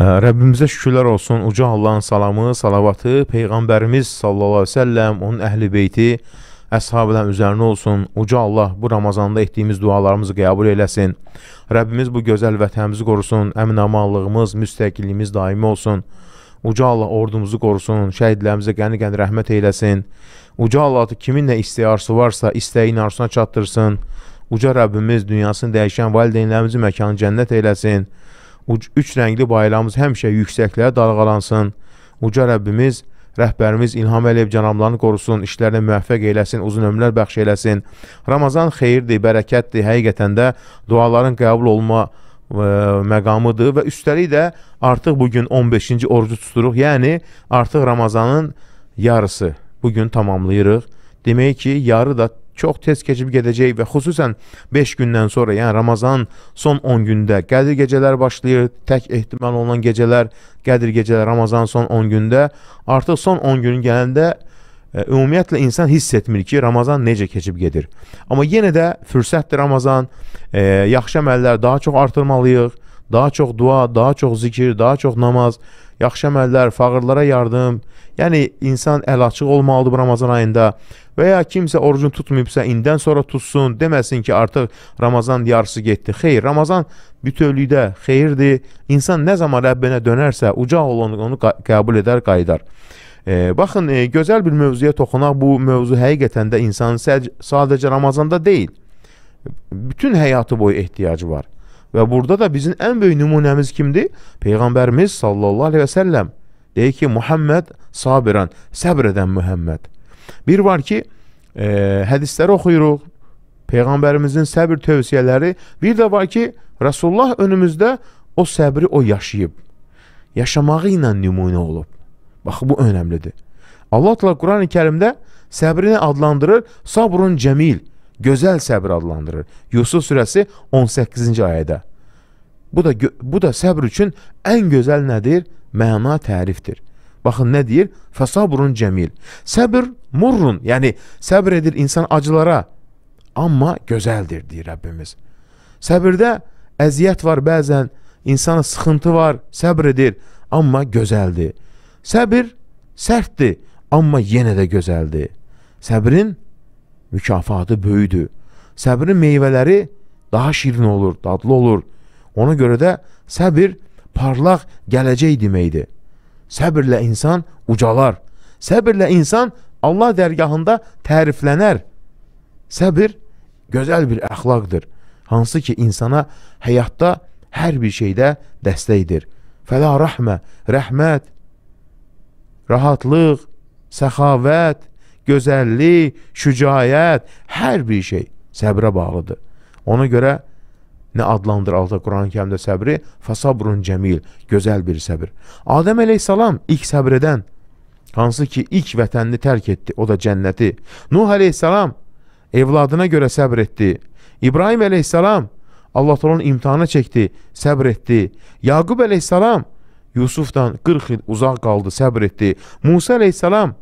Rəbbimizə şükürlər olsun. Uca Allahın salamı, salavatı peyğəmbərimiz sallallahu əleyhi və səlləm, onun əhli-beyti, əshabının üzərinə olsun. Uca Allah bu Ramazanda etdiyimiz dualarımızı qəbul eləsin. Rəbbimiz bu gözəl vətənimizi qorusun. Əmin-amanlığımız, müstəqilliyimiz daimi olsun. Uca Allah ordumuzu qorusun. Şəhidlərimizə qəni-qəni rəhmət eyləsin. Uca Allah kimin nə istəyarsa varsa, istəyini arzusuna çatdırsın. Uca Rəbbimiz dünyasını dəyişən valideynlərimizin məkanı cənnət eyləsin üç rəngli bayrağımız həmişə yüksəklərə dalğalansın. Uca Rəbbimiz, rəhbərimiz İlham Əliyev cənablarını qorusun, işlərinə müvəffəq eləsin, uzun ömrlər bəxş eləsin. Ramazan xeyirdir, bərəkətdir, həqiqətən də duaların qəbul olma ə, e, məqamıdır və üstəlik də artıq bugün 15-ci orucu tuturuq, yəni artıq Ramazanın yarısı bugün tamamlayırıq. Demək ki, yarı da çox tez keçib gedəcək və xüsusən 5 gündən sonra, yəni Ramazan son 10 gündə Qədir gecələr başlayır, tək ehtimal olunan gecələr Qədir gecələr Ramazan son 10 gündə. Artıq son 10 gün gələndə ə, e, ümumiyyətlə insan hiss etmir ki, Ramazan necə keçib gedir. Amma yenə də fürsətdir Ramazan. Ə, e, yaxşı əməllər daha çox artırmalıyıq. Daha çox dua, daha çox zikir, daha çox namaz, yaxşı əməllər, fağırlara yardım, Yəni insan əl açıq olmalıdır bu Ramazan ayında və ya kimsə orucunu tutmayıbsa indən sonra tutsun, deməsin ki, artıq Ramazan yarısı getdi. Xeyr, Ramazan bütövlükdə xeyirdir. İnsan nə zaman Rəbbinə dönərsə, uca olan onu qəbul edər, qayıdar. E, baxın, e, gözəl bir mövzuya toxunaq. Bu mövzu həqiqətən də insanın sadəcə Ramazanda deyil, bütün həyatı boyu ehtiyacı var. Və burada da bizim ən böyük nümunəmiz kimdir? Peyğəmbərimiz sallallahu əleyhi və səlləm. Deyir ki, Muhammed sabirən, səbr edən Muhammed. Bir var ki, e, hədisləri oxuyuruq, Peyğəmbərimizin səbir tövsiyələri, bir də var ki, Rasulullah önümüzdə o səbri o yaşayıb. Yaşamağı ilə nümunə olub. Bax, bu önəmlidir. Allah təala Qurani Kərimdə səbrini adlandırır, sabrun cəmil, gözəl səbr adlandırır. Yusuf surəsi 18-ci ayədə. Bu da bu da səbr üçün ən gözəl nədir? məna tərifdir. Baxın nə deyir? Fəsabrun cəmil. Səbr murrun, yəni səbr edir insan acılara, amma gözəldir deyir Rəbbimiz. Səbirdə əziyyət var bəzən, insana sıxıntı var, səbr edir, amma gözəldir. Səbir sərtdir, amma yenə də gözəldir. Səbrin mükafatı böyüdür. Səbrin meyvələri daha şirin olur, dadlı olur. Ona görə də səbir parlaq gələcək deməkdir. Səbirlə insan ucalar. Səbirlə insan Allah dərgahında təriflənər. Səbir gözəl bir əxlaqdır, hansı ki insana həyatda hər bir şeydə dəstəkdir. Fəla rəhmə, rəhmət, rahatlıq, səxavət, gözəllik, şücayət, hər bir şey səbrə bağlıdır. Ona görə Nə adlandır altı Quran-ı kərimdə səbri? Fasabrun cəmil, gözəl bir səbir. Adəm əleyhissalam ilk səbr edən, hansı ki ilk vətənini tərk etdi, o da cənnəti. Nuh əleyhissalam evladına görə səbr etdi. İbrahim əleyhissalam Allah Taala'nın imtahana çəkdi, səbr etdi. Yaqub əleyhissalam Yusufdan 40 il uzaq qaldı, səbr etdi. Musa əleyhissalam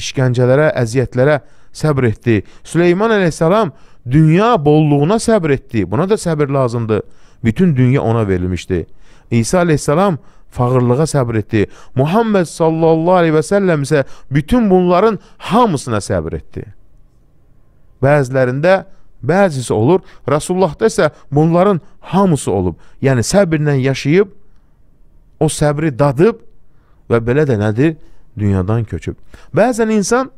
işgəncələrə, əziyyətlərə səbr etdi. Süleyman əleyhissalam Dünya bolluğuna səbr etdi. Buna da səbir lazımdır. Bütün dünya ona verilmişdi. İsa aleyhissalam fağırlığa səbr etdi. Muhammed sallallahu aleyhi və səlləm isə bütün bunların hamısına səbr etdi. Bəzilərində bəzisi olur, Rasullahda isə bunların hamısı olub. Yəni səbirlə yaşayıb, o səbri dadıb və belə də nədir? Dünyadan köçüb. Bəzən insan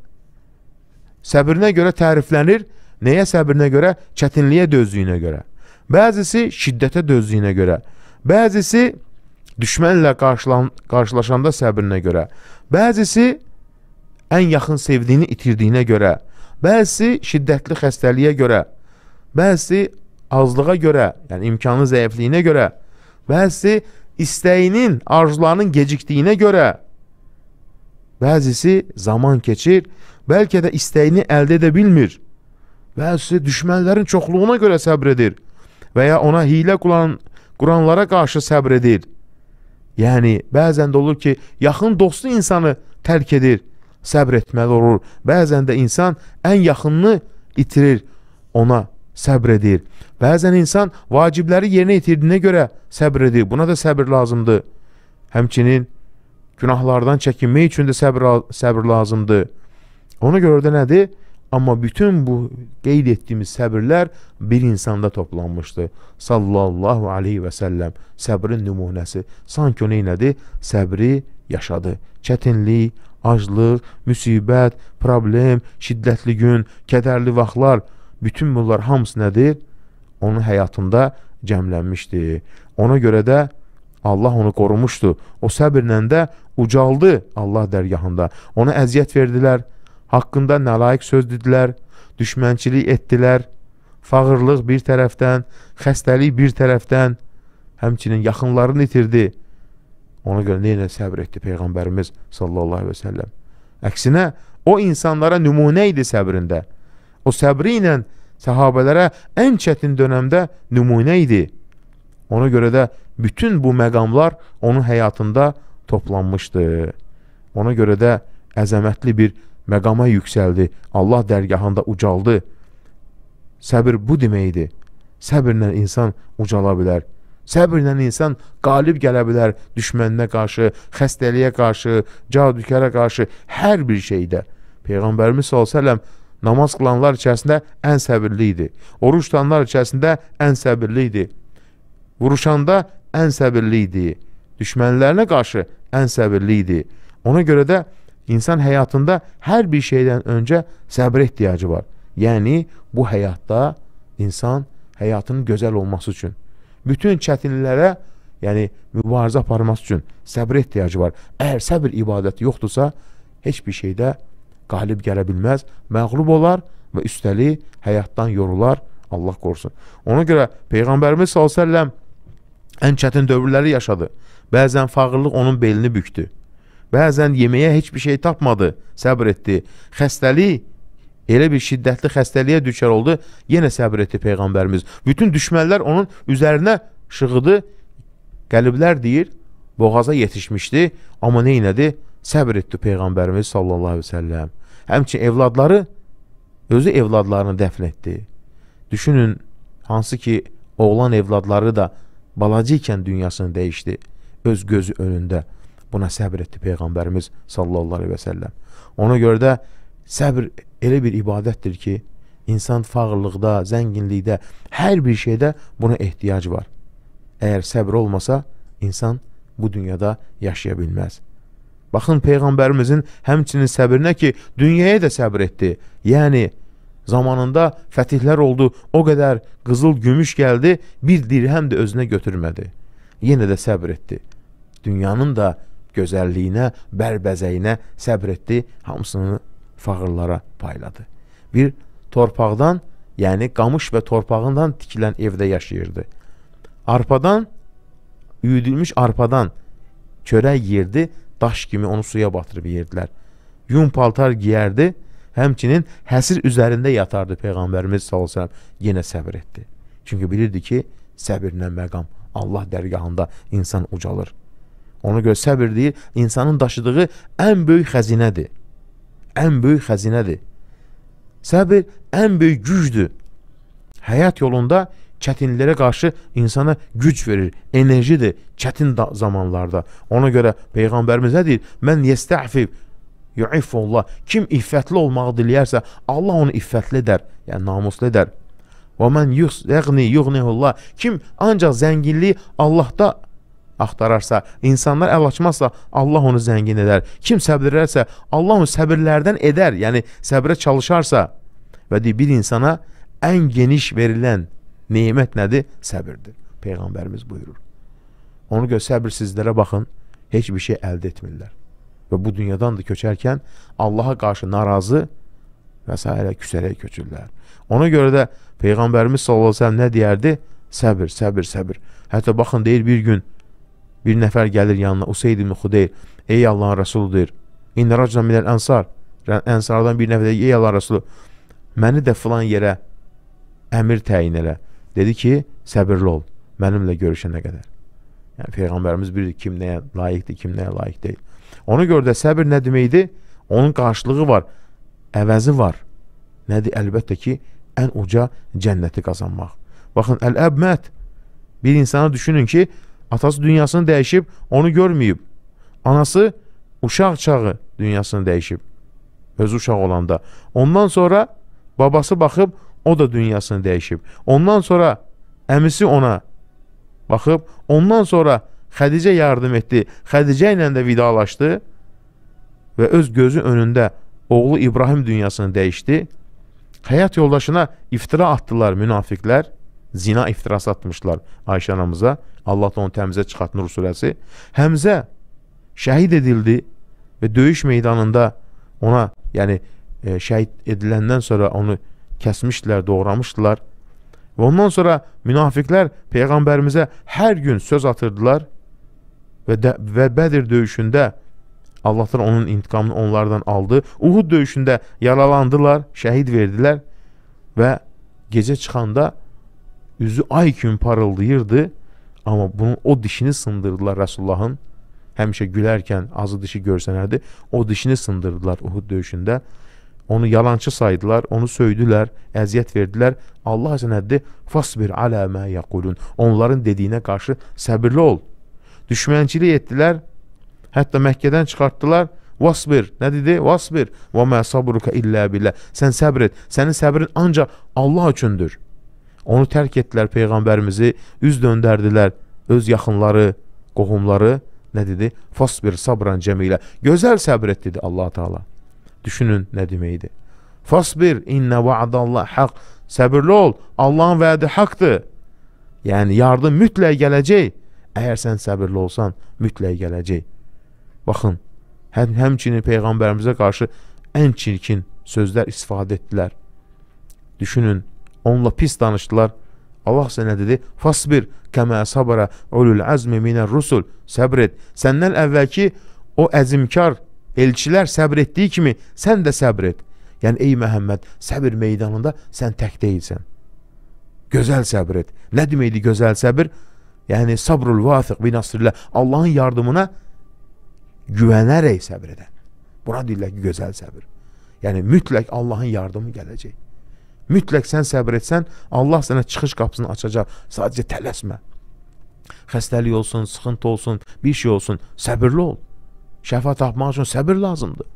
səbrinə görə təriflənir, Nəyə səbrinə görə? Çətinliyə dözdüyünə görə. Bəzisi şiddətə dözdüyünə görə. Bəzisi düşmənlə qarşılan, qarşılaşanda səbrinə görə. Bəzisi ən yaxın sevdiyini itirdiyinə görə. Bəzisi şiddətli xəstəliyə görə. Bəzisi azlığa görə, yəni imkanı zəifliyinə görə. Bəzisi istəyinin, arzularının gecikdiyinə görə. Bəzisi zaman keçir, bəlkə də istəyini əldə edə bilmir və sizi düşmənlərin çoxluğuna görə səbr edir və ya ona hilə quran, quranlara qarşı səbr edir. Yəni, bəzən də olur ki, yaxın dostu insanı tərk edir, səbr etməli olur. Bəzən də insan ən yaxınını itirir, ona səbr edir. Bəzən insan vacibləri yerinə yetirdiyinə görə səbr edir. Buna da səbr lazımdır. Həmçinin günahlardan çəkinmək üçün də səbr, səbr lazımdır. Ona görə də nədir? Amma bütün bu qeyd etdiyimiz səbirlər bir insanda toplanmışdı. Sallallahu aleyhi və səlləm səbrin nümunəsi. Sanki o neynədi? Səbri yaşadı. Çətinlik, aclıq, müsibət, problem, şiddətli gün, kədərli vaxtlar, bütün bunlar hamısı nədir? Onun həyatında cəmlənmişdi. Ona görə də Allah onu qorumuşdu. O səbirlə də ucaldı Allah dərgahında. Ona əziyyət verdilər, haqqında nəlayiq söz dedilər, düşmənçilik etdilər, fağırlıq bir tərəfdən, xəstəlik bir tərəfdən, həmçinin yaxınlarını itirdi. Ona görə neynə səbr etdi Peyğəmbərimiz sallallahu aleyhi və səlləm. Əksinə, o insanlara nümunə idi səbrində. O səbri ilə səhabələrə ən çətin dönəmdə nümunə idi. Ona görə də bütün bu məqamlar onun həyatında toplanmışdı. Ona görə də əzəmətli bir məqama yüksəldi, Allah dərgahında ucaldı. Səbir bu deməkdir. Səbirlə insan ucala bilər. Səbirlə insan qalib gələ bilər düşməninə qarşı, xəstəliyə qarşı, cadükərə qarşı, hər bir şeydə. Peyğəmbərimiz s.ə.v namaz qılanlar içərisində ən səbirli idi. Oruç tutanlar içərisində ən səbirli idi. Vuruşanda ən səbirli idi. Düşmənlərinə qarşı ən səbirli idi. Ona görə də İnsan həyatında hər bir şeydən öncə səbrə ehtiyacı var. Yəni, bu həyatda insan həyatının gözəl olması üçün, bütün çətinlərə, yəni mübarizə aparması üçün səbrə ehtiyacı var. Əgər səbr ibadəti yoxdursa, heç bir şeydə qalib gələ bilməz, məğlub olar və üstəlik həyatdan yorular, Allah qorusun. Ona görə Peyğəmbərimiz s.ə.v ən çətin dövrləri yaşadı. Bəzən fağırlıq onun belini büktü. Bəzən yeməyə heç bir şey tapmadı, səbr etdi. Xəstəlik elə bir şiddətli xəstəliyə düşər oldu, yenə səbr etdi Peyğəmbərimiz. Bütün düşmənlər onun üzərinə şığıdı, qəliblər deyir, boğaza yetişmişdi, amma nə inədi? Səbr etdi Peyğəmbərimiz sallallahu aleyhi ve səlləm. Həmçin evladları, özü evladlarını dəfn etdi. Düşünün, hansı ki oğlan evladları da balacı ikən dünyasını dəyişdi öz gözü önündə. Buna səbr etdi Peyğəmbərimiz sallallahu aleyhi və səlləm. Ona görə də səbr elə bir ibadətdir ki, insan fağırlıqda, zənginlikdə, hər bir şeydə buna ehtiyac var. Əgər səbr olmasa, insan bu dünyada yaşaya bilməz. Baxın Peyğəmbərimizin həmçinin səbrinə ki, dünyaya da səbr etdi. Yəni zamanında fətihlər oldu, o qədər qızıl gümüş gəldi, bir dirhəm də özünə götürmədi. Yenə də səbr etdi. Dünyanın da gözəlliyinə, bərbəzəyinə səbr etdi, hamısını fağırlara payladı. Bir torpaqdan, yəni qamış və torpağından tikilən evdə yaşayırdı. Arpadan, üyüdülmüş arpadan çörək yerdi, daş kimi onu suya batırıb yerdilər. Yun paltar giyərdi, həmçinin həsir üzərində yatardı Peyğəmbərimiz s.ə.v. Yenə səbir etdi. Çünki bilirdi ki, səbirlə məqam Allah dərgahında insan ucalır. Ona görə səbir deyir, insanın daşıdığı ən böyük xəzinədir. Ən böyük xəzinədir. Səbir ən böyük gücdür. Həyat yolunda çətinliklərə qarşı insana güc verir, enerjidir çətin zamanlarda. Ona görə Peyğəmbərimiz nə deyir? Mən yestəfib, yuiffullah. Kim iffətli olmağı diləyərsə, Allah onu iffətli edər, yəni namuslu edər. Və mən yughni yughniullah. Kim ancaq zənginliyi Allahda axtararsa, insanlar əl açmazsa, Allah onu zəngin edər. Kim səbirlərsə, Allah onu səbirlərdən edər, yəni səbrə çalışarsa. Və deyir, bir insana ən geniş verilən nemət nədir? Səbirdir. Peyğəmbərimiz buyurur. Ona görə səbirsizlərə baxın, heç bir şey əldə etmirlər. Və bu dünyadan da köçərkən Allaha qarşı narazı və s. küsərək köçürlər. Ona görə də Peyğəmbərimiz sallallahu əleyhi və səlləm nə deyərdi? Səbir, səbir, səbir. Hətta baxın deyir bir gün Bir nəfər gəlir yanına, Useyd ibn Xudeyr, ey Allahın Rəsulü deyir, İnna racna minəl ənsar, ənsardan bir nəfər deyir, ey Allahın Rəsulü, məni də filan yerə əmir təyin elə. Dedi ki, səbirli ol, mənimlə görüşənə qədər. Yəni, Peyğəmbərimiz bilir kim nəyə layiqdir, kim nəyə layiq deyil. Ona görə də səbir nə deməkdir? Onun qarşılığı var, əvəzi var. Nədir? Əlbəttə ki, ən uca cənnəti qazanmaq. Baxın, əl-əbmət, bir insana düşünün ki, Atası dünyasını dəyişib, onu görməyib. Anası uşaq çağı dünyasını dəyişib. Özü uşaq olanda. Ondan sonra babası baxıb, o da dünyasını dəyişib. Ondan sonra əmisi ona baxıb, ondan sonra Xədicə yardım etdi. Xədicə ilə də vidalaşdı və öz gözü önündə oğlu İbrahim dünyasını dəyişdi. Həyat yoldaşına iftira atdılar münafiqlər zina iftirası atmışlar Ayşə anamıza. Allah da onu təmizə çıxart Nur surəsi. Həmzə şəhid edildi və döyüş meydanında ona, yəni e, şəhid ediləndən sonra onu kəsmişdilər, doğramışdılar. Və ondan sonra münafiqlər peyğəmbərimizə hər gün söz atırdılar və də, və Bədir döyüşündə Allahdan onun intiqamını onlardan aldı. Uhud döyüşündə yaralandılar, şəhid verdilər və gecə çıxanda Üzü ay kimi parıldayırdı. Amma bunun o dişini sındırdılar Rəsullahın. Həmişə gülərkən azı dişi görsənərdi. O dişini sındırdılar Uhud döyüşündə. Onu yalançı saydılar, onu söydülər, əziyyət verdilər. Allah Azən həddi fasbir alə mə yəqulun. Onların dediyinə qarşı səbirli ol. Düşmənçilik etdilər, hətta Məkkədən çıxartdılar. Vasbir, nə dedi? Vasbir və mə sabruka illə billah. Sən səbr et. Sənin səbrin ancaq Allah üçündür. Onu tərk etdilər Peyğəmbərimizi, üz döndərdilər öz yaxınları, qohumları. Nə dedi? Fasbir sabran cəmilə. Gözəl səbr et dedi Allah Taala. Düşünün nə deməkdir. Fasbir inna va'dallah haqq. Səbirli ol. Allahın vədi haqqdır. Yəni yardım mütləq gələcək. Əgər sən səbirli olsan, mütləq gələcək. Baxın, həm həmçinin peyğəmbərimizə qarşı ən çirkin sözlər istifadə etdilər. Düşünün, Onunla pis danışdılar. Allah sənə dedi: "Fasbir kəmə sabara ulul azmi minar rusul." Səbr et. Səndən əvvəlki o əzimkar elçilər səbr etdiyi kimi sən də səbr et. Yəni ey Məhəmməd, səbir meydanında sən tək deyilsən. Gözəl səbr et. Nə deməkdir gözəl səbir? Yəni sabrul vasiq bi nasrillah. Allahın yardımına güvənərək səbr edən. Buna deyirlər ki, gözəl səbir. Yəni mütləq Allahın yardımı gələcək. Mütləq sən səbr etsən, Allah sənə çıxış qapısını açacaq. Sadəcə tələsmə. Xəstəlik olsun, sıxıntı olsun, bir şey olsun, səbirli ol. Şəfa tapmaq üçün səbir lazımdır.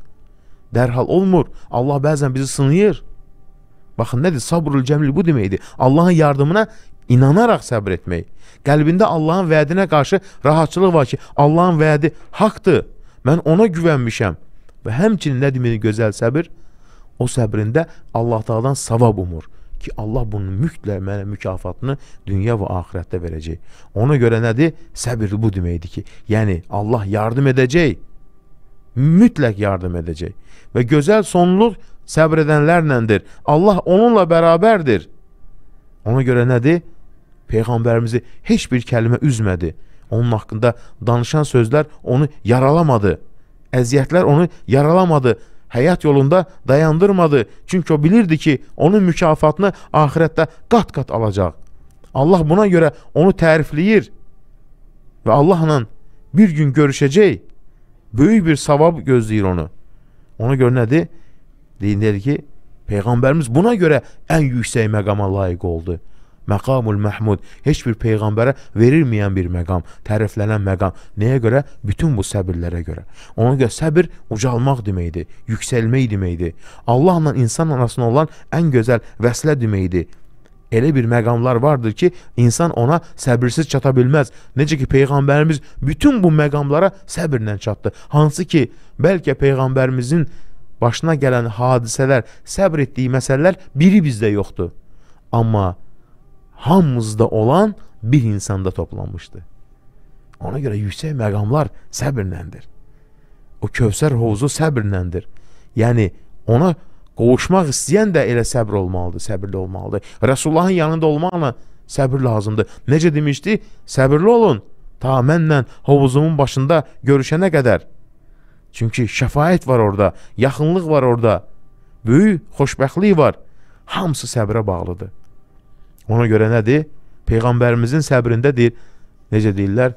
Dərhal olmur. Allah bəzən bizi sınayır. Baxın, nədir? Sabrul cəmil bu deməkdir. Allahın yardımına inanaraq səbr etmək. Qəlbində Allahın vədinə qarşı rahatçılıq var ki, Allahın vədi haqqdır. Mən ona güvənmişəm. Və həmçinin nə demək gözəl səbir? o səbrində Allah Taala'dan savab umur ki, Allah bunun mütləq mənə mükafatını dünya və axirətdə verəcək. Ona görə nədir? Səbir bu deməkdir ki, yəni Allah yardım edəcək. Mütləq yardım edəcək. Və gözəl sonluq səbr edənlərləndir. Allah onunla bərabərdir. Ona görə nədir? Peyğəmbərimizi heç bir kəlmə üzmədi. Onun haqqında danışan sözlər onu yaralamadı. Əziyyətlər onu yaralamadı həyat yolunda dayandırmadı. Çünki o bilirdi ki, onun mükafatını axirətdə qat-qat alacaq. Allah buna görə onu tərifləyir və Allahla bir gün görüşəcək. Böyük bir savab gözləyir onu. Ona görə nədir? Deyir ki, Peyğəmbərimiz buna görə ən yüksək məqama layiq oldu. Məqamul Məhmud heç bir peyğəmbərə verilməyən bir məqam, təriflənən məqam. Nəyə görə? Bütün bu səbirlərə görə. Ona görə səbir ucalmaq deməkdir, yüksəlmək deməkdir. Allahla insan arasında olan ən gözəl vəslə deməkdir. Elə bir məqamlar vardır ki, insan ona səbirsiz çata bilməz. Necə ki peyğəmbərimiz bütün bu məqamlara səbirlə çatdı. Hansı ki, bəlkə peyğəmbərimizin başına gələn hadisələr, səbr etdiyi məsələlər biri bizdə yoxdur. Amma hamımızda olan bir insanda toplanmışdı. Ona görə yüksək məqamlar səbirləndir. O kövsər hovuzu səbirləndir. Yəni ona qovuşmaq istəyən də elə səbir olmalıdır, səbirli olmalıdır. Rəsulullahın yanında olmaqla səbir lazımdır. Necə demişdi? Səbirli olun. Ta mənlə hovuzumun başında görüşənə qədər. Çünki şəfayət var orada, yaxınlıq var orada. Böyük xoşbəxtlik var. Hamısı səbrə bağlıdır. Ona görə nədir? Peyğəmbərimizin səbrində deyir, necə deyirlər?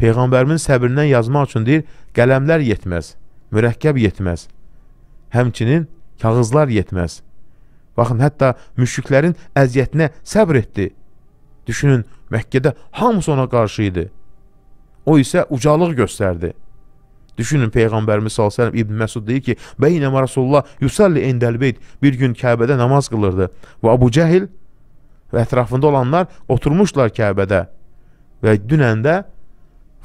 Peyğəmbərimin səbrindən yazmaq üçün deyir, qələmlər yetməz, mürəkkəb yetməz. Həmçinin kağızlar yetməz. Baxın, hətta müşriklərin əziyyətinə səbr etdi. Düşünün, Məkkədə hamısı ona qarşı idi. O isə ucalıq göstərdi. Düşünün Peyğəmbərimiz sallallahu əleyhi və səlləm İbn Məsud deyir ki: "Beynəmə Rasulullah yusalli indəl beyt" bir gün Kəbədə namaz qılırdı və Abu Cəhil və ətrafında olanlar oturmuşlar Kəbədə və dünəndə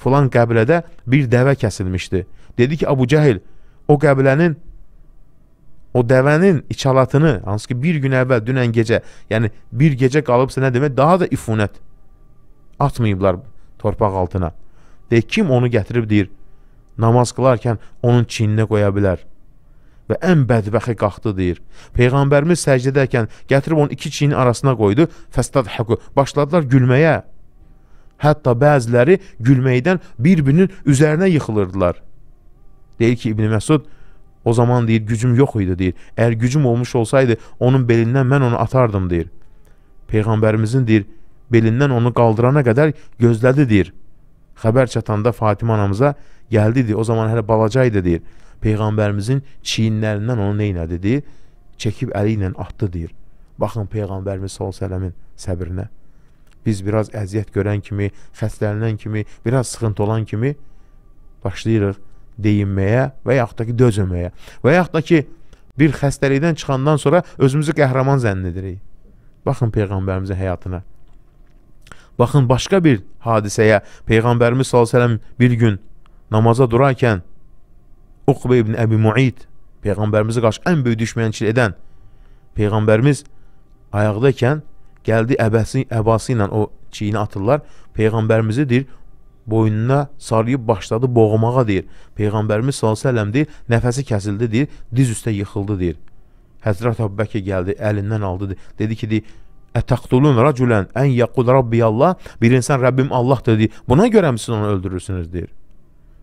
filan qəbilədə bir dəvə kəsilmişdi. Dedi ki, Abu Cəhil o qəbilənin o dəvənin içalatını, hansı ki bir gün əvvəl dünən gecə, yəni bir gecə qalıbsa nə demək, daha da ifunət atmayıblar torpaq altına. Deyək, kim onu gətirib deyir, namaz qılarkən onun çininə qoya bilər və ən bədbəxi qalxdı deyir. Peyğəmbərimiz səcdədərkən gətirib onu iki çiyinin arasına qoydu. Fəstadhəqu. Başladılar gülməyə. Hətta bəziləri gülməkdən bir-birinin üzərinə yıxılırdılar. Deyir ki, İbn Məsud o zaman deyir, gücüm yox idi deyir. Əgər gücüm olmuş olsaydı, onun belindən mən onu atardım deyir. Peyğəmbərimizin deyir, belindən onu qaldırana qədər gözlədi deyir. Xəbər çatanda Fatimə anamıza gəldi deyir. O zaman hələ balaca idi deyir. Peyğəmbərimizin çiyinlərindən onu nə dedi? Çəkib əli ilə atdı deyir. Baxın Peyğəmbərimiz s.ə.v-in səbrinə. Biz biraz əziyyət görən kimi, xəstələnən kimi, biraz sıxıntı olan kimi başlayırıq deyinməyə və yaxud da ki, dözməyə. Və yaxud da ki, bir xəstəlikdən çıxandan sonra özümüzü qəhrəman zənn edirik. Baxın Peyğəmbərimizin həyatına. Baxın başqa bir hadisəyə Peyğəmbərimiz s.ə.v bir gün namaza durarkən Uqbə ibn Əbi Muid Peyğəmbərimizə qarşı ən böyük düşmənçilik edən Peyğəmbərimiz ayaqdaykən gəldi əbəsi, əbası ilə o çiyini atırlar. Peyğəmbərimizi deyir, boynuna sarıyıb başladı boğmağa deyir. Peyğəmbərimiz s.ə.v deyir, nəfəsi kəsildi deyir, diz üstə yıxıldı deyir. Həzrət Əbbəkə gəldi, əlindən aldı deyir. Dedi ki, deyir, Ətəqtulun rəculən ən yəqul Rabbiyallah, bir insan Rəbbim Allah dedi. Buna görə mi siz onu öldürürsünüz deyir.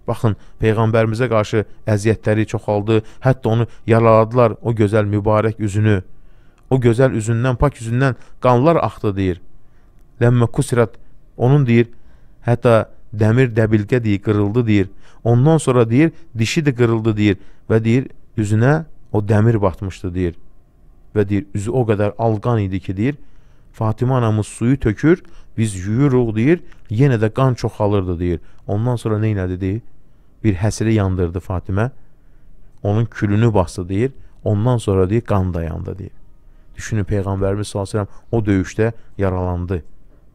Baxın, Peyğəmbərimizə qarşı əziyyətləri çoxaldı, hətta onu yaraladılar o gözəl mübarək üzünü. O gözəl üzündən, pak üzündən qanlar axdı, deyir. Ləmmə kusirət, onun deyir, hətta dəmir dəbilqə deyir, qırıldı, deyir. Ondan sonra deyir, dişi də qırıldı, deyir. Və deyir, üzünə o dəmir batmışdı, deyir. Və deyir, üzü o qədər alqan idi ki, deyir, Fatimə anamız suyu tökür, biz yuyuruq deyir, yenə də qan çoxalırdı deyir. Ondan sonra nə elədi deyir? bir həsiri yandırdı Fatimə. Onun külünü bastı deyir. Ondan sonra deyir qan dayandı deyir. Düşünün Peyğəmbərimiz sallallahu əleyhi və səlləm o döyüşdə yaralandı.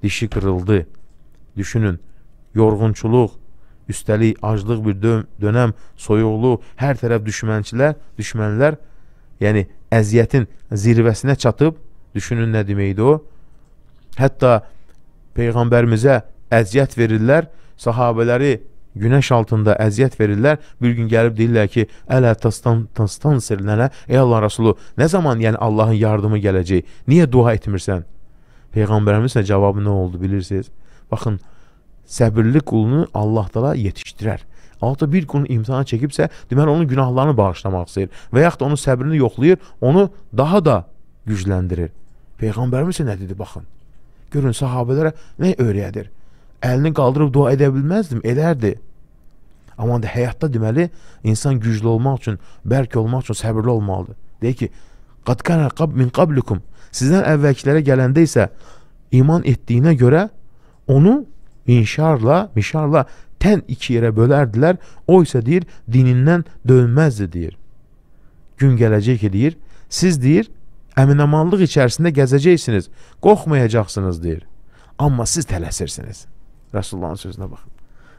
Dişi qırıldı. Düşünün yorğunçuluq, üstəlik aclıq bir dön dönəm, soyuqluq, hər tərəf düşmənçilər, düşmənlər, yəni əziyyətin zirvəsinə çatıb, düşünün nə deməkdir o? Hətta Peyğəmbərimizə əziyyət verirlər, sahabələri Günəş altında əziyyət verirlər. Bir gün gəlib deyirlər ki, "Ələ tastan tastansir lənə, ey Allah Rəsulu, nə zaman yəni Allahın yardımı gələcək? Niyə dua etmirsən?" Peyğəmbərimizin cavabı nə oldu bilirsiniz? Baxın, səbirli qulunu Allah təala yetişdirər. Allah bir qulun imtahana çəkibsə, deməli onun günahlarını bağışlamaq istəyir və yaxud onun səbrini yoxlayır, onu daha da gücləndirir. Peyğəmbərimiz nə dedi baxın. Görün sahabelərə nə öyrədir? əlini qaldırıb dua edə bilməzdim, edərdi. Amma de, həyatda deməli, insan güclü olmaq üçün, bərk olmaq üçün səbirli olmalıdır. Deyir ki, qad qab min qablikum. Sizdən əvvəlkilərə gələndə isə iman etdiyinə görə onu minşarla, minşarla tən iki yerə bölərdilər. O isə deyir, dinindən dönməzdi deyir. Gün gələcək ki, deyir, siz deyir, əminamanlıq içərisində gəzəcəksiniz, qorxmayacaqsınız deyir. Amma siz tələsirsiniz. Rəsulların sözünə baxın.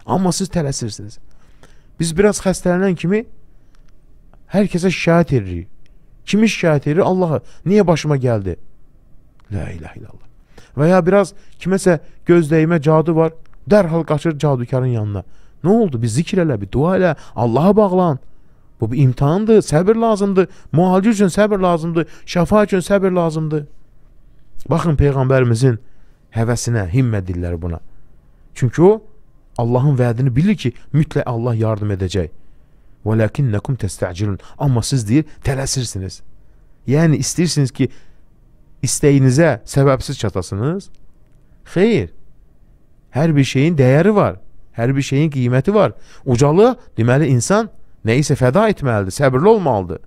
Amma siz tələsirsiniz. Biz biraz xəstələnən kimi hər kəsə şikayət edirik. Kimi şikayət edir? Allaha, niyə başıma gəldi? La ilahe illallah. Və ya biraz kiməsə gözdəyimə cadu var, dərhal qaçır cadukarın yanına. Nə oldu? Bir zikr elə, bir dua elə, Allaha bağlan. Bu bir imtihandır, səbir lazımdır, müalicə üçün səbir lazımdır, şəfa üçün səbir lazımdır. Baxın Peyğəmbərimizin həvəsinə, himmə dilləri buna. Çünki o Allahın vədini bilir ki, mütləq Allah yardım edəcək. Və lakinnakum testacilun. Amma siz deyir, tələsirsiniz. Yəni istəyirsiniz ki, istəyinizə səbəbsiz çatasınız. Xeyr. Hər bir şeyin dəyəri var. Hər bir şeyin qiyməti var. Ucalı, deməli insan nə isə fəda etməlidir, səbirli olmalıdır.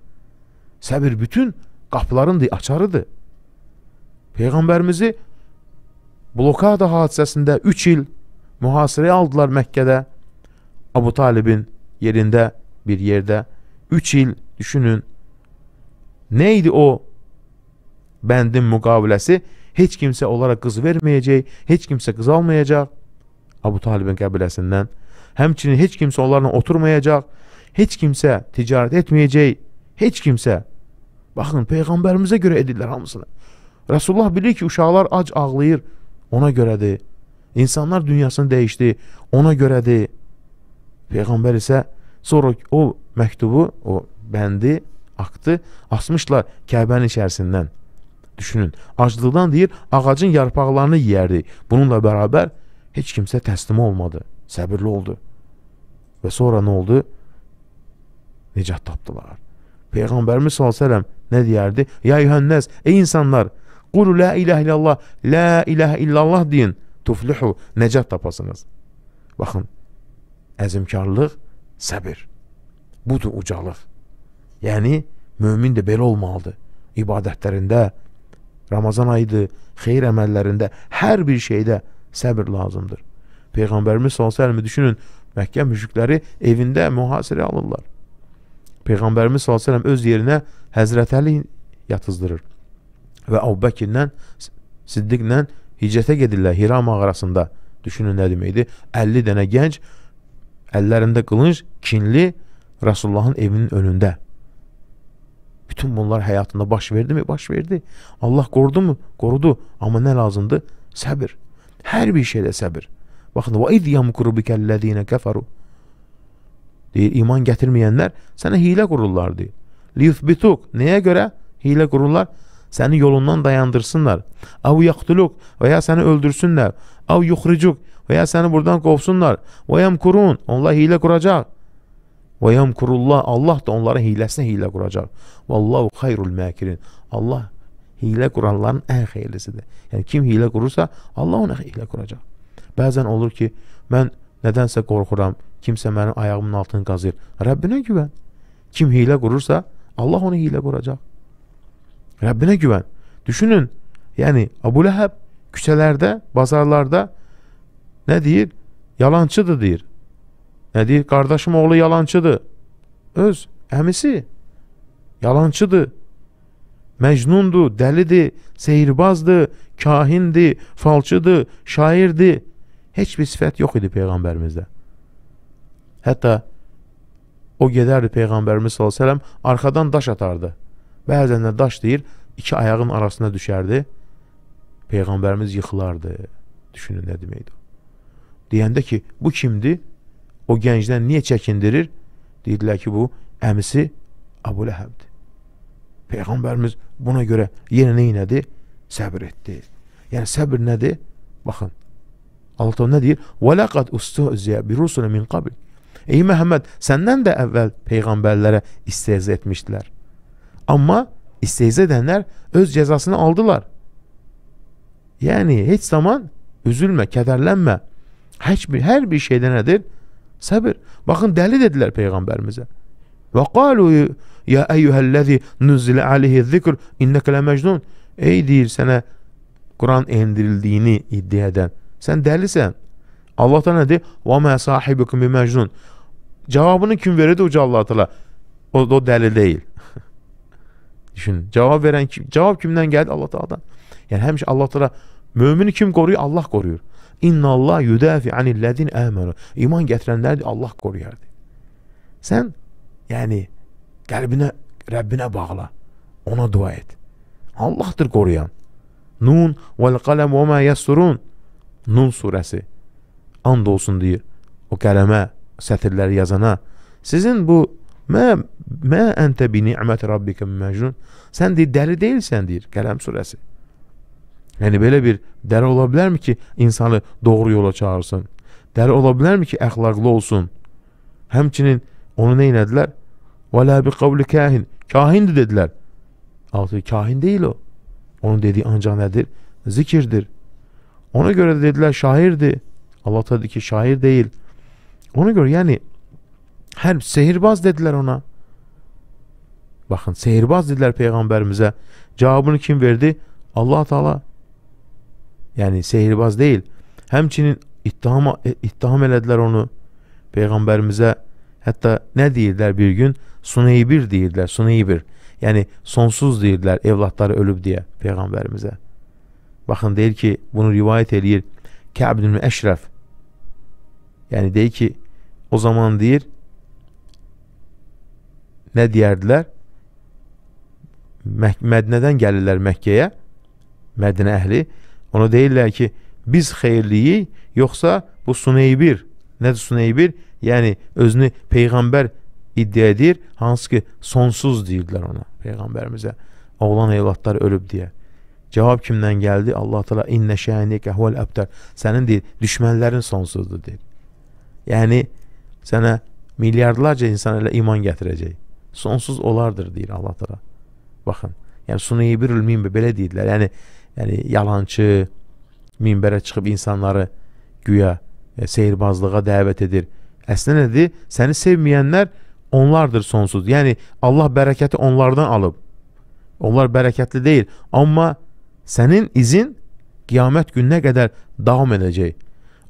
Səbir bütün qapıların açarıdır. Peyğəmbərimizi blokada hadisəsində 3 il mühasirəyə aldılar Məkkədə. Abu Talibin yerində bir yerdə 3 il düşünün. Nə idi o bəndin müqaviləsi? Heç kimsə onlara qız verməyəcək, heç kimsə qız almayacaq. Abu Talibin qəbiləsindən. Həmçinin heç kimsə onlarla oturmayacaq, heç kimsə ticarət etməyəcək, heç kimsə. Baxın, Peyğəmbərimizə görə edirlər hamısını. Rasulullah bilir ki, uşaqlar ac ağlayır, ona görədir. İnsanlar dünyasını dəyişdi, ona görədir. Peyğəmbər isə sonra o məktubu, o bəndi, aktı asmışlar Kəbənin içərisindən. Düşünün, aclıqdan deyir, ağacın yarpaqlarını yiyərdi. Bununla bərabər heç kimsə təslim olmadı, səbirli oldu. Və sonra nə oldu? Nicat tapdılar. Peyğəmbərimiz s.ə.v nə deyərdi? Ya yuhənnəz, ey insanlar, qulu la iləh illallah, la iləh illallah deyin tuflihu, nəcət tapasınız. Baxın, əzimkarlıq, səbir. Budur ucalıq. Yəni, mömin də belə olmalıdır. İbadətlərində, Ramazan ayıdır, xeyir əməllərində, hər bir şeydə səbir lazımdır. Peyğəmbərimiz s.ə.v. düşünün, Məkkə müşrikləri evində mühasirə alırlar. Peyğəmbərimiz s.ə.v. öz yerinə Həzrət Əli yatızdırır və Avbəkindən, Siddiqlə hicrətə gedirlər Hira mağarasında. Düşünün nə deməkdir? 50 dənə gənc əllərində qılınc, kinli Rasulullahın evinin önündə. Bütün bunlar həyatında baş verdi mi? Baş verdi. Allah qorudu mu? Qorudu. Amma nə lazımdır? Səbir. Hər bir şeydə səbir. Baxın, "Və iz yamkuru bikellezine keferu" deyir, iman gətirməyənlər sənə hilə qururlar deyir. "Liyuthbituk" nəyə görə hilə qururlar? səni yolundan dayandırsınlar. Av yaxtuluq və ya səni öldürsünlər. Av yuxricuq və ya səni buradan qovsunlar. Və yəmkurun, onlar hilə quracaq. Və yəmkurullah, Allah da onların hiləsinə hilə quracaq. Vallahu xayrul məkirin. Allah hilə quranların ən xeyirlisidir. Yəni kim hilə qurursa, Allah ona hilə quracaq. Bəzən olur ki, mən nədənsə qorxuram, kimsə mənim ayağımın altını qazır. Rəbbinə güvən. Kim hilə qurursa, Allah onu hilə quracaq. Rəbbinə güvən. Düşünün, yəni Abu Ləhəb küçələrdə, bazarlarda nə deyir? Yalançıdır deyir. Nə deyir? Qardaşım oğlu yalançıdır. Öz əmisi yalançıdır. Məcnundur, dəlidir, seyirbazdır, kahindir, falçıdır, şairdir. Heç bir sifət yox idi Peyğəmbərimizdə. Hətta o gedərdi Peyğəmbərimiz s.ə.v arxadan daş atardı. Bəzən də daş deyir, iki ayağın arasına düşərdi, Peyğəmbərimiz yıxılardı. Düşünün nə deməkdir. Deyəndə ki, bu kimdir? O gəncdən niyə çəkindirir? Deyirdilər ki, bu əmisi Abu Ləhəbdir. Peyğəmbərimiz buna görə yenə neynədi? Səbir etdi. Yəni səbir nədir? Baxın. Allah təala nə deyir? "Və laqad ustuziya bi rusulin min qabl." Ey Məhəmməd, səndən də əvvəl peyğəmbərlərə istehza etmişdilər. Amma istehzə edənlər öz cəzasını aldılar. Yəni heç zaman üzülmə, kədərlənmə. Heç bir hər bir şeydə nədir? Səbir. Baxın dəli dedilər peyğəmbərimizə. Və qalu ya eyyuhəllazi nuzila alayhi zikr innaka la məcnun. Ey deyir sənə Quran endirildiyini iddia edən. Sən dəlisən. Allah da nədir? Və mə sahibukum biməcnun. Cavabını kim verir uca Allah təala? O, o dəli deyil. Düşünün. Cavab verən kim? Cavab kimdən gəldi? Allah Taala'dan. Yəni həmişə Allah Taala mömini kim qoruyur? Allah qoruyur. İnna Allah yudafi anillezin amanu. İman gətirənləri Allah qoruyardı. Sən yəni qəlbinə Rəbbinə bağla. Ona dua et. Allahdır qoruyan. Nun vel qalem ve ma yasurun. Nun surəsi. And olsun deyir o qələmə, sətirləri yazana. Sizin bu Mə mə əntə bi ni'mət rabbikə məcnun. Sən deyir, dəli deyilsən deyir Qələm surəsi. Yəni belə bir dəli ola bilərmi ki, insanı doğru yola çağırsın? Dəli ola bilərmi ki, əxlaqlı olsun? Həmçinin onu nə elədilər? Və la bi qavli kahin. Kahindir dedilər. Altı kahin deyil o. Onun dediyi ancaq nədir? Zikirdir. Ona görə də dedilər şairdir. Allah təala ki, şair deyil. Ona görə yəni Hər sehirbaz dedilər ona. Baxın, sehirbaz dedilər peyğəmbərimizə. Cavabını kim verdi? Allah Taala. Yəni sehirbaz deyil. Həmçinin ittiham e, ittiham elədilər onu peyğəmbərimizə. Hətta nə deyirdilər bir gün? Suneybir deyirdilər, Suneybir. Yəni sonsuz deyirdilər evladları ölüb deyə peyğəmbərimizə. Baxın deyir ki, bunu rivayet eləyir Kəbnül Əşrəf. Yəni deyir ki, o zaman deyir, nə deyərdilər? Mə Mədnədən gəlirlər Məkkəyə, Mədinə əhli. Ona deyirlər ki, biz xeyirliyi, yoxsa bu Suneybir, nədir Suneybir? Yəni, özünü Peyğəmbər iddia edir, hansı ki, sonsuz deyirdilər ona, Peyğəmbərimizə. Oğlan eylatlar ölüb deyə. Cavab kimdən gəldi? Allah təala innə şəhənikə huvel əbtər. Sənin deyir, düşmənlərin sonsuzdur deyir. Yəni sənə milyardlarca insan elə iman gətirəcək sonsuz olardır deyir Allah təala. Baxın. Yəni suneyibirül minbə belə deyirlər. Yəni yəni yalançı minbərə çıxıb insanları güya e, seyrbazlığa dəvət edir. Əslində nədir? Səni sevməyənlər onlardır sonsuz. Yəni Allah bərəkəti onlardan alıb. Onlar bərəkətli deyil, amma sənin izin qiyamət gününə qədər davam edəcək.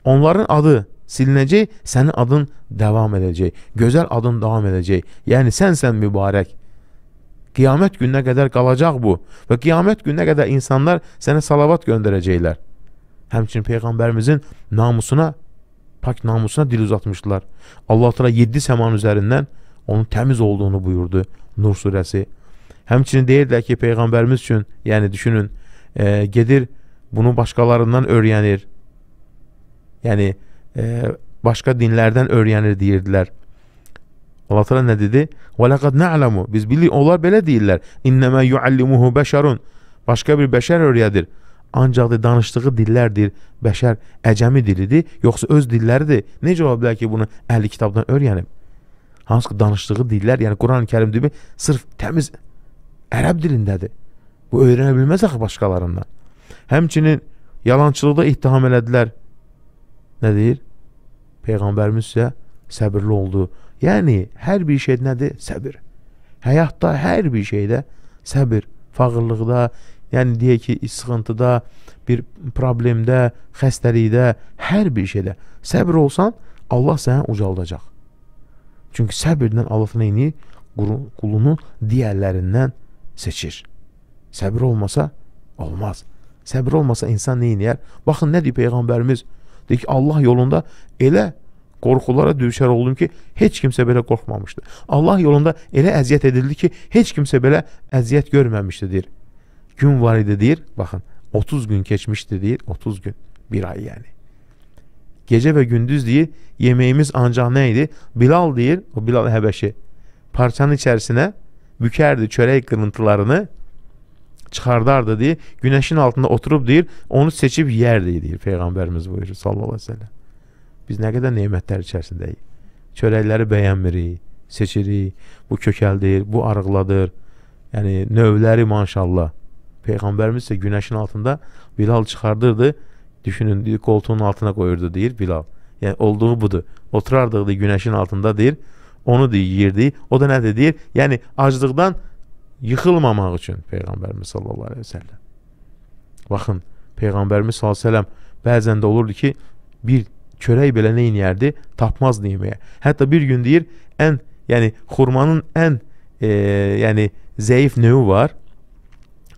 Onların adı silinəcək, sənin adın davam edəcək. Gözəl adın davam edəcək. Yəni sənsən mübarək. Qiyamət gününə qədər qalacaq bu və qiyamət gününə qədər insanlar sənə salavat göndərəcəklər. Həmçinin peyğəmbərimizin namusuna, pak namusuna dil uzatmışdılar. Allah təala 7 səmanın üzərindən onun təmiz olduğunu buyurdu Nur surəsi. Həmçinin deyirlər ki, peyğəmbərimiz üçün, yəni düşünün, e, gedir bunu başqalarından öyrənir. Yəni e, başqa dinlərdən öyrənir deyirdilər. Allah təala nə dedi? "Və laqad na'lamu" biz bilirik onlar belə deyirlər. "İnnemə yuallimuhu beşerun" başqa bir bəşər öyrədir. Ancaq da danışdığı dillərdir. Bəşər əcəmi dilidir, yoxsa öz dilləridir. Necə ola bilər ki, bunu əhli kitabdan öyrənib? Hansı ki, danışdığı dillər, yəni Quran-Kərim dili sırf təmiz ərəb dilindədir. Bu öyrənə bilməz axı başqalarından. Həmçinin yalançılıqda ittiham elədilər. Nə deyir? Peyğəmbərimiz isə səbirli oldu. Yəni, hər bir şey nədir? Səbir. Həyatda hər bir şeydə səbir, fağırlıqda, yəni deyək ki, sıxıntıda, bir problemdə, xəstəlikdə, hər bir şeydə səbir olsan, Allah səni ucaldacaq. Çünki səbirlə Allah neyini? Qulunu digərlərindən seçir. Səbir olmasa olmaz. Səbir olmasa insan neyini yər? Baxın, nə deyir Peyğəmbərimiz? De ki, Allah yolunda elə qorxulara düşər oldum ki, heç kimsə belə qorxmamışdı. Allah yolunda elə əziyyət edildi ki, heç kimsə belə əziyyət görməmişdi, deyir. Gün var idi, deyir, baxın, 30 gün keçmişdi, deyir, 30 gün, bir ay yəni. Gecə və gündüz, deyir, yeməyimiz ancaq nə idi? Bilal, deyir, o Bilal Həbəşi, parçanın içərisinə bükərdi çörək qırıntılarını, çıxardardı deyir. Günəşin altında oturub deyir, onu seçib yerdi deyir peyğəmbərimiz buyurur sallallahu əleyhi və səlləm. Biz nə qədər nemətlər içərisindəyik. Çörəkləri bəyənmirik, seçirik. Bu kökəldir, bu arıqladır. Yəni növləri maşallah. Peyğəmbərimiz isə günəşin altında Bilal çıxardırdı. Düşünün, deyir, qoltuğunun altına qoyurdu deyir Bilal. Yəni olduğu budur. Oturardıq deyir, günəşin altında deyir. Onu deyir, yeyirdi. O da nədir deyir? Yəni aclıqdan yıxılmamaq üçün Peyğəmbərimiz sallallahu əleyhi və səlləm. Baxın, Peyğəmbərimiz sallallahu əleyhi və səlləm bəzən də olurdu ki, bir çörək belə nə edərdi, tapmazdı yeməyə. Hətta bir gün deyir, ən, yəni xurmanın ən, e, yəni zəif növü var.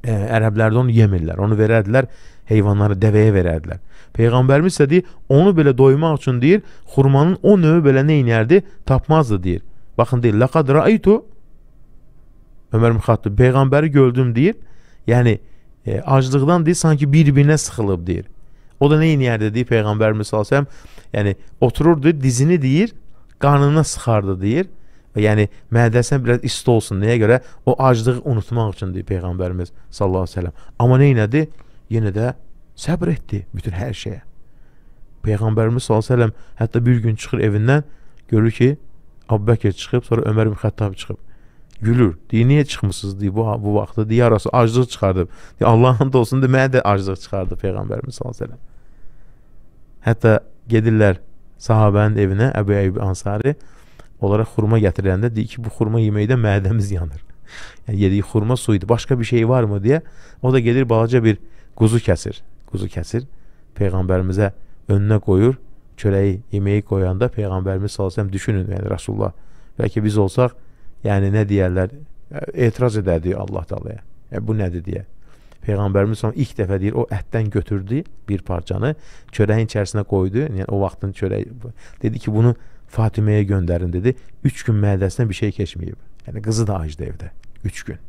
E, ərəblərdə onu yemirlər. Onu verərdilər heyvanlara, dəvəyə verərdilər. Peyğəmbərimiz isə deyir, onu belə doymaq üçün deyir, xurmanın o növü belə nə edərdi, tapmazdı deyir. Baxın deyir, laqad ra'aytu Ömər müxatib peyğəmbəri gördüm deyir. Yəni e, aclıqdan deyir sanki bir-birinə sıxılıb deyir. O da nə edərdi deyir peyğəmbərimiz sallallahu əleyhi və səlləm. Yəni otururdu, dizini deyir, qanına sıxardı deyir. Yəni mədəsinə biraz ist olsun. Nəyə görə? O aclığı unutmaq üçün deyir peyğəmbərimiz sallallahu əleyhi və səlləm. Amma nə etdi? Yenə də səbr etdi bütün hər şeyə. Peyğəmbərimiz sallallahu əleyhi və səlləm hətta bir gün çıxır evindən, görür ki, Əbubəkir çıxıb, sonra Ömər ibn Xəttab çıxıb gülür. Deyir, niyə çıxmısınız deyir, bu, bu vaxtda? Deyir, yarası aclıq çıxardıb. Deyir, Allahın da olsun, deyir, mənə də aclıq çıxardı Peyğəmbərimiz s.ə.v. Hətta gedirlər sahabənin evinə, Əbu Əyyub Ansari onlara xurma gətirəndə deyir ki, bu xurma yeməkdə mədəmiz yanır. Yəni, yediyi xurma su idi, başqa bir şey varmı deyə. O da gedir, balaca bir quzu kəsir. Quzu kəsir, Peyğəmbərimizə önünə qoyur, çörəyi, yeməyi qoyanda Peyğəmbərimiz s.ə.v düşünün, yəni Rasulullah. Bəlkə biz olsaq, yəni nə deyərlər, e, etiraz edərdi Allah Taalaya. Yəni, bu nədir deyə. Peyğəmbərimiz son ilk dəfə deyir, o ətdən götürdü bir parçanı, çörəyin içərisinə qoydu. Yəni o vaxtın çörəyi dedi ki, bunu Fatiməyə göndərin dedi. 3 gün mədəsinə bir şey keçməyib. Yəni qızı da acdı evdə 3 gün.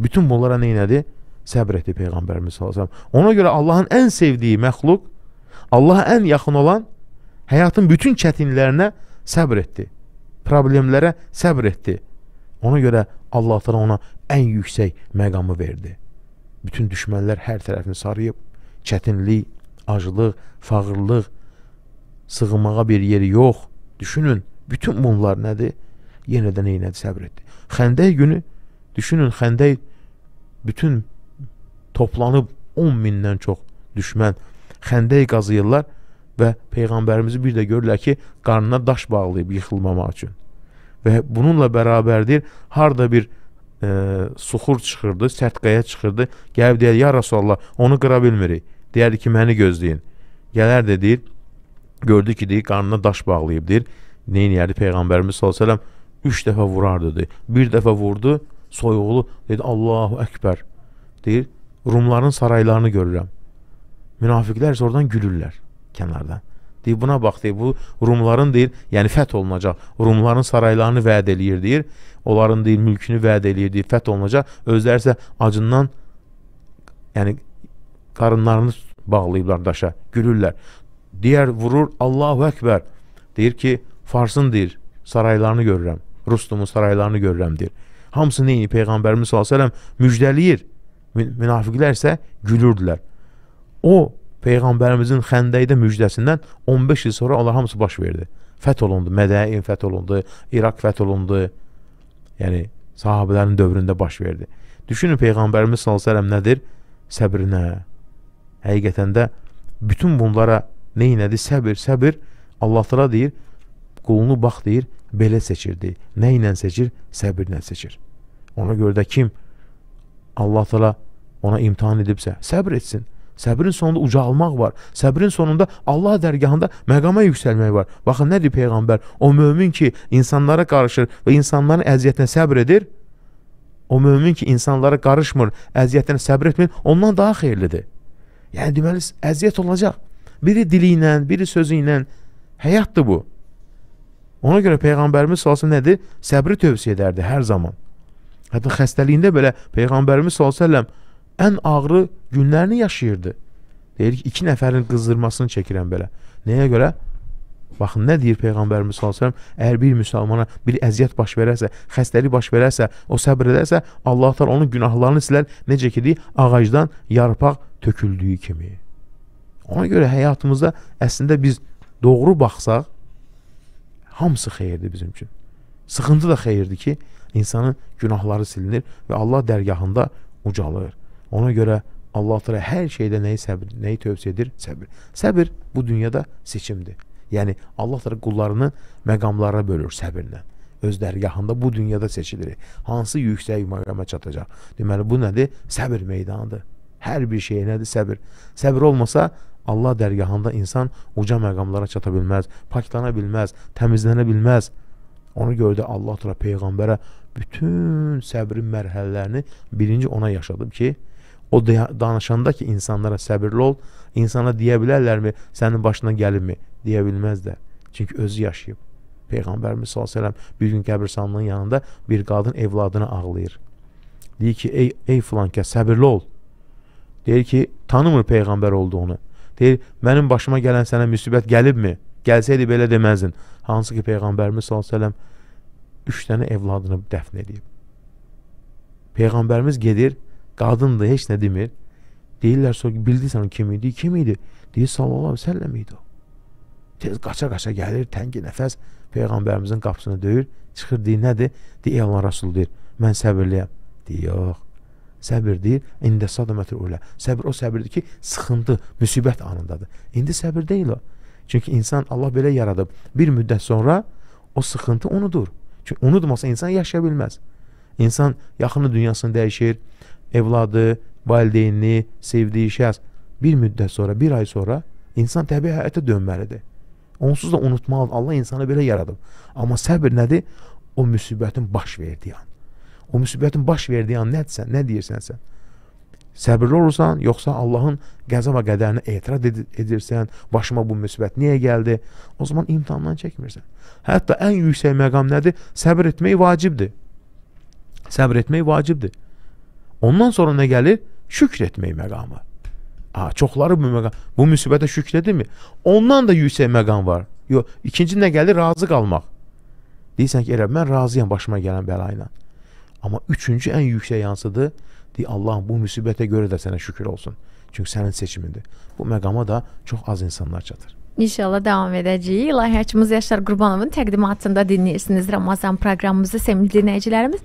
Bütün bunlara nə elədi? Səbr etdi Peyğəmbərimiz sallallahu əleyhi və səlləm. Ona görə Allahın ən sevdiyi məxluq, Allaha ən yaxın olan həyatın bütün çətinliklərinə səbr etdi problemlərə səbr etdi. Ona görə Allah təala ona ən yüksək məqamı verdi. Bütün düşmənlər hər tərəfini sarıyıb, çətinlik, aclıq, fağırlıq, sığınmağa bir yeri yox. Düşünün, bütün bunlar nədir? Yenə də neynədi? Səbr etdi. Xəndək günü düşünün, Xəndək bütün toplanıb 10 mindən çox düşmən Xəndək qazıyırlar və Peyğəmbərimizi bir də görürlər ki, qarnına daş bağlayıb yıxılmamaq üçün. Və bununla bərabərdir, harada bir e, suxur çıxırdı, sərtqəyə çıxırdı, gəlib deyər, ya Rasulallah, onu qıra bilmirik. Deyərdi ki, məni gözləyin. Gələr də deyir, gördü ki, deyir, qarnına daş bağlayıb, deyir, neyin yərdi Peyğəmbərimiz s.ə.v. üç dəfə vurardı, deyir. Bir dəfə vurdu, soyuğlu, dedi, Allahu Əkbər, deyir, Rumların saraylarını görürəm. Münafiqlər isə oradan gülürlər kənardan. Deyir, buna bax, deyir, bu Rumların deyir, yəni fəth olunacaq. Rumların saraylarını vəd eləyir, deyir. Onların deyir, mülkünü vəd eləyir, deyir, fəth olunacaq. Özləri isə acından yəni qarınlarını bağlayıblar daşa, gülürlər. Digər vurur, Allahu Əkbər. Deyir ki, Farsın deyir, saraylarını görürəm. Rustumun saraylarını görürəm, deyir. Hamısı neyini Peyğəmbərimiz s.ə.v müjdəliyir. Münafiqlər isə gülürdülər. O Peyğəmbərimizin xəndəydə müjdəsindən 15 il sonra onlar hamısı baş verdi. Fəth olundu, Mədəyin fəth olundu, İraq fəth olundu. Yəni, sahabələrin dövründə baş verdi. Düşünün, Peyğəmbərimiz s.ə.v nədir? Səbrinə. Həqiqətən də bütün bunlara neynədi? Səbir, səbir. Allah təala deyir, qulunu bax deyir, belə seçirdi. Nə ilə seçir? Səbirlə seçir. Ona görə də kim Allah təala ona imtahan edibsə, səbr etsin. Səbrin sonunda ucalmaq var. Səbrin sonunda Allah dərgahında məqama yüksəlmək var. Baxın nə deyir peyğəmbər? O mömin ki, insanlara qarışır və insanların əziyyətinə səbr edir. O mömin ki, insanlara qarışmır, əziyyətinə səbr etmir, ondan daha xeyirlidir. Yəni deməli əziyyət olacaq. Biri dili ilə, biri sözü ilə həyatdır bu. Ona görə peyğəmbərimiz sallallahu nədir? Səbri tövsiyə edərdi hər zaman. Hətta xəstəliyində belə peyğəmbərimiz sallallahu ən ağrı günlərini yaşayırdı. Deyir ki, iki nəfərin qızdırmasını çəkirəm belə. Nəyə görə? Baxın, nə deyir Peyğəmbərimiz s.ə.v? Əgər bir müsəlmana bir əziyyət baş verərsə, xəstəlik baş verərsə, o səbr edərsə, Allah tar onun günahlarını silər, necə ki, deyir, ağacdan yarpaq töküldüyü kimi. Ona görə həyatımızda əslində biz doğru baxsaq, hamısı xeyirdir bizim üçün. Sıxıntı da xeyirdir ki, insanın günahları silinir və Allah dərgahında ucalır. Ona görə Allah təala hər şeydə nəyi səbir, nəyi tövsiyə edir? Səbir. Səbir bu dünyada seçimdir. Yəni Allah təala qullarını məqamlara bölür səbirlə. Öz dərgahında bu dünyada seçilir. Hansı yüksək məqama çatacaq? Deməli bu nədir? Səbir meydanıdır. Hər bir şey nədir? Səbir. Səbir olmasa Allah dərgahında insan uca məqamlara çata bilməz, paklana bilməz, təmizlənə bilməz. Ona görə də Allah təala peyğəmbərə bütün səbrin mərhələlərini birinci ona yaşadıb ki, O danışanda ki insanlara səbirli ol, insana deyə bilərlərmi, sənin başına gəlibmi? Deyə bilməzlər. Çünki özü yaşayıb. Peyğəmbərimiz sallallahu əleyhi və səlləm bir gün qəbirstanlığın yanında bir qadın evladını ağlayır. Deyir ki, ey ey filan kəs səbirli ol. Deyir ki, tanımır peyğəmbər olduğunu. Deyir, mənim başıma gələn sənə müsibət gəlibmi? Gəlsəydi belə deməzdin. Hansı ki, peyğəmbərimiz sallallahu əleyhi və səlləm 3 dənə evladını dəfn edib. Peyğəmbərimiz gedir, Qadındır, heç nə demir. Deyirlər sonra bildirsən kim idi, kim idi? Deyir sallallahu əleyhi və səlləm idi o. Tez qaça-qaça gəlir, təngi nəfəs peyğəmbərimizin qapısını döyür, çıxır deyir nədir? Deyir Allah Rasul deyir, mən səbirliyəm. Deyir yox. Səbir deyir, ində sadəmətul ulə. Səbir o səbirdir ki, sıxıntı, müsibət anındadır. İndi səbir deyil o. Çünki insan Allah belə yaradıb. Bir müddət sonra o sıxıntı unudur. Çünki unutmasa insan yaşaya bilməz. İnsan yaxını dünyasını dəyişir, evladı, valideynini, sevdiyi şəxs bir müddət sonra, bir ay sonra insan təbii həyata dönməlidir. Onsuz da unutmalıdır. Allah insanı belə yaradıb. Amma səbir nədir? O müsibətin baş verdiyi an. O müsibətin baş verdiyi an nədirsən, nə deyirsən sən? Səbirli olursan, yoxsa Allahın qəza və qədərinə etiraz edirsən, başıma bu müsibət niyə gəldi? O zaman imtahandan çəkmirsən. Hətta ən yüksək məqam nədir? Səbir etmək vacibdir. Səbir etmək vacibdir. Ondan sonra nə gəlir? Şükr etmək məqamı. Ha, çoxları bu məqam, bu müsibətə şükr edirmi? Ondan da yüksək məqam var. Yox, ikinci nə gəlir? Razı qalmaq. Deyirsən ki, elə mən razıyam başıma gələn bəla ilə. Amma üçüncü ən yüksək hansıdır? Deyir, Allahım bu müsibətə görə də sənə şükür olsun. Çünki sənin seçimindir. Bu məqama da çox az insanlar çatır. İnşallah davam edəcəyik. İlahiyyatçımız Yaşar Qurbanovun təqdimatında dinləyirsiniz Ramazan proqramımızı sevgili dinləyicilərimiz.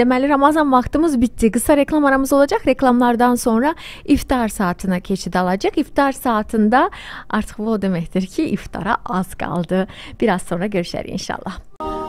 Deməli Ramazan vaxtımız bitdi. Qısa reklam aramız olacaq. Reklamlardan sonra iftar saatına keçid alacaq. İftar saatında artıq bu o deməkdir ki, iftara az qaldı. Bir az sonra görüşərik inşallah.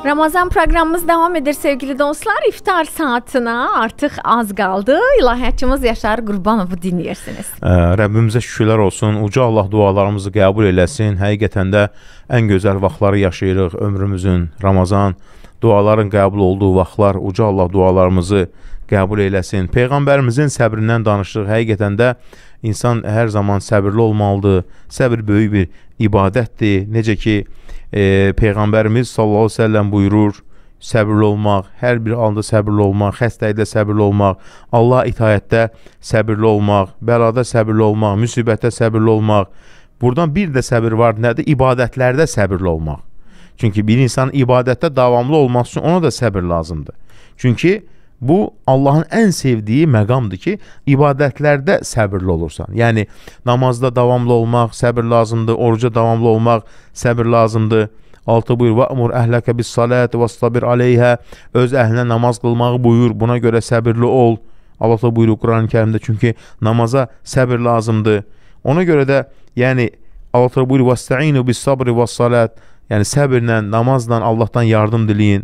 Ramazan proqramımız davam edir sevgili dostlar. İftar saatinə artıq az qaldı. İlahiyyatçımız Yaşar Qurbanovu dinləyirsiniz. Ə, Rəbbimizə şükürlər olsun. Uca Allah dualarımızı qəbul eləsin. Həqiqətən də ən gözəl vaxtları yaşayırıq ömrümüzün. Ramazan duaların qəbul olduğu vaxtlar uca Allah dualarımızı qəbul eləsin. Peyğəmbərimizin səbrindən danışdıq. Həqiqətən də insan hər zaman səbirli olmalıdır. Səbir böyük bir ibadətdir. Necə ki, e, Peyğəmbərimiz sallallahu əleyhi və səlləm buyurur: səbirli olmaq, hər bir anda səbirli olmaq, xəstəlikdə səbirli olmaq, Allah itayətdə səbirli olmaq, bəlada səbirli olmaq, müsibətdə səbirli olmaq. Burdan bir də səbir var, nədir? İbadətlərdə səbirli olmaq. Çünki bir insan ibadətdə davamlı olması üçün ona da səbir lazımdır. Çünki Bu Allahın ən sevdiyi məqamdır ki, ibadətlərdə səbirli olursan. Yəni namazda davamlı olmaq səbir lazımdır, oruca davamlı olmaq səbir lazımdır. 6 buyur: "Va'mur əhləkə bis-salati vas-sabir alayha." Öz əhlinə namaz qılmağı buyur. Buna görə səbirli ol. Allah da buyurur Qurani-Kərimdə, çünki namaza səbir lazımdır. Ona görə də, yəni Allah da buyurur: "Vasta'inu bis-sabri vas-salat." Yəni səbirlə, namazla Allahdan yardım diləyin.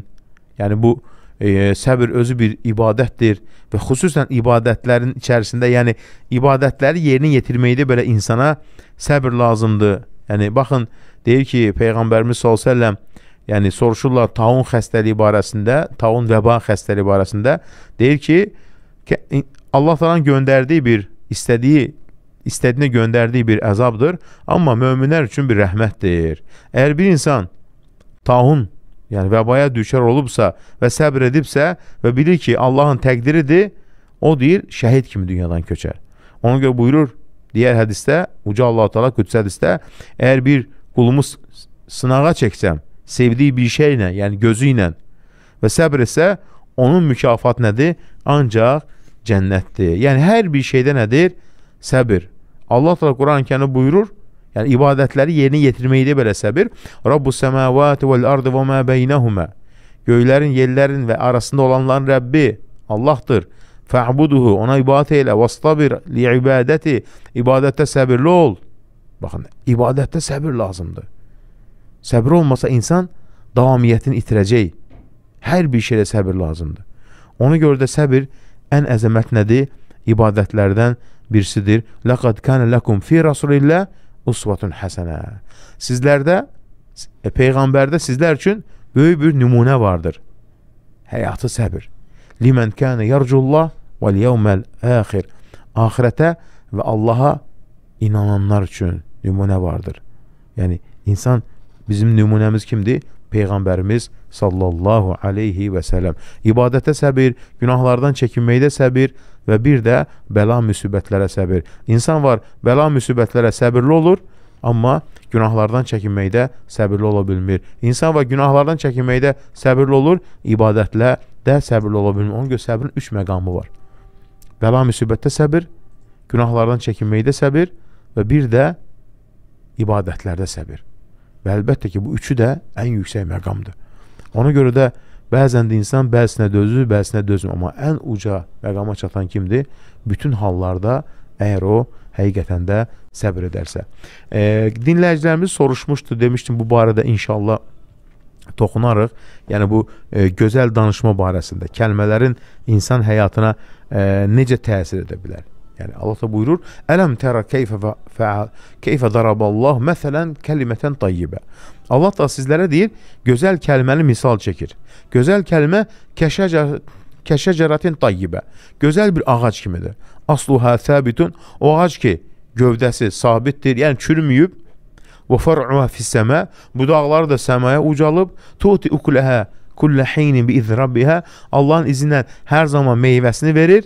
Yəni bu e, səbir özü bir ibadətdir və xüsusən ibadətlərin içərisində, yəni ibadətləri yerinə yetirməkdə belə insana səbir lazımdır. Yəni baxın, deyir ki, peyğəmbərimiz sallallahu əleyhi və səlləm yəni soruşurlar taun xəstəliyi barəsində, taun vəba xəstəliyi barəsində deyir ki, ki Allah təalanın göndərdiyi bir istədiyi istədiyinə göndərdiyi bir əzabdır, amma möminlər üçün bir rəhmətdir. Əgər bir insan taun yəni vəbaya düşər olubsa və səbr edibsə və bilir ki, Allahın təqdiridir, o deyir, şəhid kimi dünyadan köçər. Ona görə buyurur digər hədisdə, Uca Allah-u Teala Qüdsə hədisdə, əgər bir qulumuz sınağa çəksəm, sevdiyi bir şeylə, yəni gözü ilə və səbr etsə, onun mükafat nədir? Ancaq cənnətdir. Yəni hər bir şeydə nədir? Səbir. Allah təala Quran-Kərimdə buyurur: Yəni ibadətləri yerinə yetirməkdə belə səbir. Rabbus semavati vel ardı ve ma beynehuma. Göylərin, yerlərin və arasında olanların Rəbbi Allahdır. Fa'buduhu, ona ibadət elə, vastabir li ibadəti, ibadətdə səbirli ol. Baxın, ibadətdə səbir lazımdır. Səbir olmasa insan davamiyyətini itirəcək. Hər bir şeyə səbir lazımdır. Ona görə də səbir ən əzəmət nədir? İbadətlərdən birisidir. Laqad kana lakum fi rasulillah usvatun həsənə. Sizlərdə e, peyğəmbərdə sizlər üçün böyük bir nümunə vardır. Həyatı səbir. Limən kana yarcullah vel yevmel axir. Axirətə və Allaha inananlar üçün nümunə vardır. Yəni insan bizim nümunəmiz kimdir? Peyğəmbərimiz sallallahu aleyhi və sələm. İbadətə səbir, günahlardan çəkinməkdə səbir, və bir də bəla müsibətlərə səbir. İnsan var, bəla müsibətlərə səbirli olur, amma günahlardan çəkinməkdə səbirli ola bilmir. İnsan var, günahlardan çəkinməkdə səbirli olur, ibadətlə də səbirli ola bilmir. Ona görə səbrin üç məqamı var. Bəla müsibətdə səbir, günahlardan çəkinməkdə səbir və bir də ibadətlərdə səbir. Və əlbəttə ki, bu üçü də ən yüksək məqamdır. Ona görə də Bəzən də insan bəzisinə dözür, bəzisinə dözmür. Amma ən uca məqama çatan kimdir? Bütün hallarda əgər o həqiqətən də səbr edərsə. E, dinləyicilərimiz soruşmuşdu, demişdim bu barədə inşallah toxunarıq. Yəni bu e, gözəl danışma barəsində kəlmələrin insan həyatına e, necə təsir edə bilər? Yani Allah da buyurur Elem tera keyfe, feal, keyfe daraballah meselen kelimeten tayyibe. Allah da sizlere deyir güzel kelimeli misal çekir. Güzel kelime keşecerat keşeceratin tayyibə. Gözəl bir ağac kimidir. Asluha səbitun. O ağac ki, gövdəsi sabitdir, yəni çürüməyib. Və fər'uha fissəmə. Budaqları da səmaya ucalıb. Tuti ukuləhə kullə heynin bi izrabihə. Allahın izindən hər zaman meyvəsini verir.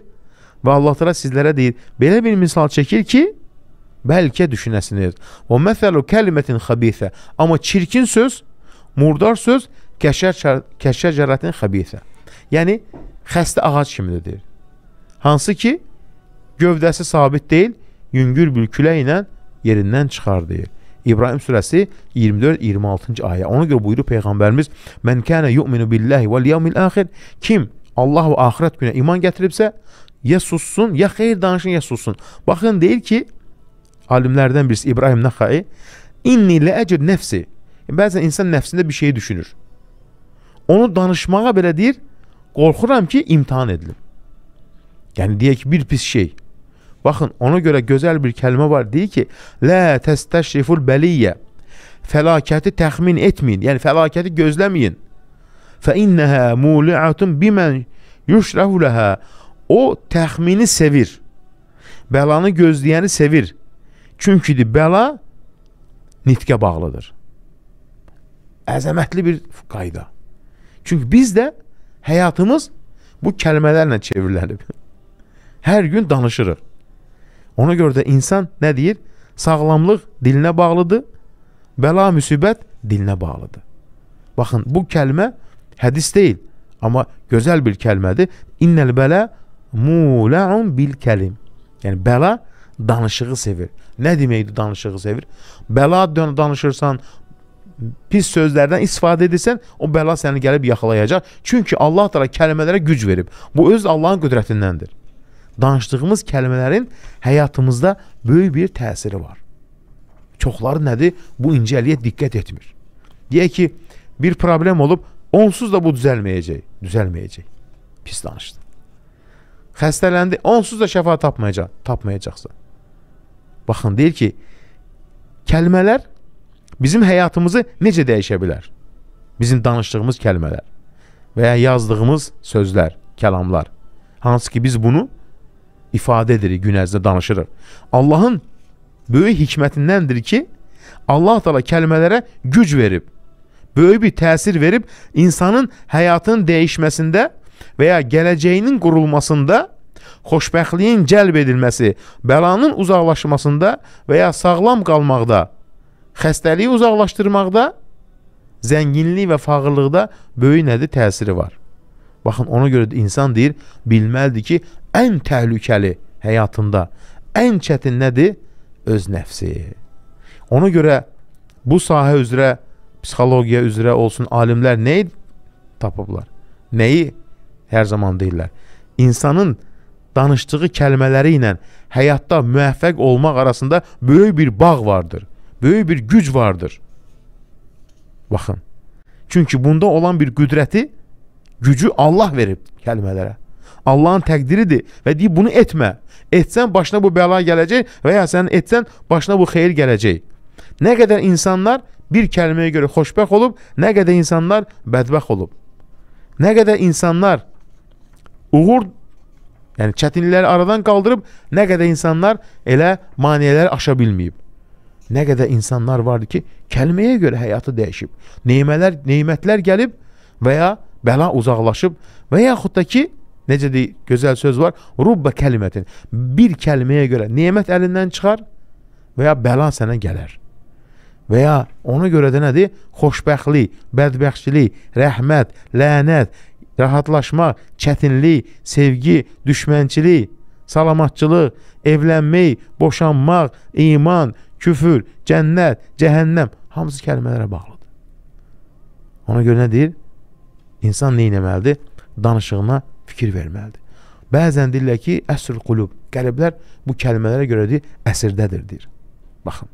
Və Allah təala sizlərə deyir, belə bir misal çəkir ki, bəlkə düşünəsiniz. O məsəlu kəlimətin xəbisə, amma çirkin söz, murdar söz kəşər kəşər cərətin xəbisə. Yəni xəstə ağac kimidir. Hansı ki gövdəsi sabit deyil, yüngül bir külə ilə yerindən çıxar deyir. İbrahim surəsi 24-26-cı ayə. Ona görə buyurur peyğəmbərimiz: "Mən kana yu'minu billahi vel yevmil axir" kim Allah və axirət günə iman gətiribsə, Ya sussun, ya xeyir danışın, ya sussun. Baxın, deyir ki, alimlərdən birisi İbrahim Nəxai, İnni ilə əcr nəfsi. E, bəzən insan nəfsində bir şey düşünür. Onu danışmağa belə deyir, qorxuram ki, imtihan edilim. Yəni, deyək ki, bir pis şey. Baxın, ona görə gözəl bir kəlmə var, deyir ki, Lə təstəşriful bəliyyə. Fəlakəti təxmin etməyin, yəni fəlakəti gözləməyin. Fə innəhə muli'atun bimən yuşrəhu ləhə O təxmini sevir. Bəlanı gözləyəni sevir. Çünki bəla nitqə bağlıdır. Əzəmətli bir qayda. Çünki biz də həyatımız bu kəlmələrlə çevrilənib. Hər gün danışırıq. Ona görə də insan nə deyir? Sağlamlıq dilinə bağlıdır, bəla müsibət dilinə bağlıdır. Baxın, bu kəlmə hədis deyil, amma gözəl bir kəlmədir. İnnəl bələ mula'un bil kəlim. Yəni bəla danışığı sevir. Nə deməkdir danışığı sevir? Bəla danışırsan, pis sözlərdən istifadə edirsən, o bəla səni gəlib yaxalayacaq. Çünki Allah təala kəlmələrə güc verib. Bu öz Allahın qüdrətindəndir. Danışdığımız kəlmələrin həyatımızda böyük bir təsiri var. Çoxları nədir? Bu incəliyə diqqət etmir. Deyək ki, bir problem olub, onsuz da bu düzəlməyəcək. Düzəlməyəcək. Pis danışdı. Xəstələndi, onsuz da şəfa tapmayacaq, tapmayacaqsa. Baxın, deyir ki, kəlmələr bizim həyatımızı necə dəyişə bilər? Bizim danışdığımız kəlmələr və ya yazdığımız sözlər, kəlamlar. Hansı ki, biz bunu ifadə edirik, gün ərzində danışırıq. Allahın böyük hikmətindəndir ki, Allah Taala kəlmələrə güc verib, böyük bir təsir verib insanın həyatının dəyişməsində və ya gələcəyinin qurulmasında xoşbəxtliyin cəlb edilməsi, bəlanın uzaqlaşmasında və ya sağlam qalmaqda, xəstəliyi uzaqlaşdırmaqda, zənginlik və fağırlıqda böyük nədir təsiri var. Baxın, ona görə də insan deyir, bilməlidir ki, ən təhlükəli həyatında, ən çətin nədir? Öz nəfsi. Ona görə bu sahə üzrə, psixologiya üzrə olsun alimlər nəyi tapıblar? Nəyi hər zaman deyirlər. İnsanın danışdığı kəlmələri ilə həyatda müvəffəq olmaq arasında böyük bir bağ vardır. Böyük bir güc vardır. Baxın. Çünki bunda olan bir qüdrəti, gücü Allah verib kəlmələrə. Allahın təqdiridir və deyib bunu etmə. Etsən başına bu bəla gələcək və ya sən etsən başına bu xeyir gələcək. Nə qədər insanlar bir kəlməyə görə xoşbəxt olub, nə qədər insanlar bədbəxt olub. Nə qədər insanlar uğur yəni çətinlikləri aradan qaldırıb nə qədər insanlar elə maneələri aşa bilməyib. Nə qədər insanlar vardı ki, kəlməyə görə həyatı dəyişib. Neymələr, neymətlər gəlib və ya bəla uzaqlaşıb və yaxud da ki, necə deyək, gözəl söz var, rubba kəlmətin. Bir kəlməyə görə neymət əlindən çıxar və ya bəla sənə gələr. Və ya ona görə də nədir? Xoşbəxtlik, bədbəxtçilik, rəhmət, lənət, rahatlaşma, çətinlik, sevgi, düşmənçilik, salamatçılıq, evlənmək, boşanmaq, iman, küfür, cənnət, cəhənnəm hamısı kəlmələrə bağlıdır. Ona görə nə deyir? İnsan nə etməlidir? Danışığına fikir verməlidir. Bəzən deyirlər ki, əsr qulub, qəlblər bu kəlmələrə görə deyir, əsrdədir deyir. Baxın.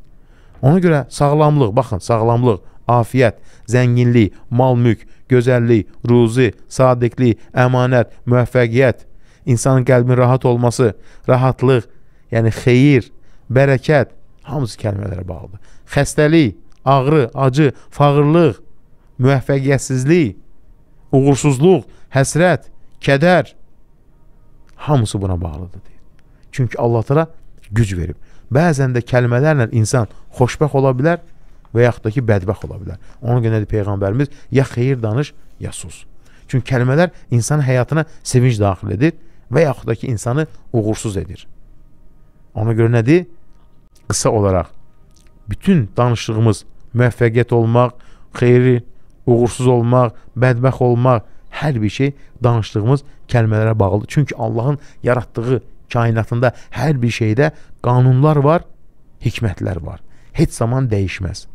Ona görə sağlamlıq, baxın, sağlamlıq, afiyət, zənginlik, mal-mülk, gözəllik, ruzi, sadiqlik, əmanət, müvəffəqiyyət, insanın qəlbinin rahat olması, rahatlıq, yəni xeyir, bərəkət, hamısı kəlmələrə bağlıdır. Xəstəlik, ağrı, acı, fağırlıq, müvəffəqiyyətsizlik, uğursuzluq, həsrət, kədər, hamısı buna bağlıdır deyir. Çünki Allah təala güc verib. Bəzən də kəlmələrlə insan xoşbəxt ola bilər, və yaxud da ki, bədbəx ola bilər. Ona görə nədir Peyğəmbərimiz? Ya xeyir danış, ya sus. Çünki kəlmələr insanın həyatına sevinc daxil edir və yaxud da ki, insanı uğursuz edir. Ona görə nədir? Qısa olaraq, bütün danışdığımız müvəffəqiyyət olmaq, xeyri, uğursuz olmaq, bədbəx olmaq, hər bir şey danışdığımız kəlmələrə bağlıdır. Çünki Allahın yaratdığı kainatında hər bir şeydə qanunlar var, hikmətlər var. Heç zaman dəyişməz.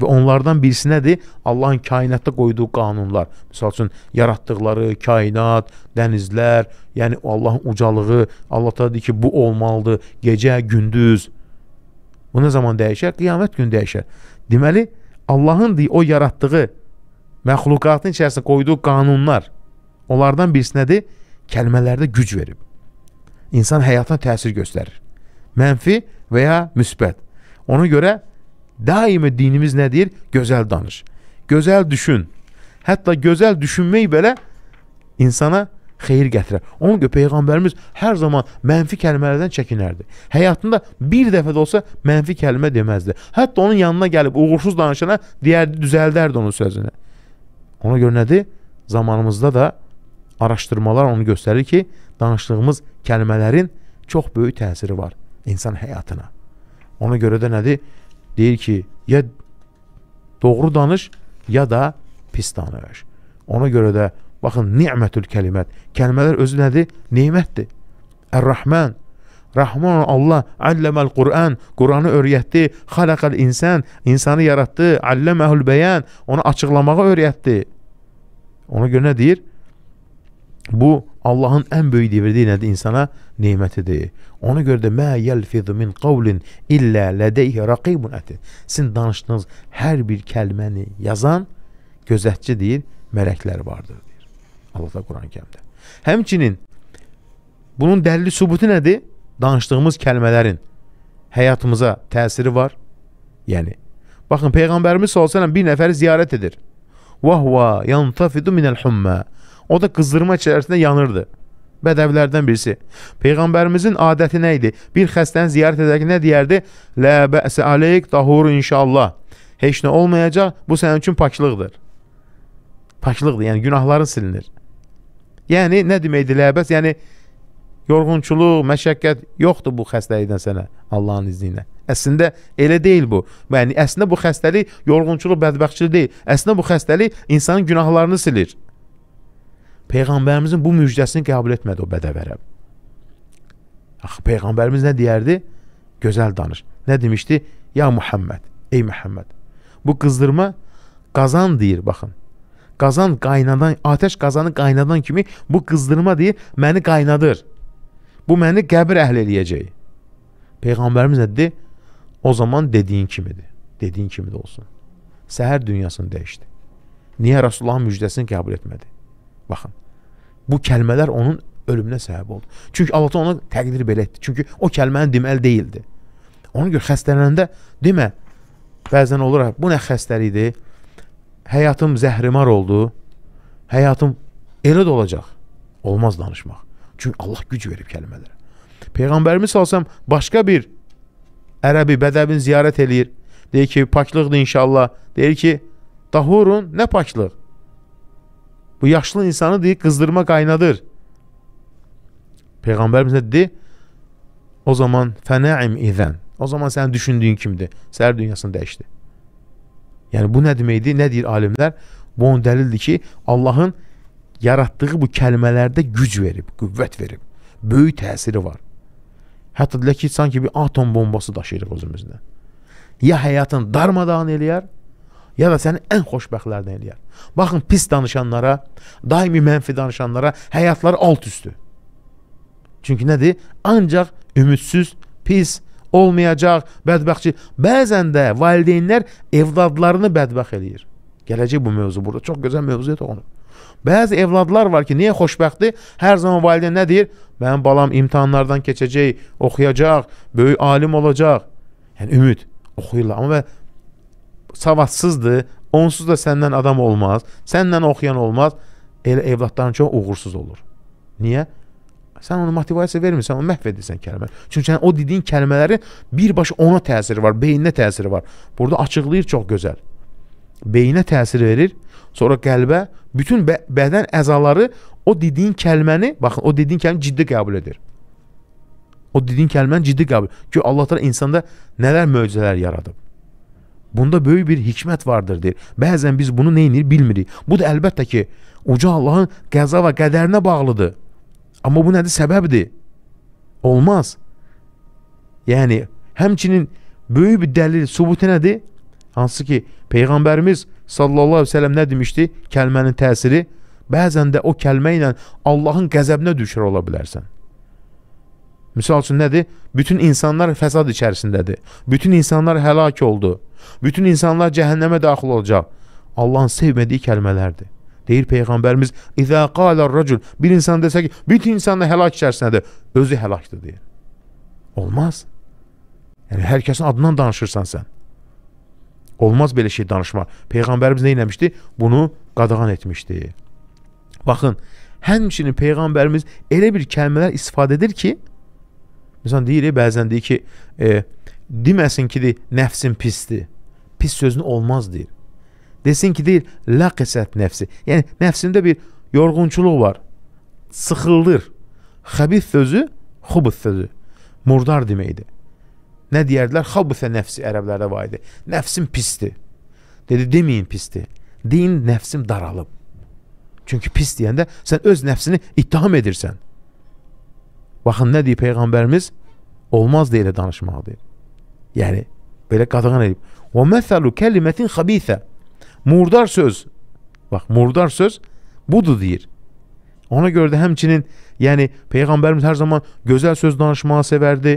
Və onlardan birisi nədir? Allahın kainatda qoyduğu qanunlar. Məsəl üçün, yaratdıqları kainat, dənizlər, yəni Allahın ucalığı, Allah da deyir ki, bu olmalıdır, gecə, gündüz. Bu nə zaman dəyişər? Qiyamət günü dəyişər. Deməli, Allahın deyir, o yaratdığı məxluqatın içərisində qoyduğu qanunlar, onlardan birisi nədir? Kəlmələrdə güc verib. İnsan həyatına təsir göstərir. Mənfi və ya müsbət. Ona görə, Daimi dinimiz nə deyir? Gözəl danış. Gözəl düşün. Hətta gözəl düşünmək belə insana xeyir gətirər. Ona görə peyğəmbərimiz hər zaman mənfi kəlmələrdən çəkinərdi. Həyatında bir dəfə də olsa mənfi kəlmə deməzdi. Hətta onun yanına gəlib uğursuz danışana deyərdi, düzəldərdi onun sözünü. Ona görə nədir? Zamanımızda da araşdırmalar onu göstərir ki, danışdığımız kəlmələrin çox böyük təsiri var insan həyatına. Ona görə də nədir? deyir ki, ya doğru danış, ya da pis danış. Ona görə də, baxın, ni'mətül kəlimət. Kəlmələr özü nədir? Neymətdir. Ər-Rəhmən, Rahman Allah alləməl Qur'an, Qur'anı öyrətdi, xalaqal insan, insanı yaratdı, alləməhül bəyan, onu açıqlamağı öyrətdi. Ona görə nə deyir? Bu Allahın ən böyük divirdi nədir insana? Nemətidir. Ona görə də mə yəlfizu min qavlin illə lədeyhi raqibun əti. Sizin danışdığınız hər bir kəlməni yazan gözətçi deyir, mələklər vardır deyir. Allah da Quran kəmdə. Həmçinin bunun dəlili sübutu nədir? Danışdığımız kəlmələrin həyatımıza təsiri var. Yəni, baxın, Peyğəmbərimiz s.ə.v bir nəfəri ziyarət edir. وَهُوَ يَنْتَفِدُ مِنَ الْحُمَّةِ O da qızdırma içərisində yanırdı. Bədəvlərdən birisi. Peyğəmbərimizin adəti nə idi? Bir xəstəni ziyarət edərək nə deyərdi? Lə bəsə aleyk dahur inşallah. Heç nə olmayacaq, bu sənin üçün paklıqdır. Paklıqdır, yəni günahların silinir. Yəni nə deməkdir ləbəs? Yəni yorğunçuluq, məşəqqət yoxdur bu xəstəlikdən sənə Allahın izni ilə. Əslində elə deyil bu. Yəni əslində bu xəstəlik yorğunçuluq, bədbəxtçilik deyil. Əslində bu xəstəlik insanın günahlarını silir. Peyğəmbərimizin bu müjdəsini qəbul etmədi o bədəvərə. Axı peyğəmbərimiz nə deyərdi? Gözəl danış. Nə demişdi? Ya Muhammed, ey Muhammed. Bu qızdırma qazan deyir baxın. Qazan qaynadan, atəş qazanı qaynadan kimi bu qızdırma deyir, məni qaynadır. Bu məni qəbir əhl eləyəcək. Peyğəmbərimiz nə dedi? O zaman dediyin kimidir. Dediyin kimi də olsun. Səhər dünyasını dəyişdi. Niyə Rasulullahın müjdəsini qəbul etmədi? Baxın. Bu kəlmələr onun ölümünə səbəb oldu. Çünki Allah ona təqdir belə etdi. Çünki o kəlməni deməli deyildi. Ona görə xəstələnəndə demə, bəzən olur, bu nə xəstəlikdir? Həyatım zəhrimar oldu. Həyatım elə də olacaq. Olmaz danışmaq. Çünki Allah güc verib kəlmələrə. Peyğəmbərimiz salsam başqa bir ərəbi bədəbin ziyarət eləyir. Deyir ki, paklıqdır inşallah. Deyir ki, dahurun nə paklıq? Bu yaşlı insanı deyir, qızdırma qaynadır. Peyğəmbərimiz nə dedi? O zaman fənəim idən. O zaman sənin düşündüyün kimdir? Səhər dünyasını dəyişdi. Yəni bu nə deməkdir? Nə deyir alimlər? Bu on dəlildir ki, Allahın yaratdığı bu kəlmələrdə güc verib, qüvvət verib. Böyük təsiri var. Hətta dilə ki, sanki bir atom bombası daşıyırıq özümüzdə. Ya həyatın darmadağın eləyər, ya da səni ən xoşbəxtlərdən eləyər. Baxın, pis danışanlara, daimi mənfi danışanlara həyatları alt üstü. Çünki nədir? Ancaq ümidsiz, pis, olmayacaq, bədbəxtçi. Bəzən də valideynlər evladlarını bədbəxt eləyir. Gələcək bu mövzu burada. Çox gözəl mövzuya toxunur. Bəzi evladlar var ki, niyə xoşbəxtdir? Hər zaman valideyn nə deyir? Mənim balam imtahanlardan keçəcək, oxuyacaq, böyük alim olacaq. Yəni ümid oxuyurlar. Amma savadsızdır, onsuz da səndən adam olmaz, səndən oxuyan olmaz, elə evladların çox uğursuz olur. Niyə? Sən ona motivasiya vermirsən, onu məhv edirsən kəlmə. Çünki sən o dediyin kəlmələri birbaşa ona təsiri var, beyninə təsiri var. Burada açıqlayır çox gözəl. Beyinə təsir verir, sonra qəlbə, bütün bə bədən əzaları o dediyin kəlməni, baxın, o dediyin kəlməni ciddi qəbul edir. O dediyin kəlməni ciddi qəbul. Ki Allah təala insanda nələr möcüzələr yaradıb. Bunda böyük bir hikmət vardır deyir. Bəzən biz bunu neyinir bilmirik. Bu da əlbəttə ki, uca Allahın qəza və qədərinə bağlıdır. Amma bu nədir? Səbəbdir. Olmaz. Yəni, həmçinin böyük bir dəlil, subutu nədir? Hansı ki, Peyğəmbərimiz sallallahu aleyhi ve sellem nə demişdi? Kəlmənin təsiri. Bəzən də o kəlmə ilə Allahın qəzəbinə düşər ola bilərsən. Misal üçün nədir? Bütün insanlar fəsad içərisindədir. Bütün insanlar həlak oldu. Bütün insanlar cəhənnəmə daxil olacaq. Allahın sevmədiyi kəlmələrdir. Deyir Peyğəmbərimiz, İzə qalar racul, bir insan desə ki, bütün insanlar həlak içərisindədir, özü həlakdır deyir. Olmaz. Yəni, hər kəsin adından danışırsan sən. Olmaz belə şey danışmaq. Peyğəmbərimiz nə eləmişdi? Bunu qadağan etmişdi. Baxın, həmçinin Peyğəmbərimiz elə bir kəlmələr istifadə edir ki, məsələn, deyir, bəzən deyir ki, e, deməsin ki, deyir, nəfsin pisdir. Pis sözünü olmaz deyir. Desin ki, deyir, la qəsət nəfsi. Yəni, nəfsində bir yorğunçuluq var. Sıxıldır. Xəbif sözü, xubut sözü. Murdar deməkdir. Nə deyərdilər? Xabusə nəfsi ərəblərdə var idi. Nəfsim pisdir. Dedi, deməyin pisdir. Deyin, nəfsim daralıb. Çünki pis deyəndə sən öz nəfsini ittiham edirsən. Baxın, nə deyir Peyğəmbərimiz? Olmaz deyə danışmaq deyir. Yəni belə qadağan edib. Və məsəlu kəlimətin xabisə. Murdar söz. Bax, murdar söz budur deyir. Ona görə də həmçinin, yəni peyğəmbərimiz hər zaman gözəl söz danışmağı sevərdi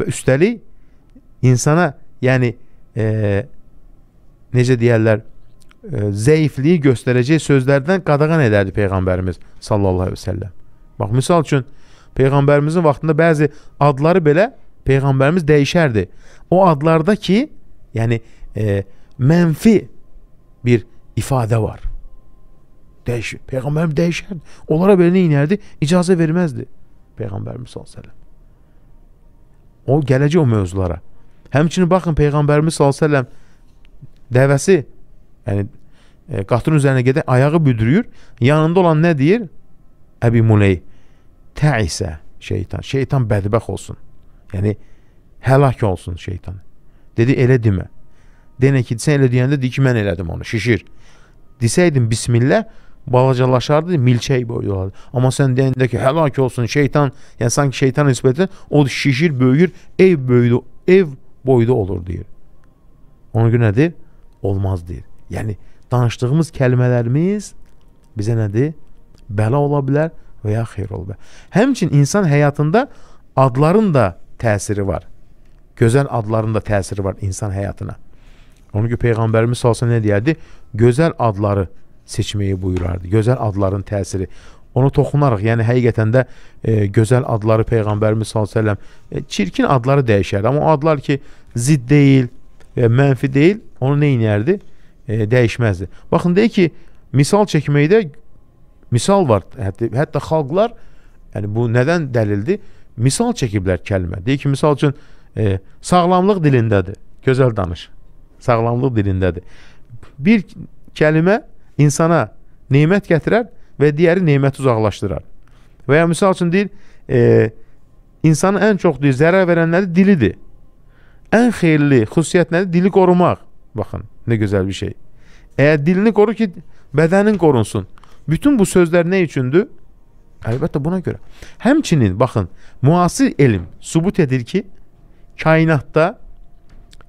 və üstəlik insana, yəni e, necə deyərlər, e, zəifliyi göstərəcək sözlərdən qadağan edərdi peyğəmbərimiz sallallahu əleyhi və səlləm. Bax, misal üçün peyğəmbərimizin vaxtında bəzi adları belə Peyğəmbərimiz dəyişərdi. O adlarda ki, yəni e, mənfi bir ifadə var. Dəyişir. Peyğəmbərimiz dəyişərdi. Onlara belə nə inərdi? İcazə verməzdi Peyğəmbərimiz sallallahu əleyhi O gələcək o mövzulara. Həmçinin baxın Peyğəmbərimiz sallallahu əleyhi dəvəsi, yəni e, qatın üzərinə gedən ayağı büdrüyür. Yanında olan nə deyir? Əbi Muley. Təisə şeytan. Şeytan bədbəx olsun. Yəni həlak olsun şeytan. Dedi elə demə. Denə ki, sən elə deyəndə deyir ki, mən elədim onu, şişir. Desəydin bismillah, balacalaşardı, milçək boyu olardı. Amma sən deyəndə ki, həlak olsun şeytan, yəni sanki şeytan nisbəti o şişir, böyüyür, ev böyüdü, ev boyda olur deyir. Ona görə nədir? Olmaz deyir. Yəni danışdığımız kəlmələrimiz bizə nədir? Bəla ola bilər və ya xeyir ola bilər. Həmçinin insan həyatında adların da təsiri var. Gözəl adların da təsiri var insan həyatına. Onun ki, Peyğəmbərimiz salsa nə deyərdi? Gözəl adları seçməyi buyurardı. Gözəl adların təsiri. Onu toxunaraq, yəni həqiqətən də e, gözəl adları Peyğəmbərimiz s.ə.v e, çirkin adları dəyişərdi. Amma o adlar ki, zid deyil, e, mənfi deyil, onu nə inərdi? E, dəyişməzdi. Baxın, deyək ki, misal çəkməkdə misal var. Hətta, hətta xalqlar, yəni bu nədən dəlildir? misal çəkiblər kəlmə. Deyir ki, misal üçün e, sağlamlıq dilindədir. Gözəl danış. Sağlamlıq dilindədir. Bir kəlmə insana nemət gətirər və digəri neməti uzaqlaşdırar. Və ya misal üçün deyir, e, insanı ən çox deyir, zərər verən nədir? Dilidir. Ən xeyirli xüsusiyyət nədir? Dili qorumaq. Baxın, nə gözəl bir şey. Əgər dilini qoru ki, bədənin qorunsun. Bütün bu sözlər nə üçündür? Əlbəttə buna görə. Həmçinin baxın, müasir elm sübut edir ki, kainatda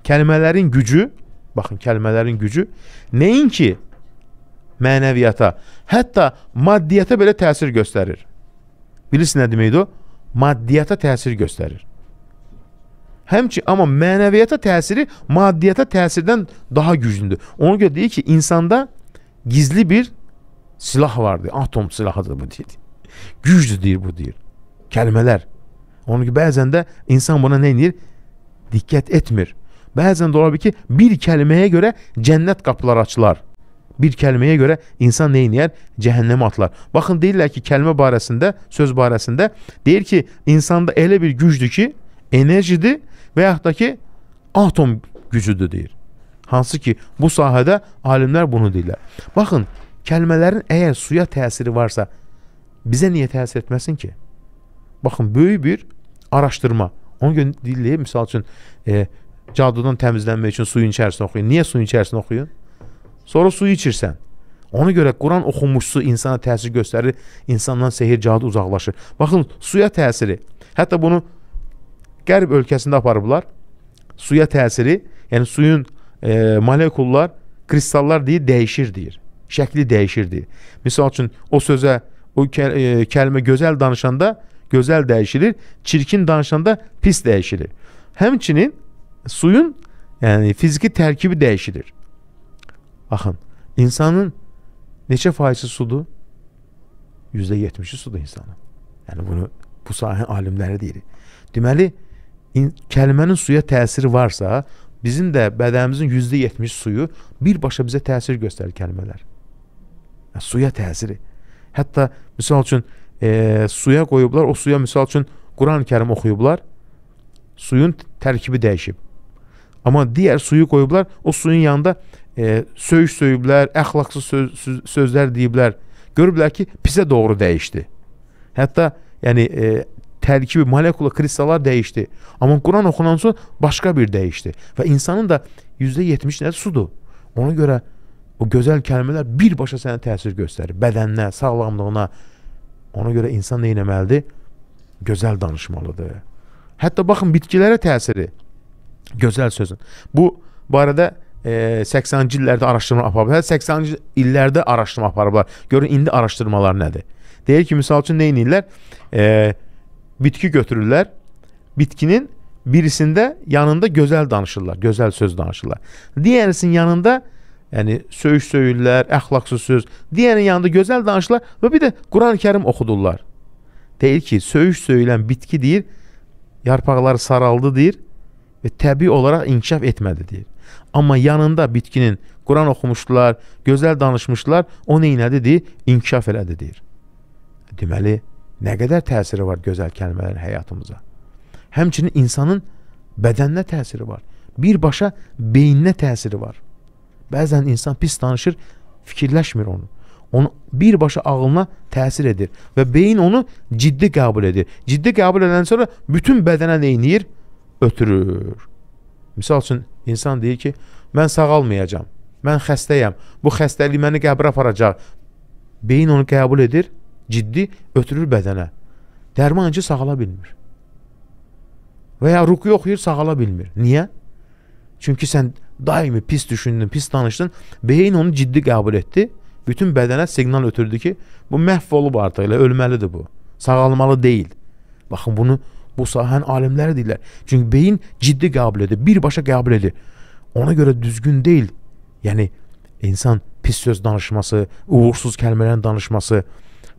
kəlmələrin gücü, baxın, kəlmələrin gücü nəinki mənəviyyata, hətta maddiyyata belə təsir göstərir. Bilirsin nə deməkdir o? Maddiyyata təsir göstərir. Həmçi, amma mənəviyyata təsiri maddiyyata təsirdən daha güclüdür. Ona görə deyir ki, insanda gizli bir silah vardır. Atom silahıdır bu deyir. Gücdür deyir bu deyir. Kəlmələr. Onun ki, bəzən də insan buna nə edir? Diqqət etmir. Bəzən də ola bilər ki, bir kəlməyə görə cənnət qapıları açılar. Bir kəlməyə görə insan nə edir? Cəhənnəmə atlar. Baxın deyirlər ki, kəlmə barəsində, söz barəsində deyir ki, insanda elə bir gücdür ki, enerjidir və yaxud da ki, atom gücüdür deyir. Hansı ki, bu sahədə alimlər bunu deyirlər. Baxın, kəlmələrin əgər suya təsiri varsa, bizə niyə təsir etməsin ki? Baxın, böyük bir araşdırma. Onun görə deyirlər, misal üçün, e, cadudan təmizlənmək üçün suyun içərisində oxuyun. Niyə suyun içərisində oxuyun? Sonra suyu içirsən. Ona görə Quran oxumuşsu insana təsir göstərir, insandan sehir, cadu uzaqlaşır. Baxın, suya təsiri. Hətta bunu qərb ölkəsində aparıblar. Suya təsiri, yəni suyun e, molekullar, kristallar deyir, dəyişir deyir. Şəkli dəyişir deyir. Misal üçün, o sözə O kəl e, kəlmə gözəl danışanda gözəl dəyişilir, çirkin danışanda pis dəyişilir. Həmçinin suyun yəni fiziki tərkibi dəyişilir. Baxın, insanın neçə faizi sudur? %70-i sudur insanın. Yəni bunu bu sahə alimləri deyir. Deməli, in, kəlmənin suya təsiri varsa, bizim də bədənimizin %70 suyu birbaşa bizə təsir göstərir kəlmələr. Yəni, suya təsiri. Hətta misal üçün e, suya qoyublar, o suya misal üçün Quran-ı Kərim oxuyublar. Suyun tərkibi dəyişib. Amma digər suyu qoyublar, o suyun yanında e, söyüş söyüblər, əxlaqsız söz, söz, sözlər deyiblər. Görüblər ki, pisə doğru dəyişdi. Hətta yəni e, tərkibi, molekula, kristallar dəyişdi. Amma Quran oxunan sonra başqa bir dəyişdi. Və insanın da %70 nədir? Sudur. Ona görə O gözəl kəlmələr birbaşa sənə təsir göstərir. Bədəninə, sağlamlığına. Ona görə insan nə etməlidir? Gözəl danışmalıdır. Hətta baxın bitkilərə təsiri gözəl sözün. Bu barədə e, 80-ci illərdə araşdırma aparıblar. 80-ci illərdə araşdırma aparıblar. Görün indi araşdırmalar nədir? Deyir ki, məsəl üçün nə edirlər? E, bitki götürürlər. Bitkinin birisində yanında gözəl danışırlar, gözəl söz danışırlar. Digərisinin yanında Yəni söyüş söyürlər, əxlaqsız söz, digərinin yanında gözəl danışırlar və bir də Quran-Kərim oxudurlar. Deyir ki, söyüş söyülən bitki deyir, yarpaqları saraldı deyir və təbii olaraq inkişaf etmədi deyir. Amma yanında bitkinin Quran oxumuşdular, gözəl danışmışdılar, o neynədi deyir, inkişaf elədi deyir. Deməli, nə qədər təsiri var gözəl kəlmələrin həyatımıza. Həmçinin insanın bədəninə təsiri var. Birbaşa beyninə təsiri var. Bəzən insan pis danışır, fikirləşmir onu. Onu birbaşa ağlına təsir edir və beyin onu ciddi qəbul edir. Ciddi qəbul edəndən sonra bütün bədənə neyinir? Ötürür. Misal üçün, insan deyir ki, mən sağalmayacam, mən xəstəyəm, bu xəstəlik məni qəbrə aparacaq. Beyin onu qəbul edir, ciddi ötürür bədənə. Dərmancı sağala bilmir. Və ya ruqya oxuyur, sağala bilmir. Niyə? Çünki sən daimi pis düşündün, pis danışdın, beyin onu ciddi qəbul etdi. Bütün bədənə siqnal ötürdü ki, bu məhv olub artıq, elə ölməlidir bu. Sağalmalı deyil. Baxın bunu bu sahənin alimləri deyirlər. Çünki beyin ciddi qəbul edir, birbaşa qəbul edir. Ona görə düzgün deyil. Yəni insan pis söz danışması, uğursuz kəlmələrin danışması,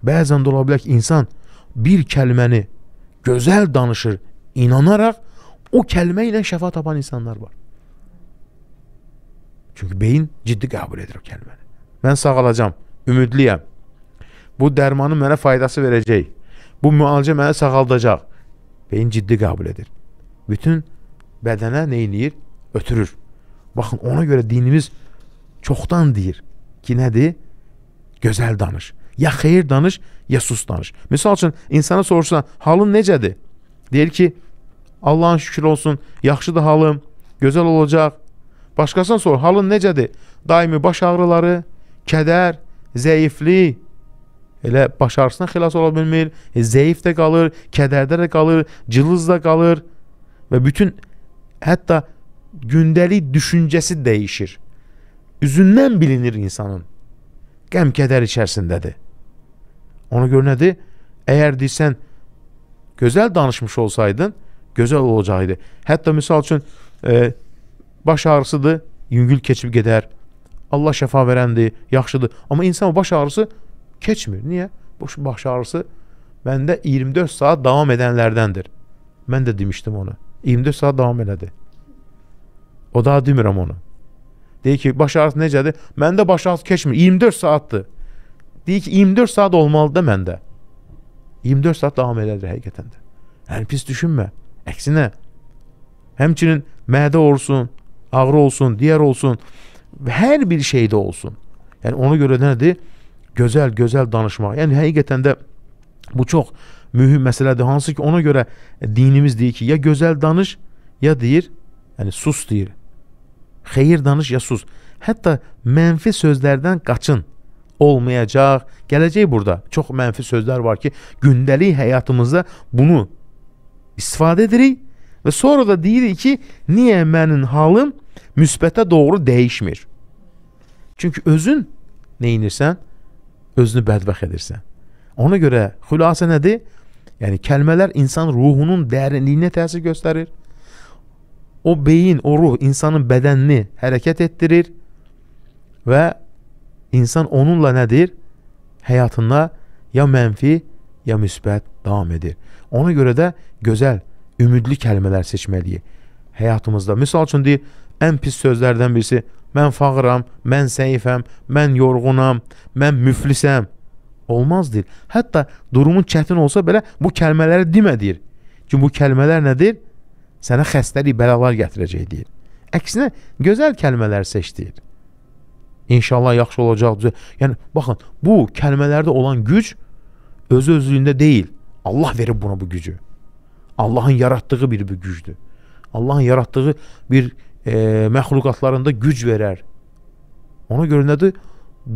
bəzən də ola bilər ki, insan bir kəlməni gözəl danışır, inanaraq o kəlmə ilə şəfa tapan insanlar var. Çünki beyin ciddi qəbul edir o kəlməni. Mən sağalacam, ümidliyəm. Bu dərmanın mənə faydası verəcək. Bu müalicə məni sağaldacaq. Beyin ciddi qəbul edir. Bütün bədənə nə eləyir? Ötürür. Baxın, ona görə dinimiz çoxdan deyir ki, nədir? Gözəl danış. Ya xeyir danış, ya sus danış. Misal üçün, insana soruşsan, halın necədir? Deyir ki, Allahın şükür olsun, yaxşıdır halım, gözəl olacaq, Başqasına sor, halın necədir? Daimi baş ağrıları, kədər, zəiflik. Elə baş ağrısına xilas ola bilmir, e, zəif də qalır, kədərdə də qalır, cılız da qalır və bütün hətta gündəlik düşüncəsi dəyişir. Üzündən bilinir insanın. Qəm-kədər içərisindədir. Ona görə nədir? Əgər deyirsən, gözəl danışmış olsaydın, gözəl olacaqdı. Hətta misal üçün, e, Baş ağrısıdır, yüngül keçib gedər. Allah şəfa verəndir, yaxşıdır. Amma insan baş ağrısı keçmir. Niyə? Baş, baş ağrısı məndə 24 saat davam edənlərdəndir. Mən də demişdim onu. 24 saat davam elədi. O daha demirəm onu. Deyir ki, baş ağrısı necədir? Məndə baş ağrısı keçmir. 24 saatdır. Deyir ki, 24 saat olmalıdır məndə. 24 saat davam elədir həqiqətən də. Yəni pis düşünmə. Əksinə. Həmçinin mədə olsun, ağrı olsun, diğer olsun. Her bir şeyde olsun. Yani ona görə nədir? Gözəl, gözəl danışmaq. Yəni həqiqətən də bu çox mühüm məsələdir. Hansı ki, ona görə dinimiz deyir ki, ya gözəl danış, ya deyir, yəni sus deyir. Xeyir danış, ya sus. Hətta mənfi sözlərdən qaçın. Olmayacaq, gələcək burada. Çox mənfi sözlər var ki, gündəlik həyatımızda bunu istifadə edirik və sonra da deyirik ki, niyə mənim halım müsbətə doğru dəyişmir. Çünki özün neyinirsən? Özünü bədbəx edirsən. Ona görə xülasə nədir? Yəni kəlmələr insan ruhunun dərinliyinə təsir göstərir. O beyin, o ruh insanın bədənini hərəkət etdirir və insan onunla nədir? Həyatında ya mənfi, ya müsbət davam edir. Ona görə də gözəl, ümidli kəlmələr seçməliyik həyatımızda. Məsəl üçün deyir, ən pis sözlərdən birisi mən fağıram, mən zəifəm, mən yorğunam, mən müflisəm. Olmaz deyir. Hətta durumun çətin olsa belə bu kəlmələri demə deyir. Ki bu kəlmələr nədir? Sənə xəstəlik, bəlalar gətirəcək deyir. Əksinə gözəl kəlmələr seç deyir. İnşallah yaxşı olacaq. Yəni baxın, bu kəlmələrdə olan güc özü özlüyündə deyil. Allah verib buna bu gücü. Allahın yaratdığı bir, bir gücdür. Allahın yaratdığı bir e, məxluqatlarında güc verər. Ona görə nədir?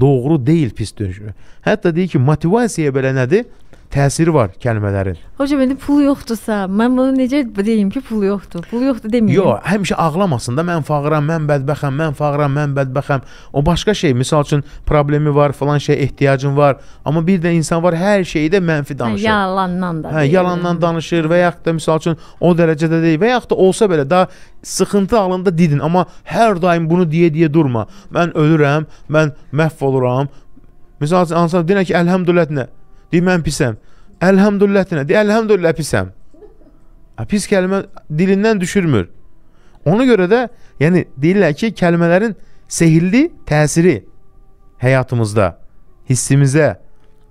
Doğru deyil pis dönüşmə. Hətta deyir ki, motivasiya belə nədir? təsiri var kəlmələrin. Hocam indi pul yoxdursa, mən bunu necə deyim ki, pul yoxdur? Pul yoxdur deməyim. Yox, həmişə ağlamasın da mən fağıram, mən bədbəxəm, mən fağıram, mən bədbəxəm. O başqa şey, məsəl üçün problemi var, falan şey ehtiyacın var. Amma bir də insan var, hər şeyi də mənfi hə, danışır. Hə, yalandan da. Hə, yalandan danışır və yaxud da məsəl üçün o dərəcədə deyil və yaxud da olsa belə daha sıxıntı alında didin, amma hər daim bunu deyə-deyə durma. Mən ölürəm, mən məhv oluram. Məsəl üçün, deyirəm ki, əlhəmdülillah nə? Deyir, mən pisəm. Əlhəmdüllətinə. Deyir, əlhəmdüllə pisəm. Pis kəlmə dilindən düşürmür. Ona görə də, yəni deyirlər ki, kəlmələrin sehirli təsiri həyatımızda, hissimizə.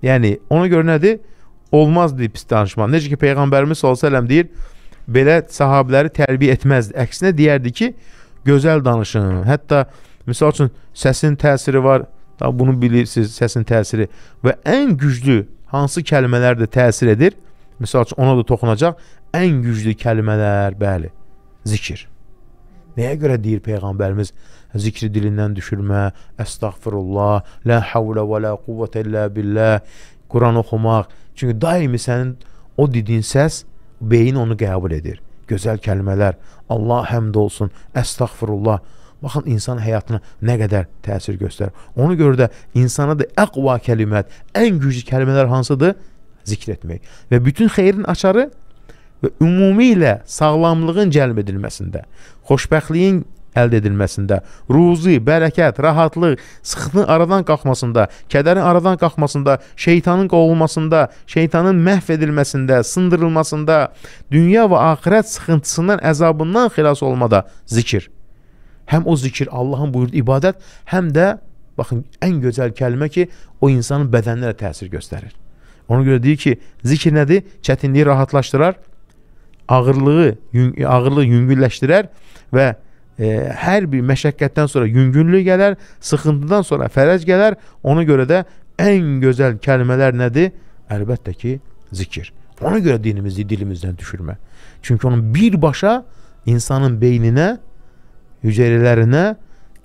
Yəni ona görə nədir? Olmaz deyib pis danışmaq. Necə ki peyğəmbərimiz sallallahu əleyhi deyir, belə sahabeləri tərbiyə etməzdi. Əksinə deyərdi ki, gözəl danışın. Hətta məsəl üçün səsin təsiri var. Da bunu bilirsiniz, səsin təsiri və ən güclü hansı kəlmələr də təsir edir? Məsəl üçün, ona da toxunacaq ən güclü kəlmələr, bəli, zikir. Nəyə görə deyir Peyğəmbərimiz zikri dilindən düşürmə, əstəğfirullah, lə havlə və lə quvvətə illə billəh, Quran oxumaq. Çünki daimi sənin o dediyin səs, beyin onu qəbul edir. Gözəl kəlmələr, Allah həmd olsun, əstəğfirullah. Baxın insan həyatına nə qədər təsir göstərir. Ona görə də insana da əqva kəlimət, ən güclü kəlmələr hansıdır? Zikr etmək. Və bütün xeyrin açarı və ümumilə sağlamlığın cəlb edilməsində, xoşbəxtliyin əldə edilməsində, ruzi, bərəkət, rahatlıq, sıxıntı aradan qalxmasında, kədərin aradan qalxmasında, şeytanın qovulmasında, şeytanın məhv edilməsində, sındırılmasında, dünya və axirət sıxıntısından, əzabından xilas olmada zikir. Həm o zikir, Allahın buyurduğu ibadət, həm də baxın ən gözəl kəlmə ki, o insanın bədəninə də təsir göstərir. Ona görə deyir ki, zikr nədir? Çətinliyi rahatlaşdırar, ağırlığı, yün, ağırlığı yüngülləşdirər və e, hər bir məşəqqətdən sonra yüngünlük gələr, sıxıntıdan sonra fərəc gələr. Ona görə də ən gözəl kəlmələr nədir? Əlbəttə ki, zikir. Ona görə dinimizi dilimizdən düşürmə. Çünki onun birbaşa insanın beyninə hüceyrələrinə,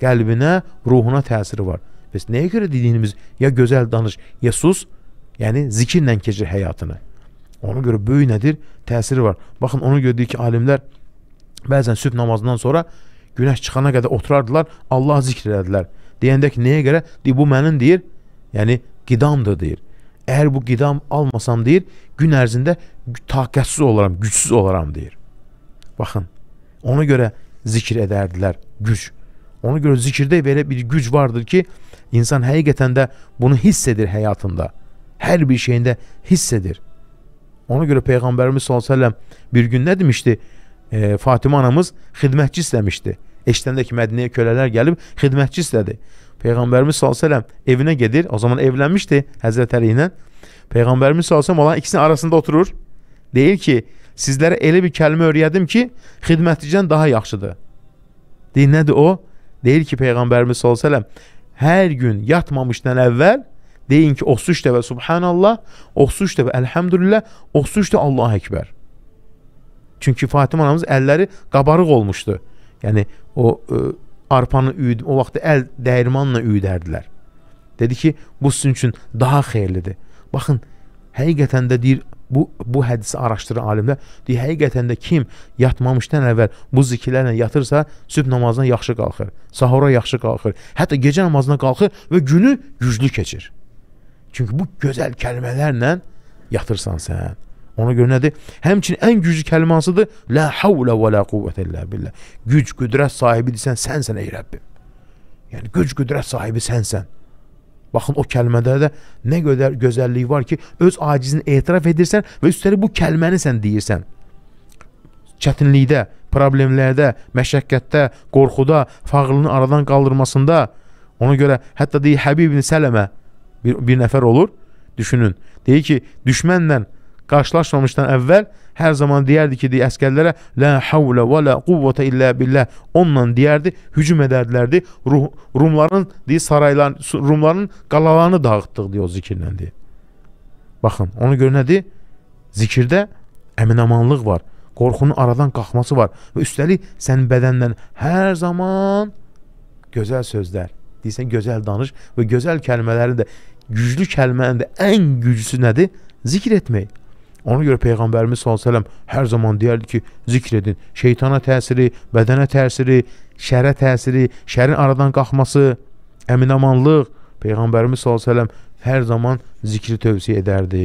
qəlbinə, ruhuna təsiri var. Bəs nəyə görə dediyimiz ya gözəl danış, ya sus, yəni zikirlə keçir həyatını. Ona görə böyük nədir? Təsiri var. Baxın, onu gördük ki, alimlər bəzən sübh namazından sonra günəş çıxana qədər oturardılar, Allah zikr edədilər. Deyəndə ki, nəyə görə? Deyir, bu mənim deyir, yəni qidamdır deyir. Əgər bu qidam almasam deyir, gün ərzində taqətsiz olaram, gücsüz olaram deyir. Baxın, ona görə zikir edərdilər, güc. Ona görə zikirdə belə bir güc vardır ki, insan həqiqətən də bunu hiss edir həyatında. Hər bir şeyində hiss edir. Ona görə Peyğəmbərimiz s.ə.v bir gün nə demişdi? E, Fatimə anamız xidmətçi istəmişdi. Eşitəndə ki, Mədiniyə kölələr gəlib xidmətçi istədi. Peyğəmbərimiz s.ə.v evinə gedir. O zaman evlənmişdi Həzrət Əli ilə. Peyğəmbərimiz s.ə.v olan ikisinin arasında oturur. Deyir ki, sizlərə elə bir kəlmə öyrədim ki, xidmətçidən daha yaxşıdır. Deyir, nədir o? Deyir ki, Peyğəmbərimiz s.ə.v hər gün yatmamışdan əvvəl deyin ki, 33 dəfə Subhanallah, 33 dəfə Əlhəmdülillah, 33 də Allah Əkbər. Çünki Fatimə anamız əlləri qabarıq olmuşdu. Yəni, o ə, e, arpanı üyüd, o vaxtda əl dəyirmanla üyüdərdilər. Dedi ki, bu sizin üçün daha xeyirlidir. Baxın, həqiqətən də deyir, bu bu hədisi araşdıran alimlər deyir, həqiqətən də kim yatmamışdan əvvəl bu zikirlərlə yatırsa, sübh namazına yaxşı qalxır, sahura yaxşı qalxır, hətta gecə namazına qalxır və günü güclü keçir. Çünki bu gözəl kəlmələrlə yatırsan sən. Ona görə nədir? Həmçinin ən güclü kəlmə hansıdır? La havla və la quvvətə illə billah. Güc, qüdrət sahibidirsən, sənsən ey Rəbbim. Yəni güc, qüdrət sahibi sənsən. Baxın o kəlmədə də nə qədər gözəllik var ki, öz acizini etiraf edirsən və üstəlik bu kəlməni sən deyirsən. Çətinlikdə, problemlərdə, məşəqqətdə, qorxuda, fağrının aradan qaldırmasında ona görə hətta deyir Həbib ibn Sələmə bir, bir nəfər olur. Düşünün. Deyir ki, düşmənlə qarşılaşmamışdan əvvəl hər zaman deyərdi ki, deyə əskərlərə la havla və la quvvata illə billah. Onunla deyərdi, hücum edərdilərdi. Ruh, Rumların deyə saraylar, Rumların qalalarını dağıtdıq deyə o zikirlə deyə. Baxın, ona görə nədir? Zikirdə əminamanlıq var. Qorxunun aradan qalxması var və üstəlik sənin bədəndən hər zaman gözəl sözlər, deyirsən gözəl danış və gözəl kəlmələri də, güclü kəlmənin də ən güclüsü nədir? Zikr etmək. Ona görə Peyğəmbərimiz s.ə.v hər zaman deyərdi ki, zikr edin. Şeytana təsiri, bədənə təsiri, şərə təsiri, şərin aradan qalxması, əminamanlıq. Peyğəmbərimiz s.ə.v hər zaman zikri tövsiyə edərdi.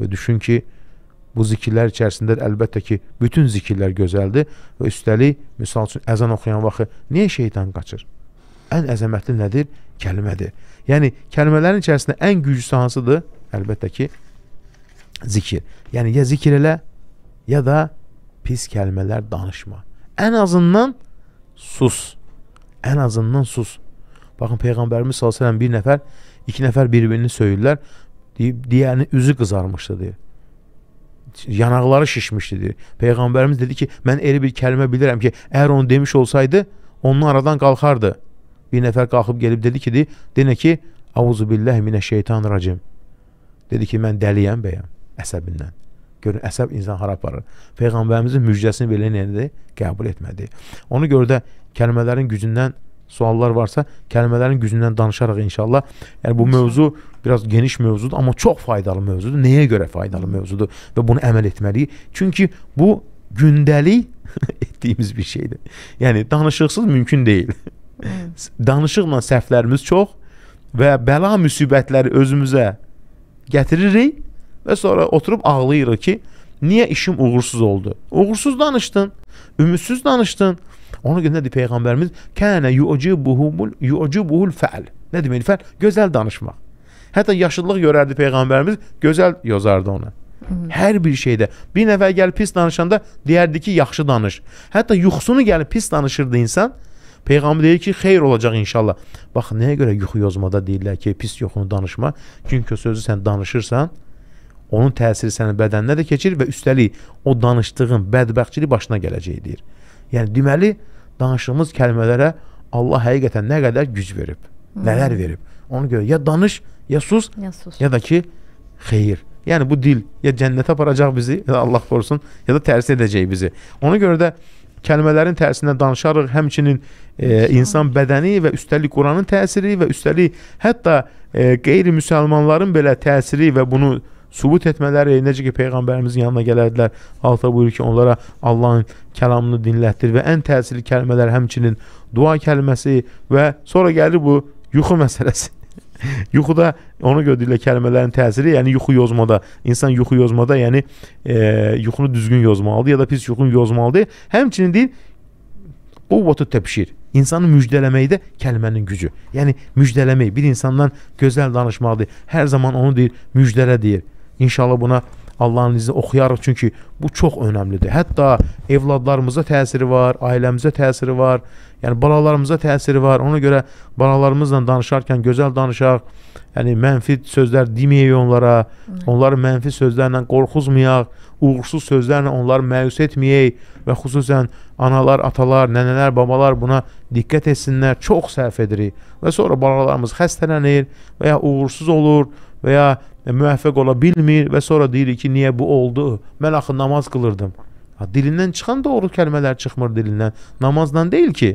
Və düşün ki, bu zikirlər içərisində əlbəttə ki, bütün zikirlər gözəldir və üstəlik, misal üçün, əzan oxuyan vaxı niyə şeytan qaçır? Ən əzəmətli nədir? Kəlmədir. Yəni, kəlmələrin içərisində ən güclüsü hansıdır? Əlbəttə ki, zikir. Yəni ya zikir elə, ya da pis kəlmələr danışma. Ən azından sus. Ən azından sus. Baxın Peyğəmbərimiz sallallahu əleyhi və səlləm bir nəfər, iki nəfər bir-birini söyürlər. Deyənin üzü qızarmışdı deyir. Yanaqları şişmişdi deyir. Peyğəmbərimiz dedi ki, mən elə bir kəlmə bilirəm ki, əgər onu demiş olsaydı, onun aradan qalxardı. Bir nəfər qalxıb gəlib dedi ki, deyir, denə ki, Auzu billahi minəşşeytanirracim. Dedi ki, mən dəliyəm bəyəm əsəbindən. Görün, əsəb insan hara aparır. Peyğəmbərimizin müjdəsini belə nədir? Qəbul etmədi. Ona görə də kəlmələrin gücündən suallar varsa, kəlmələrin gücündən danışaraq inşallah. Yəni bu mövzu biraz geniş mövzudur, amma çox faydalı mövzudur. Nəyə görə faydalı mövzudur və bunu əməl etməliyik? Çünki bu gündəlik etdiyimiz bir şeydir. Yəni danışıqsız mümkün deyil. Danışıqla səhvlərimiz çox və bəla müsibətləri özümüzə gətiririk və sonra oturub ağlayırıq ki, niyə işim uğursuz oldu? Uğursuz danışdın, ümidsiz danışdın. Ona görə nədir peyğəmbərimiz? Kənə yu'cibuhul yu'cibuhul fə'l. Nə deməkdir fə'l? Gözəl danışmaq. Hətta yaşıllıq görərdi peyğəmbərimiz, gözəl yazardı ona. Hər bir şeydə bir nəfər gəlib pis danışanda deyərdi ki, yaxşı danış. Hətta yuxusunu gəlib pis danışırdı insan. Peyğəmbər deyir ki, xeyir olacaq inşallah. Bax, nəyə görə yuxu yozmada deyirlər ki, pis yoxunu danışma. Çünki sözü sən danışırsan, Onun təsiri sənin bədəninə də keçir və üstəlik o danışdığın bədbəxtçilik başına gələcək deyir. Yəni deməli danışdığımız kəlmələrə Allah həqiqətən nə qədər güc verib, hmm. nələr verib. Ona görə ya danış, ya sus, ya, sus. ya da ki xeyir. Yəni bu dil ya cənnətə aparacaq bizi, ya da Allah qorusun, ya da tərsi edəcək bizi. Ona görə də kəlmələrin təsirindən danışarıq. Həmçinin e, insan bədəni və üstəlik Quranın təsiri və üstəlik hətta e, qeyri-müsəlmanların belə təsiri və bunu subut etmələri, necə ki Peyğəmbərimizin yanına gələrdilər, halda buyurur ki, onlara Allahın kəlamını dinlətdir və ən təsirli kəlmələr həmçinin dua kəlməsi və sonra gəlir bu yuxu məsələsi. Yuxuda ona görə deyilə kəlmələrin təsiri, yəni yuxu yozmada, insan yuxu yozmada, yəni e, yuxunu düzgün yozmalıdır ya da pis yuxunu yozmalıdır. Həmçinin deyil, quvvətu təbşir. İnsanı müjdələməkdə kəlmənin gücü. Yəni müjdələmək, bir insandan gözəl danışmaqdır. Hər zaman onu deyir, müjdələ deyir. İnşallah buna Allahın izni oxuyarıq çünki bu çox önəmlidir. Hətta evladlarımıza təsiri var, ailəmizə təsiri var, yəni balalarımıza təsiri var. Ona görə balalarımızla danışarkən gözəl danışaq. Yəni mənfi sözlər deməyək onlara, onları mənfi sözlərlə qorxuzmayaq, uğursuz sözlərlə onları məyus etməyək və xüsusən analar, atalar, nənələr, babalar buna diqqət etsinlər. Çox səhv edirik və sonra balalarımız xəstələnir və ya uğursuz olur və ya E, müvəffəq ola bilmir və sonra deyir ki, niyə bu oldu? Mən axı namaz qılırdım. Ha, dilindən çıxan doğru kəlmələr çıxmır dilindən. Namazdan deyil ki.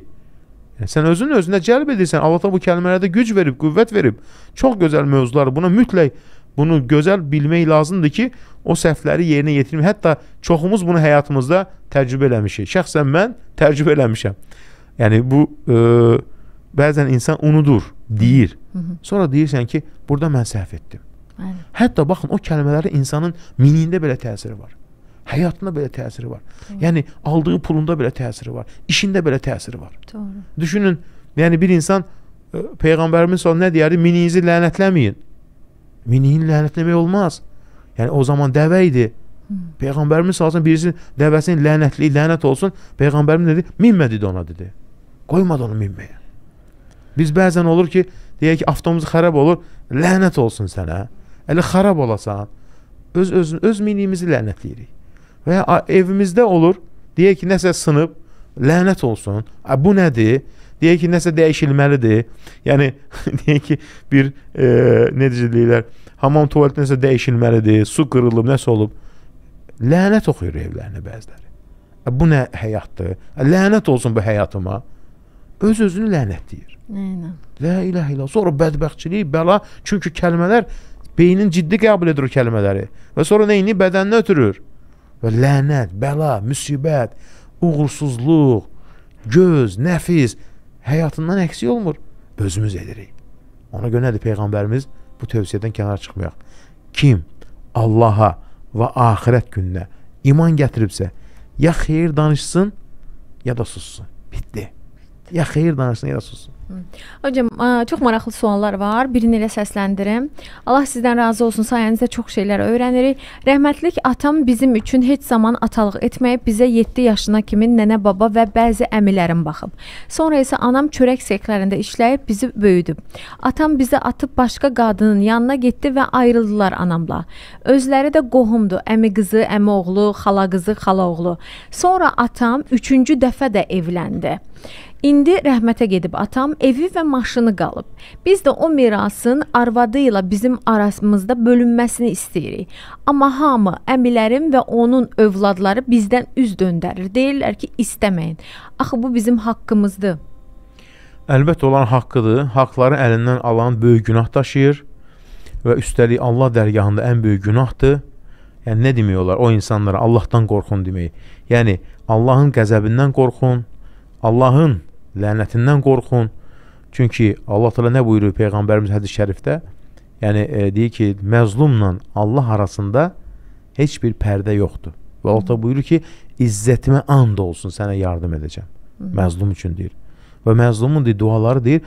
Yəni, sən özün özünə cəlb edirsən. Allah bu kəlmələrdə güc verib, qüvvət verib. Çox gözəl mövzular. Buna mütləq bunu gözəl bilmək lazımdır ki, o səhvləri yerinə yetirmək. Hətta çoxumuz bunu həyatımızda təcrübə eləmişik. Şəxsən mən təcrübə eləmişəm. Yəni bu e, bəzən insan unudur, deyir. Sonra deyirsən ki, burada mən səhv etdim. Bəli. Hətta baxın o kəlmələri insanın minində belə təsiri var. Həyatında belə təsiri var. Doğru. Yəni aldığı pulunda belə təsiri var. İşində belə təsiri var. Doğru. Düşünün, yəni bir insan e, peyğəmbərimiz sonra nə deyərdi? Mininizi lənətləməyin. Minini lənətləmək olmaz. Yəni o zaman dəvə idi. Hı. Peyğəmbərimiz sallallahu birisi dəvəsini lənətli, lənət olsun. Peyğəmbərimiz dedi, minmə dedi ona dedi. Qoymadı onu minməyə. Biz bəzən olur ki, deyək ki, avtobus xarab olur, lənət olsun sənə. Hı. Elə xarab olasan. Öz öz öz miniyimizi lənətləyirik. Və ya evimizdə olur, deyək ki, nəsə sınıb, lənət olsun. A, bu nədir? Deyək ki, nəsə dəyişilməlidir. Yəni deyək ki, bir e, necə deyirlər, hamam tualeti nəsə dəyişilməlidir, su qırılıb, nəsə olub. Lənət oxuyur evlərinə bəziləri. A, bu nə həyatdır? A, lənət olsun bu həyatıma. Öz özünü lənətləyir. Eynən. La ilahe illallah. Sonra bədbəxtçilik, bəla, çünki kəlmələr Beynin ciddi qəbul edir o kəlmələri. Və sonra neyini? Bədəninə ötürür. Və lənət, bəla, müsibət, uğursuzluq, göz, nəfis həyatından əksi olmur. Özümüz edirik. Ona görə nədir Peyğəmbərimiz? Bu tövsiyədən kənara çıxmayaq. Kim Allaha və axirət gününə iman gətiribsə, ya xeyir danışsın, ya da sussun. Bitdi ya xeyir danışsın, ya sussun. Hocam, ə, çox maraqlı suallar var. Birini elə səsləndirim. Allah sizdən razı olsun. Sayənizdə çox şeylər öyrənirik. Rəhmətlik atam bizim üçün heç zaman atalıq etməyib. Bizə 7 yaşına kimi nənə, baba və bəzi əmilərim baxıb. Sonra isə anam çörək seklərində işləyib bizi böyüdüb. Atam bizi atıb başqa qadının yanına getdi və ayrıldılar anamla. Özləri də qohumdu. Əmi qızı, əmi oğlu, xala qızı, xala oğlu. Sonra atam 3-cü dəfə də evləndi. İndi rəhmətə gedib atam evi və maşını qalıb. Biz də o mirasın arvadı ilə bizim aramızda bölünməsini istəyirik. Amma hamı, əmilərim və onun övladları bizdən üz döndərir. Deyirlər ki, istəməyin. Axı bu bizim haqqımızdır. Əlbəttə olan haqqıdır. Haqqları əlindən alan böyük günah daşıyır və üstəlik Allah dərgahında ən böyük günahdır. Yəni nə demək olar? O insanlara Allahdan qorxun demək. Yəni Allahın qəzəbindən qorxun. Allahın lənətindən qorxun. Çünki Allah təala nə buyurur peyğəmbərimiz hədis-i şərifdə? Yəni e, deyir ki, məzlumla Allah arasında heç bir pərdə yoxdur. Və Allah da buyurur ki, izzətimə and olsun, sənə yardım edəcəm. Hı -hı. Məzlum üçün deyir. Və məzlumun deyir, duaları deyir,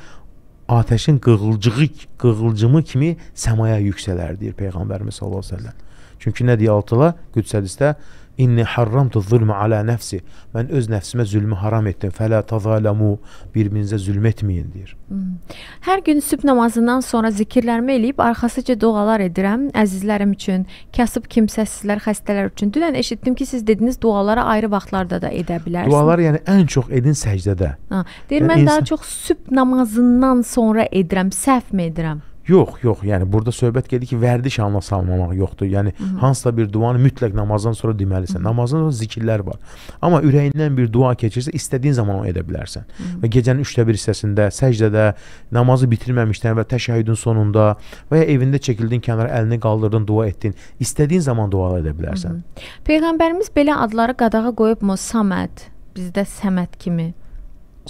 atəşin qığılcığı, qığılcımı kimi səmaya yüksələr deyir peyğəmbərimiz sallallahu əleyhi və səlləm. Çünki nə deyir Allah təala Qüdsədisdə? İnni harramtu zulmə alə nəfsi. Mən öz nəfsimə zülmü haram etdim. Fələ tazalamu. Bir-birinizə zülm etməyin deyir. Hmm. Hər gün sübh namazından sonra zikirlərimi eləyib arxasıca dualar edirəm əzizlərim üçün, kasıb kimsəsizlər, xəstələr üçün. Dünən eşitdim ki, siz dediniz duaları ayrı vaxtlarda da edə bilərsiniz. Dualar yəni ən çox edin səcdədə. Ha, deyir yəni, mən insan... daha çox sübh namazından sonra edirəm, səhvmi edirəm? Yox, yox. Yəni burada söhbət gedir ki, vərdiş halına salmamaq yoxdur. Yəni Hı -hı. hansısa bir duanı mütləq namazdan sonra deməlisən. Hı -hı. Namazdan sonra zikirlər var. Amma ürəyindən bir dua keçirsə, istədiyin zaman onu edə bilərsən. Hı -hı. Və gecənin 3də 1 hissəsində səcdədə, namazı bitirməmişdən və təşəhhüdün sonunda və ya evində çəkildin kənara, əlini qaldırdın, dua etdin, istədiyin zaman dua edə bilərsən. Hı -hı. Peyğəmbərimiz belə adları qadağa qoyubmu? Samət, bizdə Səmət kimi.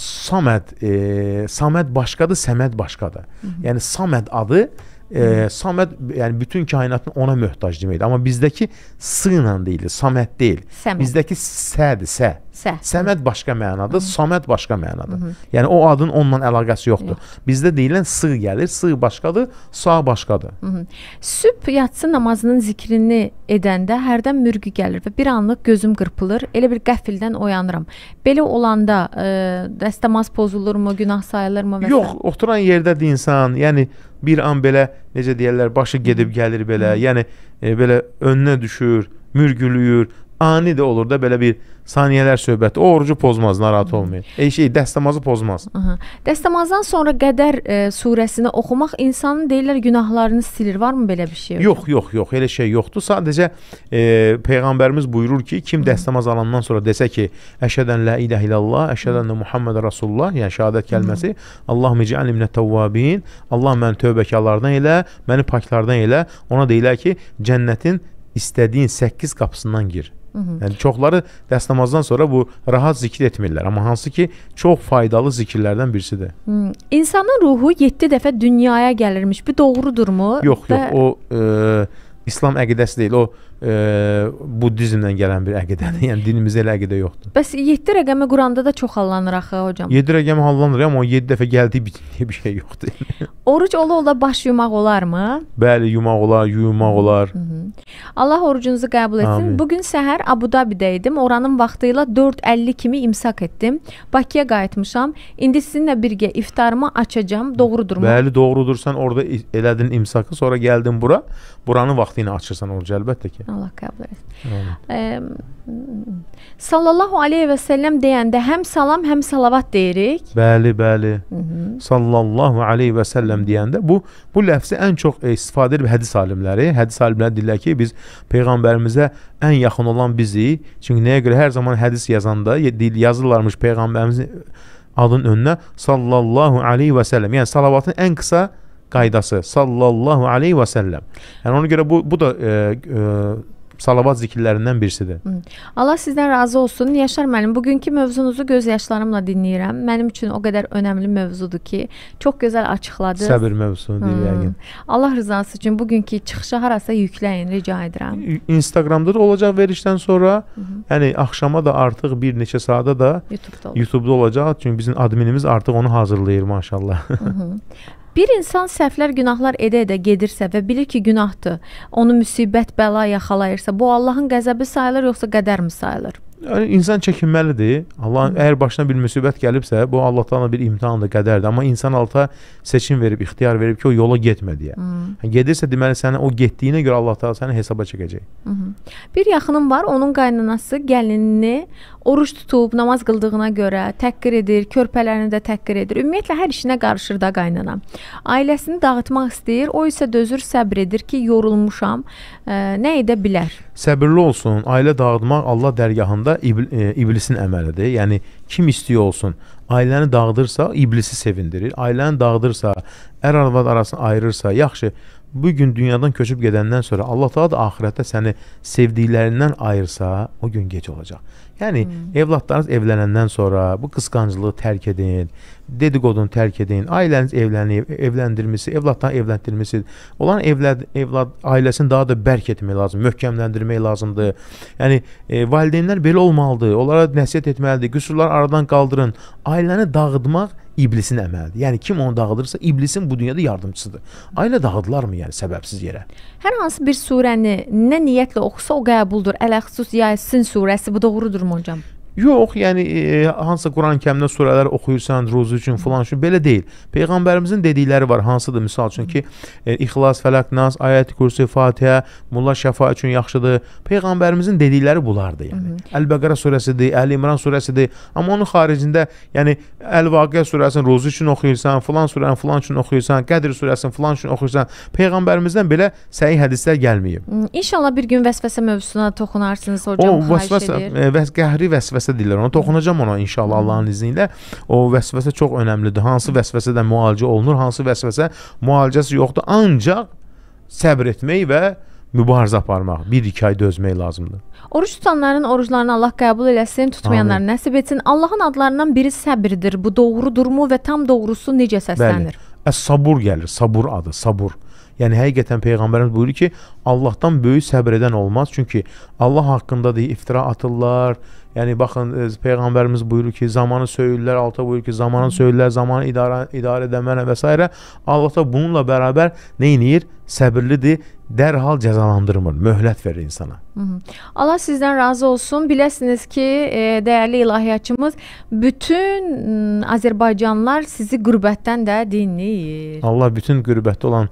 Saməd, e, Saməd başqadır, Səməd başqadır. Hı -hı. Yəni Saməd adı e, Saməd yəni bütün kainatın ona möhtac deməkdir. Amma bizdəki s ilə deyilir, Saməd deyil. Səməd. Bizdəki sədir, sə, Səh. Səməd başqa mənadır, Hı. Saməd başqa mənadır. Hı. Yəni o adın onunla əlaqəsi yoxdur. Yox. Bizdə deyilən sığ gəlir, sığ başqadır, sağ başqadır. Hı. Sübh yatsı namazının zikrini edəndə hərdən mürgü gəlir və bir anlıq gözüm qırpılır, elə bir qəfildən oyanıram. Belə olanda ə, e, dəstəmaz pozulurmu, günah sayılırmı və Yox, oturan yerdədir insan. Yəni bir an belə necə deyirlər, başı gedib gəlir belə. Hı. Yəni e, belə önünə düşür, mürgülüyür ani də olur da belə bir saniyələr söhbəti. O orucu pozmaz, narahat olmayın. Ey şey, dəstəmazı pozmaz. Aha. Dəstəmazdan sonra qədər e, surəsini oxumaq insanın deyirlər günahlarını silir. Varmı belə bir şey? Yox, yox, yox. Elə şey yoxdur. Sadəcə e, peyğəmbərimiz buyurur ki, kim dəstəmaz alandan sonra desə ki, əşhədən la ilaha illallah, əşhədən Muhammed rasulullah, yəni şahadat kəlməsi, Allah mecəlim tawabin, Allah məni tövbəkarlardan elə, məni paklardan elə. Ona deyirlər ki, cənnətin istədiyin 8 qapısından gir. Yəni çoxları dəstəmazdan sonra bu rahat zikr etmirlər, amma hansı ki çox faydalı zikirlərdən birisidir. Hı. İnsanın ruhu 7 dəfə dünyaya gəlirmiş. Bu doğrudurmu? Yox, yox, o e, İslam əqidəsi deyil. O buddizmdən gələn bir əqidədir. Yəni dinimizdə elə əqidə yoxdur. Bəs 7 rəqəmi Quranda da çoxallanır axı hocam. 7 rəqəm hallanır, amma 7 dəfə gəldiyi bir, bir şey yoxdur. Oruc ola-ola baş yumaq olarmı? Bəli, yumaq olar, yuyumaq olar. Hı -hı. Allah orucunuzu qəbul etsin. Amin. Bugün səhər Abu Dabidə idim. Oranın vaxtı ilə 4:50 kimi imsak etdim. Bakıya qayıtmışam. İndi sizinlə birgə iftarımı açacağam. Doğrudurmu? Bəli, doğrudursan orada elədin imsakı, sonra gəldin bura. Buranın vaxtı ilə açırsan orucu əlbəttə ki. Amin. Allah qəbul etsin. E, sallallahu alayhi və səlləm deyəndə həm salam, həm salavat deyirik. Bəli, bəli. Hı -hı. Sallallahu alayhi və səlləm deyəndə bu bu ləfzi ən çox e, istifadə edir hədis alimləri. Hədis alimləri deyirlər ki, biz peyğəmbərimizə ən yaxın olan bizik. Çünki nəyə görə hər zaman hədis yazanda yazırlarmış peyğəmbərimizin adının önünə sallallahu alayhi və səlləm. Yəni salavatın ən qısa qaydası sallallahu aleyhi və səlləm. Yəni ona görə bu bu da e, e, salavat zikirlərindən birisidir. Allah sizdən razı olsun. Yaşar müəllim, bugünkü mövzunuzu göz yaşlarımla dinləyirəm. Mənim üçün o qədər önəmli mövzudur ki, çox gözəl açıqladınız. Səbir mövzusunu deyir yəqin. Allah rızası üçün bugünkü çıxışı harasa yükləyin, rica edirəm. Instagramda da olacaq verişdən sonra, Hı -hı. yəni axşama da artıq bir neçə saata da YouTube-da, olacaq. YouTube-da olacaq. Çünki bizim adminimiz artıq onu hazırlayır maşallah. Hı -hı. Bir insan səhvlər, günahlar edə-edə gedirsə və bilir ki, günahdır, onu müsibət, bəla yaxalayırsa, bu Allahın qəzəbi sayılır yoxsa qədərmi sayılır? Yəni insan çəkinməlidir. Allah Hı. əgər başına bir müsibət gəlibsə, bu Allahdan bir imtahandır, qədərdir. Amma insan alta seçim verib, ixtiyar verib ki, o yola getmə deyə. Hı. Yəni gedirsə deməli sənin o getdiyinə görə Allah Taala səni hesaba çəkəcək. Hı -hı. Bir yaxınım var, onun qaynanası gəlinini oruç tutub namaz qıldığına görə təhqir edir, körpələrini də təhqir edir. Ümumiyyətlə hər işinə qarışır da qaynana. Ailəsini dağıtmaq istəyir, o isə dözür, səbr edir ki, yorulmuşam, ə, e, nə edə bilər. Səbirli olsun. Ailə dağıtmaq Allah dərgahında ibl ə, e, iblisin əməlidir. Yəni kim istəyir olsun, ailəni dağıdırsa iblisi sevindirir. Ailəni dağıdırsa, ər-arvad arasını ayırırsa, yaxşı, bu gün dünyadan köçüb gedəndən sonra Allah Taala da axirətdə səni sevdiklərindən ayırsa, o gün gec olacaq. Yəni hmm. evladlarınız evlənəndən sonra bu qısqanclığı tərk edin, dediqodunu tərk edin. Ailəniz evlənib, evləndirmisi, evladdan evləndirmisi, olan evlad evlad ailəsini daha da bərk etmək lazım, möhkəmləndirmək lazımdır. Yəni e, valideynlər belə olmalıdır. Onlara nəsihət etməlidir. Qüsurları aradan qaldırın. Ailəni dağıtmaq iblisin əməlidir. Yəni kim onu dağıdırsa iblisin bu dünyada yardımçısıdır. Ailə dağıdılarmı yəni səbəbsiz yerə? Hər hansı bir surəni nə niyyətlə oxusa o qəbuldur. Ələxüsus Yasin surəsi bu doğrudur jurumu hocam. Yox, yəni e, hansısa Quran kəminə surələr oxuyursan, ruzu üçün falan üçün belə deyil. Peyğəmbərimizin dedikləri var, hansıdır misal üçün ki, e, İxlas, Fələq, Nas, Ayət, Kursi, Fatihə, Mulla şəfa üçün yaxşıdır. Peyğəmbərimizin dedikləri bulardır, yəni. Əl-Bəqərə surəsidir, Əl-İmran surəsidir. Amma onun xaricində, yəni Əl-Vaqiə surəsini ruzu üçün oxuyursan, falan surəni falan üçün oxuyursan, Qədr surəsini falan üçün oxuyursan, peyğəmbərimizdən belə səhih hədislər gəlməyib. İnşallah bir gün vəsvəsə mövzusuna toxunarsınız hocam. O vəsvəsə, e, vəs qəhri vəsvəsə vəsvəsə deyirlər. Ona toxunacam ona inşallah Allahın izni ilə. O vəsvəsə çox önəmlidir. Hansı vəsvəsədən müalicə olunur, hansı vəsvəsə müalicəsi yoxdur. Ancaq səbr etmək və mübarizə aparmaq, 1-2 ay dözmək lazımdır. Oruç tutanların oruclarını Allah qəbul eləsin, tutmayanlar Amin. nəsib etsin. Allahın adlarından biri səbirdir. Bu doğrudurmu və tam doğrusu necə səslənir? Bəli. Əs-Sabur gəlir, Sabur adı, Sabur. Yəni həqiqətən peyğəmbərimiz buyurur ki, Allahdan böyük səbr edən olmaz. Çünki Allah haqqında deyə iftira atırlar. Yəni baxın e, peyğəmbərimiz buyurur ki, zamanı söyürlər, alta buyurur ki, zamanı söyürlər, zamanı idarə idarə edəmənə və s. Allah da bununla bərabər nə eləyir? Səbirlidir, dərhal cəzalandırmır, möhlət verir insana. Hı -hı. Allah sizdən razı olsun. Biləsiniz ki, e, dəyərli ilahiyyatçımız, bütün Azərbaycanlar sizi qürbətdən də dinləyir. Allah bütün qürbətdə olan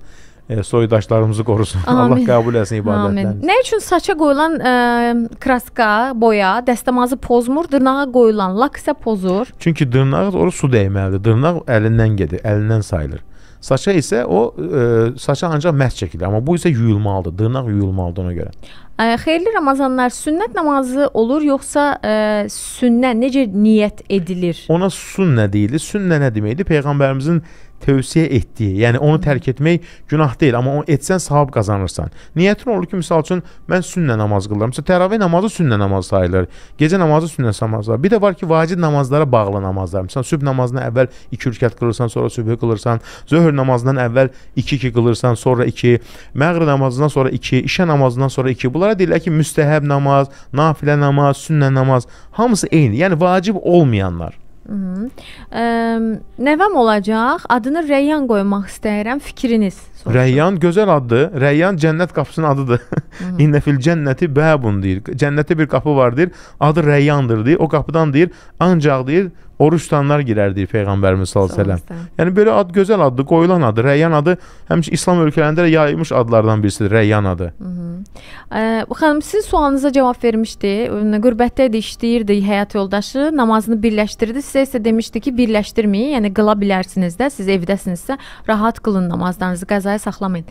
e, soydaşlarımızı qorusun. Amin. Allah qəbul etsin ibadətlərini. Amin. Nə üçün saça qoyulan ə, e, kraska, boya dəstəmazı pozmur, dırnağa qoyulan lak isə pozur? Çünki dırnağa doğru su dəyməlidir. Dırnaq əlindən gedir, əlindən sayılır. Saça isə o ə, e, saça ancaq məhz çəkilir, amma bu isə yuyulmalıdır. Dırnaq yuyulmalıdır ona görə. Ə, e, xeyirli Ramazanlar sünnət namazı olur yoxsa ə, sünnə necə niyyət edilir? Ona sünnə deyilir. Sünnə nə deməkdir? Peyğəmbərimizin tövsiyə etdiyi, yəni onu tərk etmək günah deyil, amma onu etsən savab qazanırsan. Niyyətin olur ki, məsəl üçün mən sünnə namaz qılıram. Məsələn, təravih namazı sünnə namazı sayılır. Gecə namazı sünnə namazı. Bir də var ki, vacib namazlara bağlı namazlar. Məsələn, sübh namazından əvvəl 2 rükət qılırsan, sonra sübhü qılırsan. Zöhr namazından əvvəl 2-2 qılırsan, sonra 2. Məğrib namazından sonra 2, işə namazından sonra 2. Bunlara deyirlər ki, müstəhəb namaz, nafilə namaz, sünnə namaz hamısı eyni. Yəni vacib olmayanlar. Nəvəm olacaq. Adını Rəyyan qoymaq istəyirəm. Fikriniz. Soruşur. Rəyyan gözəl addır. Rəyyan cənnət qapısının adıdır. İnnə fil cənnəti bəbun deyir. Cənnətdə bir qapı var deyir. Adı Rəyyandır deyir. O qapıdan deyir ancaq deyir oruç tutanlar girərdi Peyğəmbərimiz sallallahu əleyhi və səlləm. Yəni belə ad gözəl addır, qoyulan adı, Rəyyan adı həmişə İslam ölkələrində yayılmış adlardan birisidir, Rəyyan adı. Ə, xanım sizin sualınıza cavab vermişdi. Qürbətdə idi, işləyirdi həyat yoldaşı, namazını birləşdirdi. Sizə isə demişdi ki, birləşdirməyin, yəni qıla bilərsiniz də, siz evdəsinizsə rahat qılın namazlarınızı, qəzaya saxlamayın.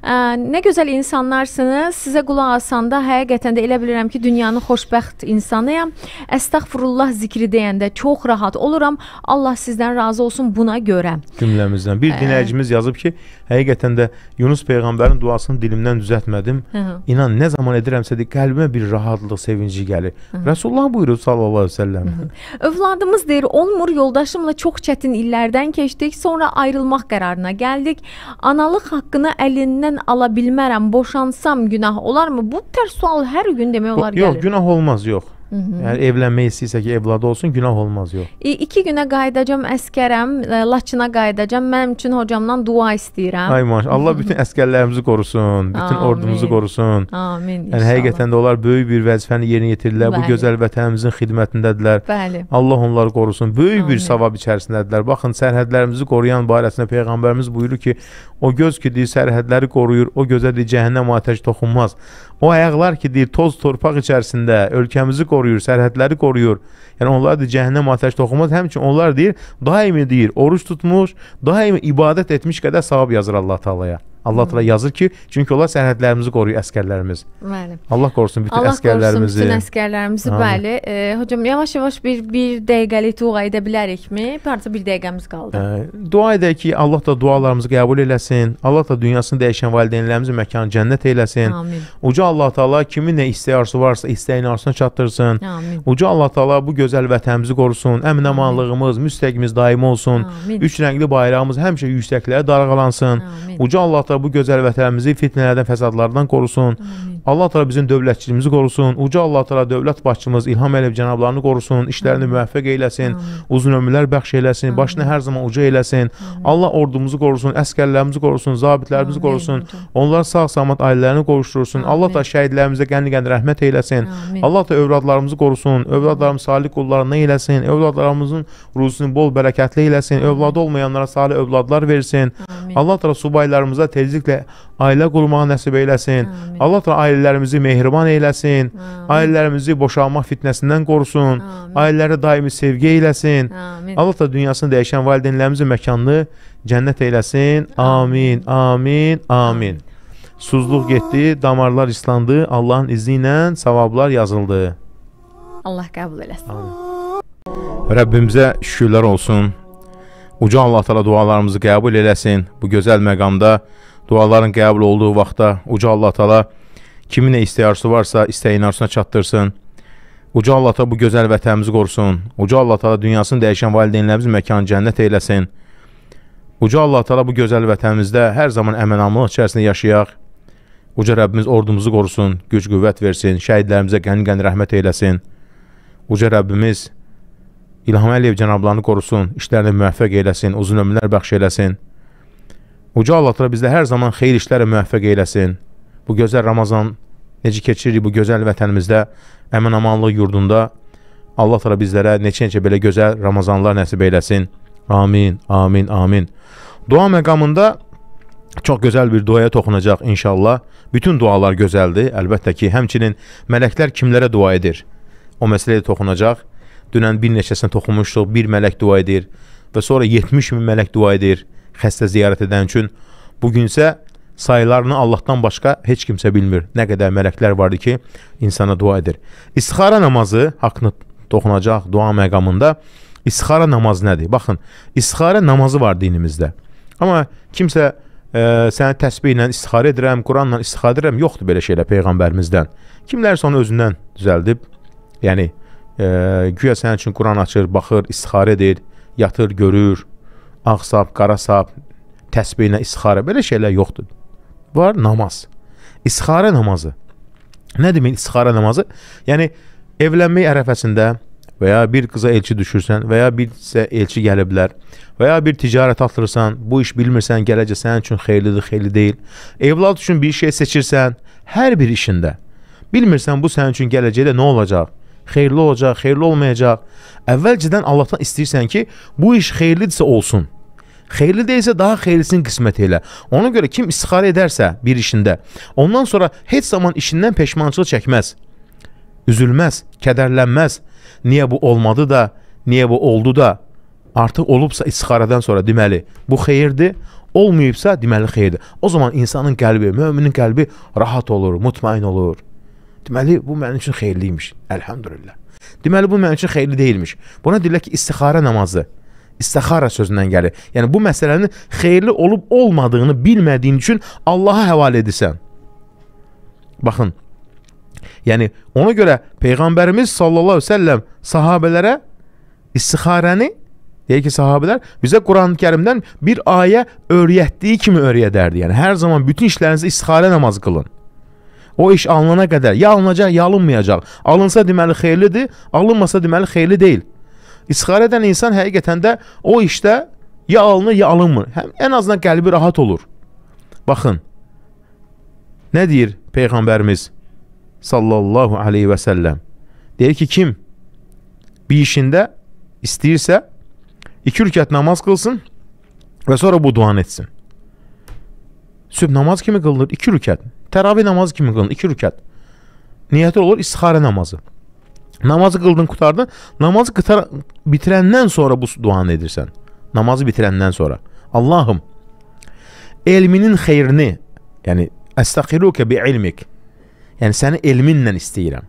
Ə, nə gözəl insanlarsınız. Sizə qulaq asanda həqiqətən də elə bilirəm ki, dünyanın xoşbəxt insanıyam. Əstəğfurullah zikri deyəndə çox rahat narahat oluram. Allah sizdən razı olsun buna görə. Cümləmizdən bir dinləyicimiz yazıb ki, həqiqətən də Yunus peyğəmbərin duasını dilimdən düzəltmədim. Hı. İnan nə zaman edirəmsə də qəlbimə bir rahatlıq, sevinci gəlir. Hı. Rasulullah buyurur sallallahu əleyhi və səlləm. Övladımız deyir, olmur yoldaşımla çox çətin illərdən keçdik, sonra ayrılmaq qərarına gəldik. Analıq haqqını əlindən ala bilmərəm, boşansam günah olarmı? Bu tər sual hər gün demək olar gəlir. Yox, günah olmaz, yox. Hı -hı. Yəni evlənmək istəyirsə ki, evladı olsun, günah olmaz yox. E, iki günə qayıdacam əskərəm, e, Laçına qayıdacam. Mənim üçün hocamdan dua istəyirəm. Ay maş, Allah Hı bütün əskərlərimizi qorusun, bütün Amin. ordumuzu qorusun. Amin. Yəni inşallah. həqiqətən də onlar böyük bir vəzifəni yerinə yetirirlər. Bəli. Bu gözəl vətənimizin xidmətindədirlər. Bəli. Allah onları qorusun. Böyük Amin. bir savab içərisindədirlər. Baxın, sərhədlərimizi qoruyan barəsində peyğəmbərimiz buyurur ki, o göz ki deyir sərhədləri qoruyur, o gözə deyir cəhənnəm atəşi toxunmaz. O ayaqlar ki deyir toz torpaq içərisində ölkəmizi qoruyur qoruyur, sərhədləri qoruyur. Yəni onlar da cəhənnəm atəş toxumaz. Həmçinin onlar deyir, daimi deyir, oruç tutmuş, daimi ibadət etmiş qədər savab yazır Allah Taala'ya. Allah təala yazır ki, çünki onlar sərhədlərimizi qoruyur əskərlərimiz. Bəli. Allah qorusun bütün Allah əskərlərimizi. Allah qorusun bütün əskərlərimizi. Ha. Bəli. E, hocam, yavaş-yavaş bir bir dəqiqəlik dua edə bilərikmi? Parça bir dəqiqəmiz qaldı. E, dua edək ki, Allah da dualarımızı qəbul eləsin. Allah da dünyasını dəyişən valideynlərimizin məkanı cənnət eləsin. Amin. Uca Allah təala kimin nə istəyi arzusu varsa, istəyin arzusuna çatdırsın. Amin. Uca Allah təala bu gözəl vətənimizi qorusun. Əmin-amanlığımız, müstəqimiz daim olsun. Amin. Üç rəngli bayrağımız həmişə yüksəklərə dalğalansın. Uca Allah təala da bu gözəl vətənimizi fitnələrdən, fəsadlardan qorusun. Amin. Allah təala bizim dövlətçiliyimizi qorusun. Uca Allah təala dövlət başçımız İlham Əliyev cənablarını qorusun, işlərini müvəffəq eyləsin, Amin. uzun ömürlər bəxş eyləsin, Amin. başını hər zaman uca eyləsin. Amin. Allah ordumuzu qorusun, əsgərlərimizi qorusun, zabitlərimizi Amin. qorusun. Onlar sağ-salamat ailələrini qovuşdursun. Amin. Allah da şəhidlərimizə qəni-qəni rəhmət eyləsin. Amin. Allah da övladlarımızı qorusun, övladlarımız salih qullarına eyləsin, övladlarımızın ruzusunu bol bərəkətli eyləsin, övladı olmayanlara salih övladlar versin. Amin. Allah da subaylarımıza tezliklə ailə qurmağı nəsib eyləsin. Amin. Allah da ailə ailələrimizi mehriban eyləsin, Amin. ailələrimizi boşalma fitnəsindən qorusun, Amin. ailələrə daimi sevgi eyləsin. Amin. Allah da dünyasını dəyişən valideynlərimizi məkanlı cənnət eyləsin. Amin, amin, amin. Suzluq getdi, damarlar islandı, Allahın izni ilə savablar yazıldı. Allah qəbul eləsin. Amin. Rəbbimizə şükürlər olsun. Uca Allah təala dualarımızı qəbul eləsin. Bu gözəl məqamda duaların qəbul olduğu vaxtda Uca Allah təala Kimin nə istəyi arzusu varsa, istəyin arzusuna çatdırsın. Uca Allah bu gözəl vətənimizi qorusun. Uca Allah da dünyasını dəyişən valideynlərimizin məkanı cənnət eyləsin. Uca Allah da bu gözəl vətənimizdə hər zaman əmənamlıq içərisində yaşayaq. Uca Rəbbimiz ordumuzu qorusun, güc-qüvvət versin, şəhidlərimizə qəni-qəni rəhmət eyləsin. Uca Rəbbimiz İlham Əliyev cənablarını qorusun, işlərini müvəffəq eyləsin, uzun ömürlər bəxş eyləsin. Uca Allah bizdə hər zaman xeyir işlərə müvəffəq eyləsin. Bu gözəl Ramazan necə keçiririk bu gözəl vətənimizdə, əmin amanlıq yurdunda. Allah təala bizlərə neçə-neçə belə gözəl Ramazanlar nəsib eləsin. Amin, amin, amin. Dua məqamında çox gözəl bir duaya toxunacaq inşallah. Bütün dualar gözəldir. Əlbəttə ki, həmçinin mələklər kimlərə dua edir? O məsələyə toxunacaq. Dünən bir neçəsinə toxunmuşduq. Bir mələk dua edir və sonra 70 min mələk dua edir xəstə ziyarət edən üçün. Bu gün isə sayılarını Allahdan başqa heç kimsə bilmir. Nə qədər mələklər vardı ki, insana dua edir. İstixara namazı haqqını toxunacaq dua məqamında istixara namazı nədir? Baxın, istixara namazı var dinimizdə. Amma kimsə ə, e, səni təsbihlə istixarə edirəm, Quranla istixarə edirəm, yoxdur belə şeylər peyğəmbərimizdən. Kimlər sonra özündən düzəldib, yəni ə, e, güya sənin üçün Quran açır, baxır, istixarə edir, yatır, görür, ağ sap, qara sap, təsbihlə istixarə belə şeylər yoxdur var namaz. İstixarə namazı. Nə demək istixarə namazı? Yəni evlənmək ərəfəsində və ya bir qıza elçi düşürsən və ya bir elçi gəliblər və ya bir ticarət atırsan, bu iş bilmirsən, gələcək sənin üçün xeyirlidir, xeyirli deyil. Evlad üçün bir şey seçirsən, hər bir işində bilmirsən bu sənin üçün gələcəkdə nə olacaq? Xeyirli olacaq, xeyirli olmayacaq. Əvvəlcədən Allahdan istəyirsən ki, bu iş xeyirlidirsə olsun. Xeyirli deyilsə daha xeyirlisini qismət elə. Ona görə kim istixarə edərsə bir işində, ondan sonra heç zaman işindən peşmançılıq çəkməz. Üzülməz, kədərlənməz. Niyə bu olmadı da, niyə bu oldu da? Artıq olubsa istixarədən sonra deməli, bu xeyirdir. Olmayıbsa deməli xeyirdir. O zaman insanın qəlbi, möminin qəlbi rahat olur, mutmain olur. Deməli bu mənim üçün xeyirli imiş. Elhamdülillah. Deməli bu mənim üçün xeyirli deyilmiş. Buna deyirlər ki, istixarə namazı. İstəxara sözündən gəlir. Yəni bu məsələnin xeyirli olub olmadığını bilmədiyin üçün Allaha həvalə edirsən. Baxın. Yəni ona görə peyğəmbərimiz sallallahu əleyhi və səlləm sahabelərə istixarəni deyək ki, sahabelər bizə Quran-Kərimdən bir ayə öyrətdiyi kimi öyrədərdi. Yəni hər zaman bütün işlərinizi istixarə namazı qılın. O iş alınana qədər ya alınacaq, ya alınmayacaq. Alınsa deməli xeyirlidir, alınmasa deməli xeyirli deyil. İsxar edən insan həqiqətən də o işdə ya alınır, ya alınmır. Həm ən azından qəlbi rahat olur. Baxın, nə deyir Peyğəmbərimiz sallallahu aleyhi və səlləm? Deyir ki, kim bir işində istəyirsə, iki rükət namaz qılsın və sonra bu duan etsin. Sübh namaz kimi qılınır, iki rükət. Təravi namazı kimi qılınır, iki rükət. Niyyəti olur istixarə namazı. Namazı qıldın, qutardın. Namazı qıtar bitirəndən sonra bu duanı edirsən. Namazı bitirəndən sonra. Allahım, elminin xeyrini, yəni əstəxirukə bi ilmik. Yəni səni elminlə istəyirəm.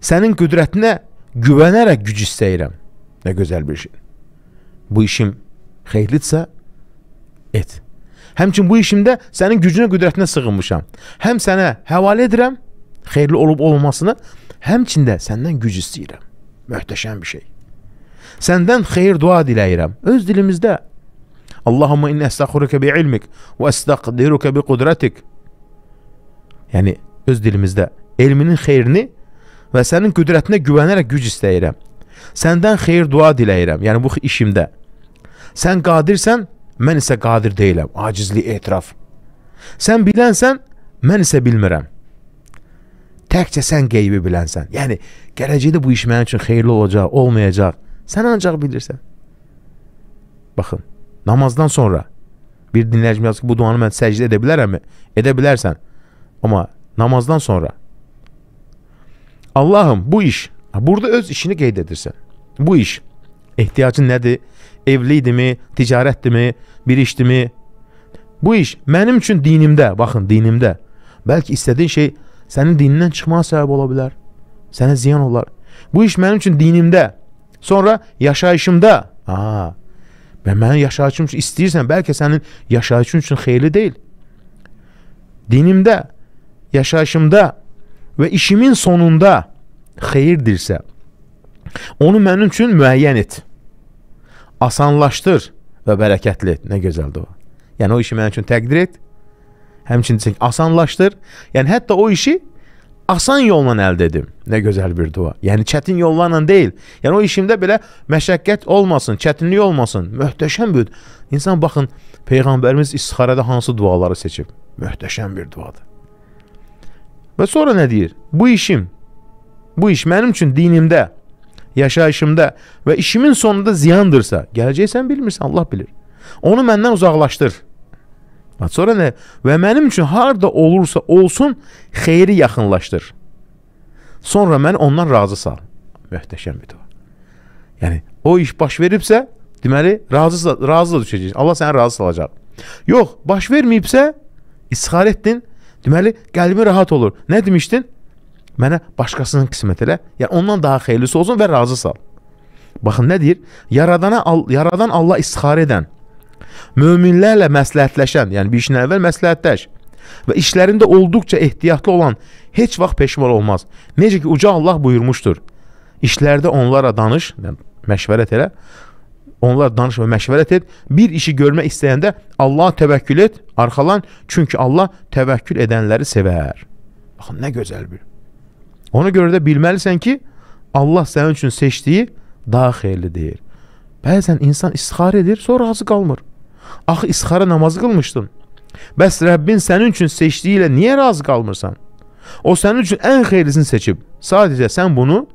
Sənin qüdrətinə güvənərək güc istəyirəm. Nə gözəl bir şey. Bu işim xeyirlidirsə et. Həmçin bu işimdə sənin gücünə, qüdrətinə sığınmışam. Həm sənə həvalə edirəm xeyirli olub olmamasını, Həmçində səndən güc istəyirəm. Möhtəşəm bir şey. Səndən xeyir dua diləyirəm. Öz dilimizdə. Allahumma inni əstəxurukə bi ilmik və əstəqdirukə bi qudratik. Yəni, öz dilimizdə elminin xeyrini və sənin qüdrətinə güvənərək güc istəyirəm. Səndən xeyir dua diləyirəm, yəni bu işimdə. Sən qadirsən, mən isə qadir deyiləm, acizliyi etiraf. Sən bilənsən, mən isə bilmirəm. Təkcə sən qeybi bilənsən. Yəni, gələcəkdə bu iş mənim üçün xeyirli olacaq, olmayacaq. Sən ancaq bilirsən. Baxın, namazdan sonra bir dinləyicim yazır ki, bu duanı mən səcdə edə bilərəmmi? Edə bilərsən. Amma namazdan sonra Allahım, bu iş, burada öz işini qeyd edirsən. Bu iş ehtiyacın nədir? Evliydimi, ticarətdimi, bir işdimi? Bu iş mənim üçün dinimdə, baxın, dinimdə. Bəlkə istədiyin şey sənin dinindən çıxmağa səbəb ola bilər. Sənə ziyan olar. Bu iş mənim üçün dinimdə, sonra yaşayışımda. Aa, və mənim yaşayışım üçün istəyirsən, bəlkə sənin yaşayışın üçün xeyirli deyil. Dinimdə, yaşayışımda və işimin sonunda xeyirdirsə, onu mənim üçün müəyyən et. Asanlaşdır və bərəkətli et. Nə gözəldir o. Yəni o işi mənim üçün təqdir et Həmçinin asanlaşdır. Yəni hətta o işi asan yolla əldə edim. Nə gözəl bir dua. Yəni çətin yollarla deyil. Yəni o işimdə belə məşəqqət olmasın, çətinlik olmasın. Möhtəşəm bir. İnsan baxın, peyğəmbərimiz istixarədə hansı duaları seçib? Möhtəşəm bir duadır. Və sonra nə deyir? Bu işim bu iş mənim üçün dinimdə, yaşayışımda və işimin sonunda ziyandırsa, gələcəksən bilmirsən, Allah bilir. Onu məndən uzaqlaşdır. Bax, sonra nə? Və mənim üçün harda olursa olsun xeyri yaxınlaşdır. Sonra mən ondan razı sal. Möhtəşəm bir dua. Yəni o iş baş veribsə, deməli razı razı düşəcəksən. Allah səni razı salacaq. Yox, baş verməyibsə, israr etdin. Deməli qəlbi rahat olur. Nə demişdin? Mənə başqasının qismət elə, yəni ondan daha xeyirlisi olsun və razı sal. Baxın nə deyir? Yaradana yaradan Allah istixarə edən möminlərlə məsləhətləşən, yəni bir işin əvvəl məsləhətləş və işlərində olduqca ehtiyatlı olan heç vaxt peşman olmaz. Necə ki, uca Allah buyurmuşdur, işlərdə onlara danış, yəni məşvərət elə, onlar danış və məşvərət et, bir işi görmək istəyəndə Allaha təvəkkül et, arxalan, çünki Allah təvəkkül edənləri sevər. Baxın, nə gözəl bir. Ona görə də bilməlisən ki, Allah sənin üçün seçdiyi daha xeyirlidir. Bəzən insan istihar edir, sonra razı qalmır. Axı isxara namaz qılmışdın. Bəs Rəbbin sənin üçün seçdiyi ilə niyə razı qalmırsan? O sənin üçün ən xeyirlisini seçib. Sadəcə sən bunu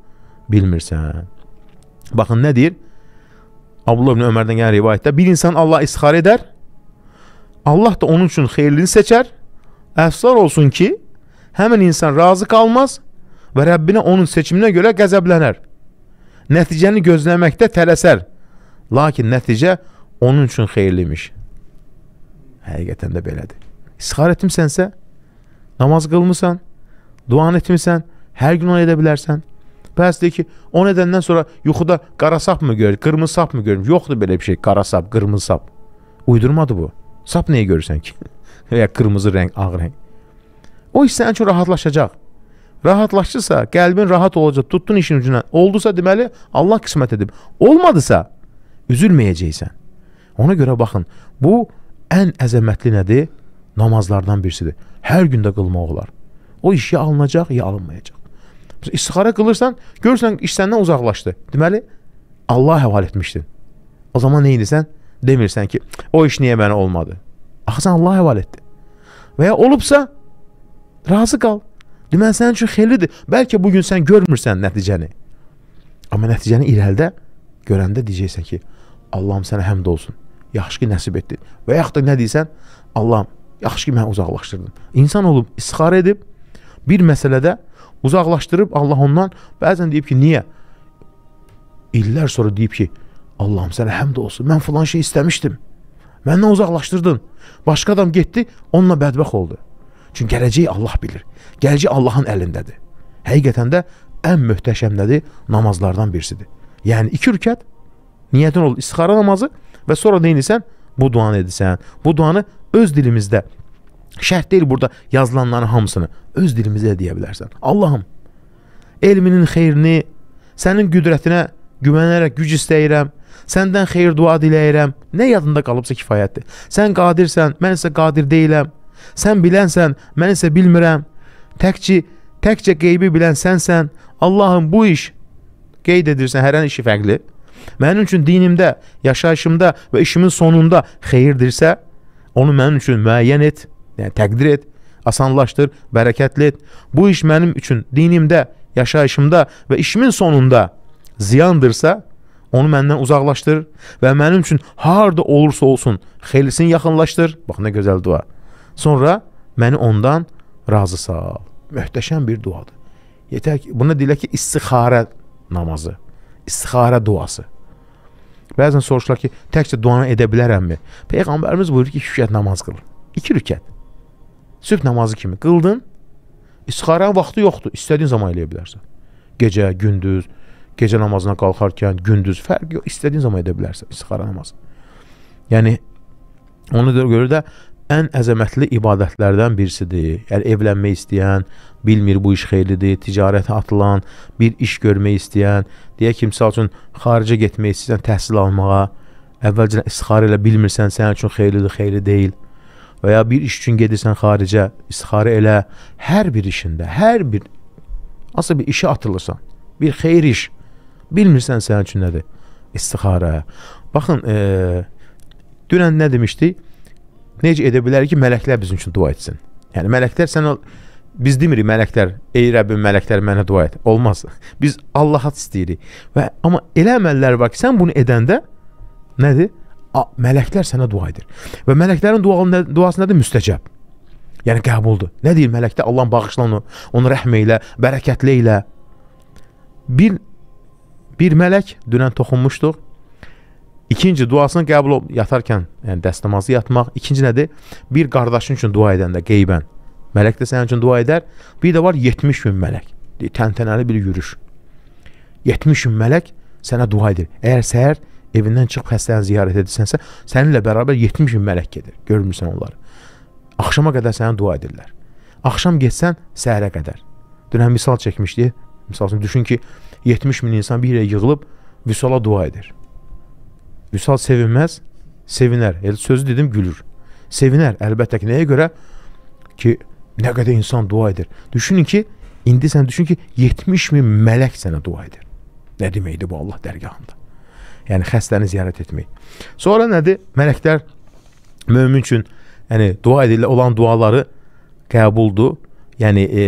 bilmirsən. Baxın nə deyir? Abdullah ibn Ömərdən gələn rivayətdə bir insan Allah isxar edər, Allah da onun üçün xeyirlini seçər. Əfsar olsun ki, həmin insan razı qalmaz və Rəbbinə onun seçiminə görə qəzəblənər. Nəticəni gözləməkdə tələsər. Lakin nəticə onun üçün xeyirlimiş. Həqiqətən də belədir. İstixar etmisənsə, namaz qılmısan, duan etmisən, hər gün onu edə bilərsən. Bəs deyir ki, o nədəndən sonra yuxuda qara sap mı görür, qırmızı sap mı görür? Yoxdur belə bir şey, qara sap, qırmızı sap. Uydurmadır bu. Sap nəyə görürsən ki? ya qırmızı rəng, ağ rəng. O iş sənin üçün rahatlaşacaq. Rahatlaşırsa, qəlbin rahat olacaq, tutdun işin ucuna. Oldusa deməli, Allah qismət edib. Olmadısa, üzülməyəcəksən. Ona görə baxın, bu ən əzəmətli nədir? Namazlardan birisidir. Hər gündə qılmaq olar. O iş ya alınacaq, ya alınmayacaq. İstixarə qılırsan, görürsən iş səndən uzaqlaşdı. Deməli, Allah həval etmişdi. O zaman nə edirsən? Demirsən ki, o iş niyə mənə olmadı? Axı sən Allah həval etdi. Və ya olubsa, razı qal. Deməli, sənin üçün xeyirlidir. Bəlkə bugün sən görmürsən nəticəni. Amma nəticəni irəlidə görəndə deyəcəksən ki, Allahım sənə həmd olsun yaxşı ki, nəsib etdi. Və yaxud da nə deyirsən, Allahım, yaxşı ki, mən uzaqlaşdırdım. İnsan olub, istixarə edib, bir məsələdə uzaqlaşdırıb Allah ondan bəzən deyib ki, niyə? İllər sonra deyib ki, Allahım, sənə həmd olsun, mən filan şey istəmişdim. Məndən uzaqlaşdırdın. Başqa adam getdi, onunla bədbəx oldu. Çünki gələcəyi Allah bilir. Gələcək Allahın əlindədir. Həqiqətən də ən möhtəşəm nədir? Namazlardan birisidir. Yəni iki rükət, niyyətin olur istixara namazı, Və sonra nə edirsən? Bu duanı edirsən. Bu duanı öz dilimizdə şərt deyil burada yazılanların hamısını öz dilimizdə deyə bilərsən. Allahım, elminin xeyrini, sənin qüdrətinə güvənərək güc istəyirəm. Səndən xeyir dua diləyirəm. Nə yadında qalıbsa kifayətdir. Sən qadirsən, mən isə qadir deyiləm. Sən bilənsən, mən isə bilmirəm. Təkcə təkcə qeybi bilən sənsən. Allahım bu iş qeyd edirsən, hərənin işi fərqli mənim üçün dinimdə, yaşayışımda və işimin sonunda xeyirdirsə, onu mənim üçün müəyyən et, yəni təqdir et, asanlaşdır, bərəkətli et. Bu iş mənim üçün dinimdə, yaşayışımda və işimin sonunda ziyandırsa, onu məndən uzaqlaşdır və mənim üçün harda olursa olsun xeyirlisini yaxınlaşdır. Bax nə gözəl dua. Sonra məni ondan razı sal. Möhtəşəm bir duadır. Yetər ki, buna deyilə ki, istixarə namazı, istixarə duası. Bəzən soruşurlar ki, təkcə dua edə bilərəmmi? Peyğəmbərimiz buyurur ki, iki rükət namaz qılın. İki rükət. Sübh namazı kimi qıldın. İstixarənin vaxtı yoxdur. İstədiyin zaman eləyə bilərsən. Gecə, gündüz, gecə namazına qalxarkən, gündüz fərq yox. İstədiyin zaman edə bilərsən istixarə namazı. Yəni ona görə də ən əzəmətli ibadətlərdən birisidir. Yəni evlənmək istəyən, bilmir bu iş xeyirlidir, ticarətə atılan, bir iş görmək istəyən, deyək ki, məsəl üçün xaricə getmək istəyirsən təhsil almağa, əvvəlcədən istixarə elə bilmirsən sənin üçün xeyirlidir, xeyirli deyil. Və ya bir iş üçün gedirsən xaricə, istixarə elə, hər bir işində, hər bir asıl bir işə atılırsan, bir xeyir iş bilmirsən sənin üçün nədir? İstixarə. Baxın, e, dünən nə demişdik? necə edə bilər ki, mələklər bizim üçün dua etsin? Yəni mələklər sən biz demirik mələklər, ey Rəbbim mələklər mənə dua et. Olmaz. Biz Allaha istəyirik. Və amma elə əməllər var ki, sən bunu edəndə nədir? A, mələklər sənə dua edir. Və mələklərin dualı duası nədir? Müstəcəb. Yəni qəbuldur. Nə deyir mələkdə? Allahın bağışla onu, onu rəhm elə, bərəkətli elə. Bir bir mələk dünən toxunmuşduq. İkinci duasını qəbul yatarkən, yəni dəstəmazı yatmaq. İkinci nədir? Bir qardaşın üçün dua edəndə qeybən. Mələk də sənin üçün dua edər. Bir də var 70 min mələk. Təntənəli bir yürüş. 70 min mələk sənə dua edir. Əgər səhər evindən çıxıb xəstəni ziyarət edirsənsə, səninlə bərabər 70 min mələk gedir. Görmürsən onları. Axşama qədər sənə dua edirlər. Axşam getsən səhərə qədər. Dünən misal çəkmişdi. Məsəl üçün düşün ki, 70 min insan bir yerə yığılıb Vüsala dua edir. Vüsal sevinməz, sevinər. El sözü dedim gülür. Sevinər əlbəttə ki, nəyə görə? Ki, nə qədər insan dua edir. Düşünün ki, indi sən düşün ki, 70 min mələk sənə dua edir. Nə deməkdir bu Allah dərgahında? Yəni xəstəni ziyarət etmək. Sonra nədir? Mələklər mömin üçün yəni dua edirlər olan duaları qəbuldur. Yəni e,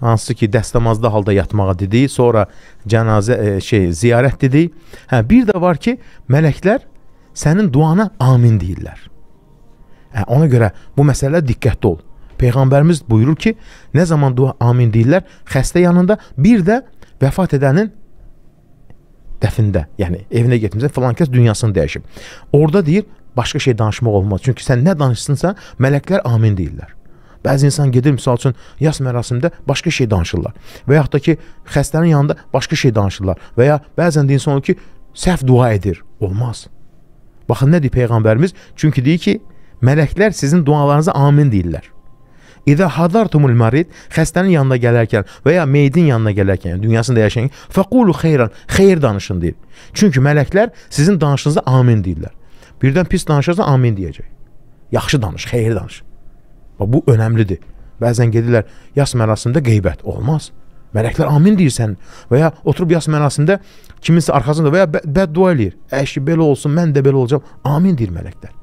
hansı ki dəstəmazda halda yatmağa dedi, sonra cənazə e, şey ziyarət dedi. Hə, bir də var ki, mələklər sənin duana amin deyirlər. Hə, ona görə bu məsələdə diqqətli ol. Peyğəmbərimiz buyurur ki, nə zaman dua amin deyirlər, xəstə yanında, bir də vəfat edənin dəfində, yəni evinə getmişsə filan kəs dünyasını dəyişib. Orda deyir, başqa şey danışmaq olmaz. Çünki sən nə danışsınsa, mələklər amin deyirlər. Bəzi insan gedir, misal üçün, yas mərasimində başqa şey danışırlar. Və yaxud da ki, xəstənin yanında başqa şey danışırlar. Və ya bəzən də insan olur ki, səhv dua edir. Olmaz. Baxın, nə deyir Peyğəmbərimiz? Çünki deyir ki, mələklər sizin dualarınıza amin deyirlər. İdə hadartumul marid, xəstənin yanına gələrkən və ya meydin yanına gələrkən, yəni dünyasında yaşayan, fəqulu xeyran, xeyir danışın deyir. Çünki mələklər sizin danışınıza amin deyirlər. Birdən pis danışarsa amin deyəcək. Yaxşı danış, xeyir danış. Bax, bu önəmlidir. Bəzən gedirlər, yas mərasimində qeybət olmaz. Mələklər amin deyirsən və ya oturub yas mərasimində kiminsə arxasında və ya bəddua eləyir. Əşi belə olsun, mən də belə olacam. Amin deyir mələklər.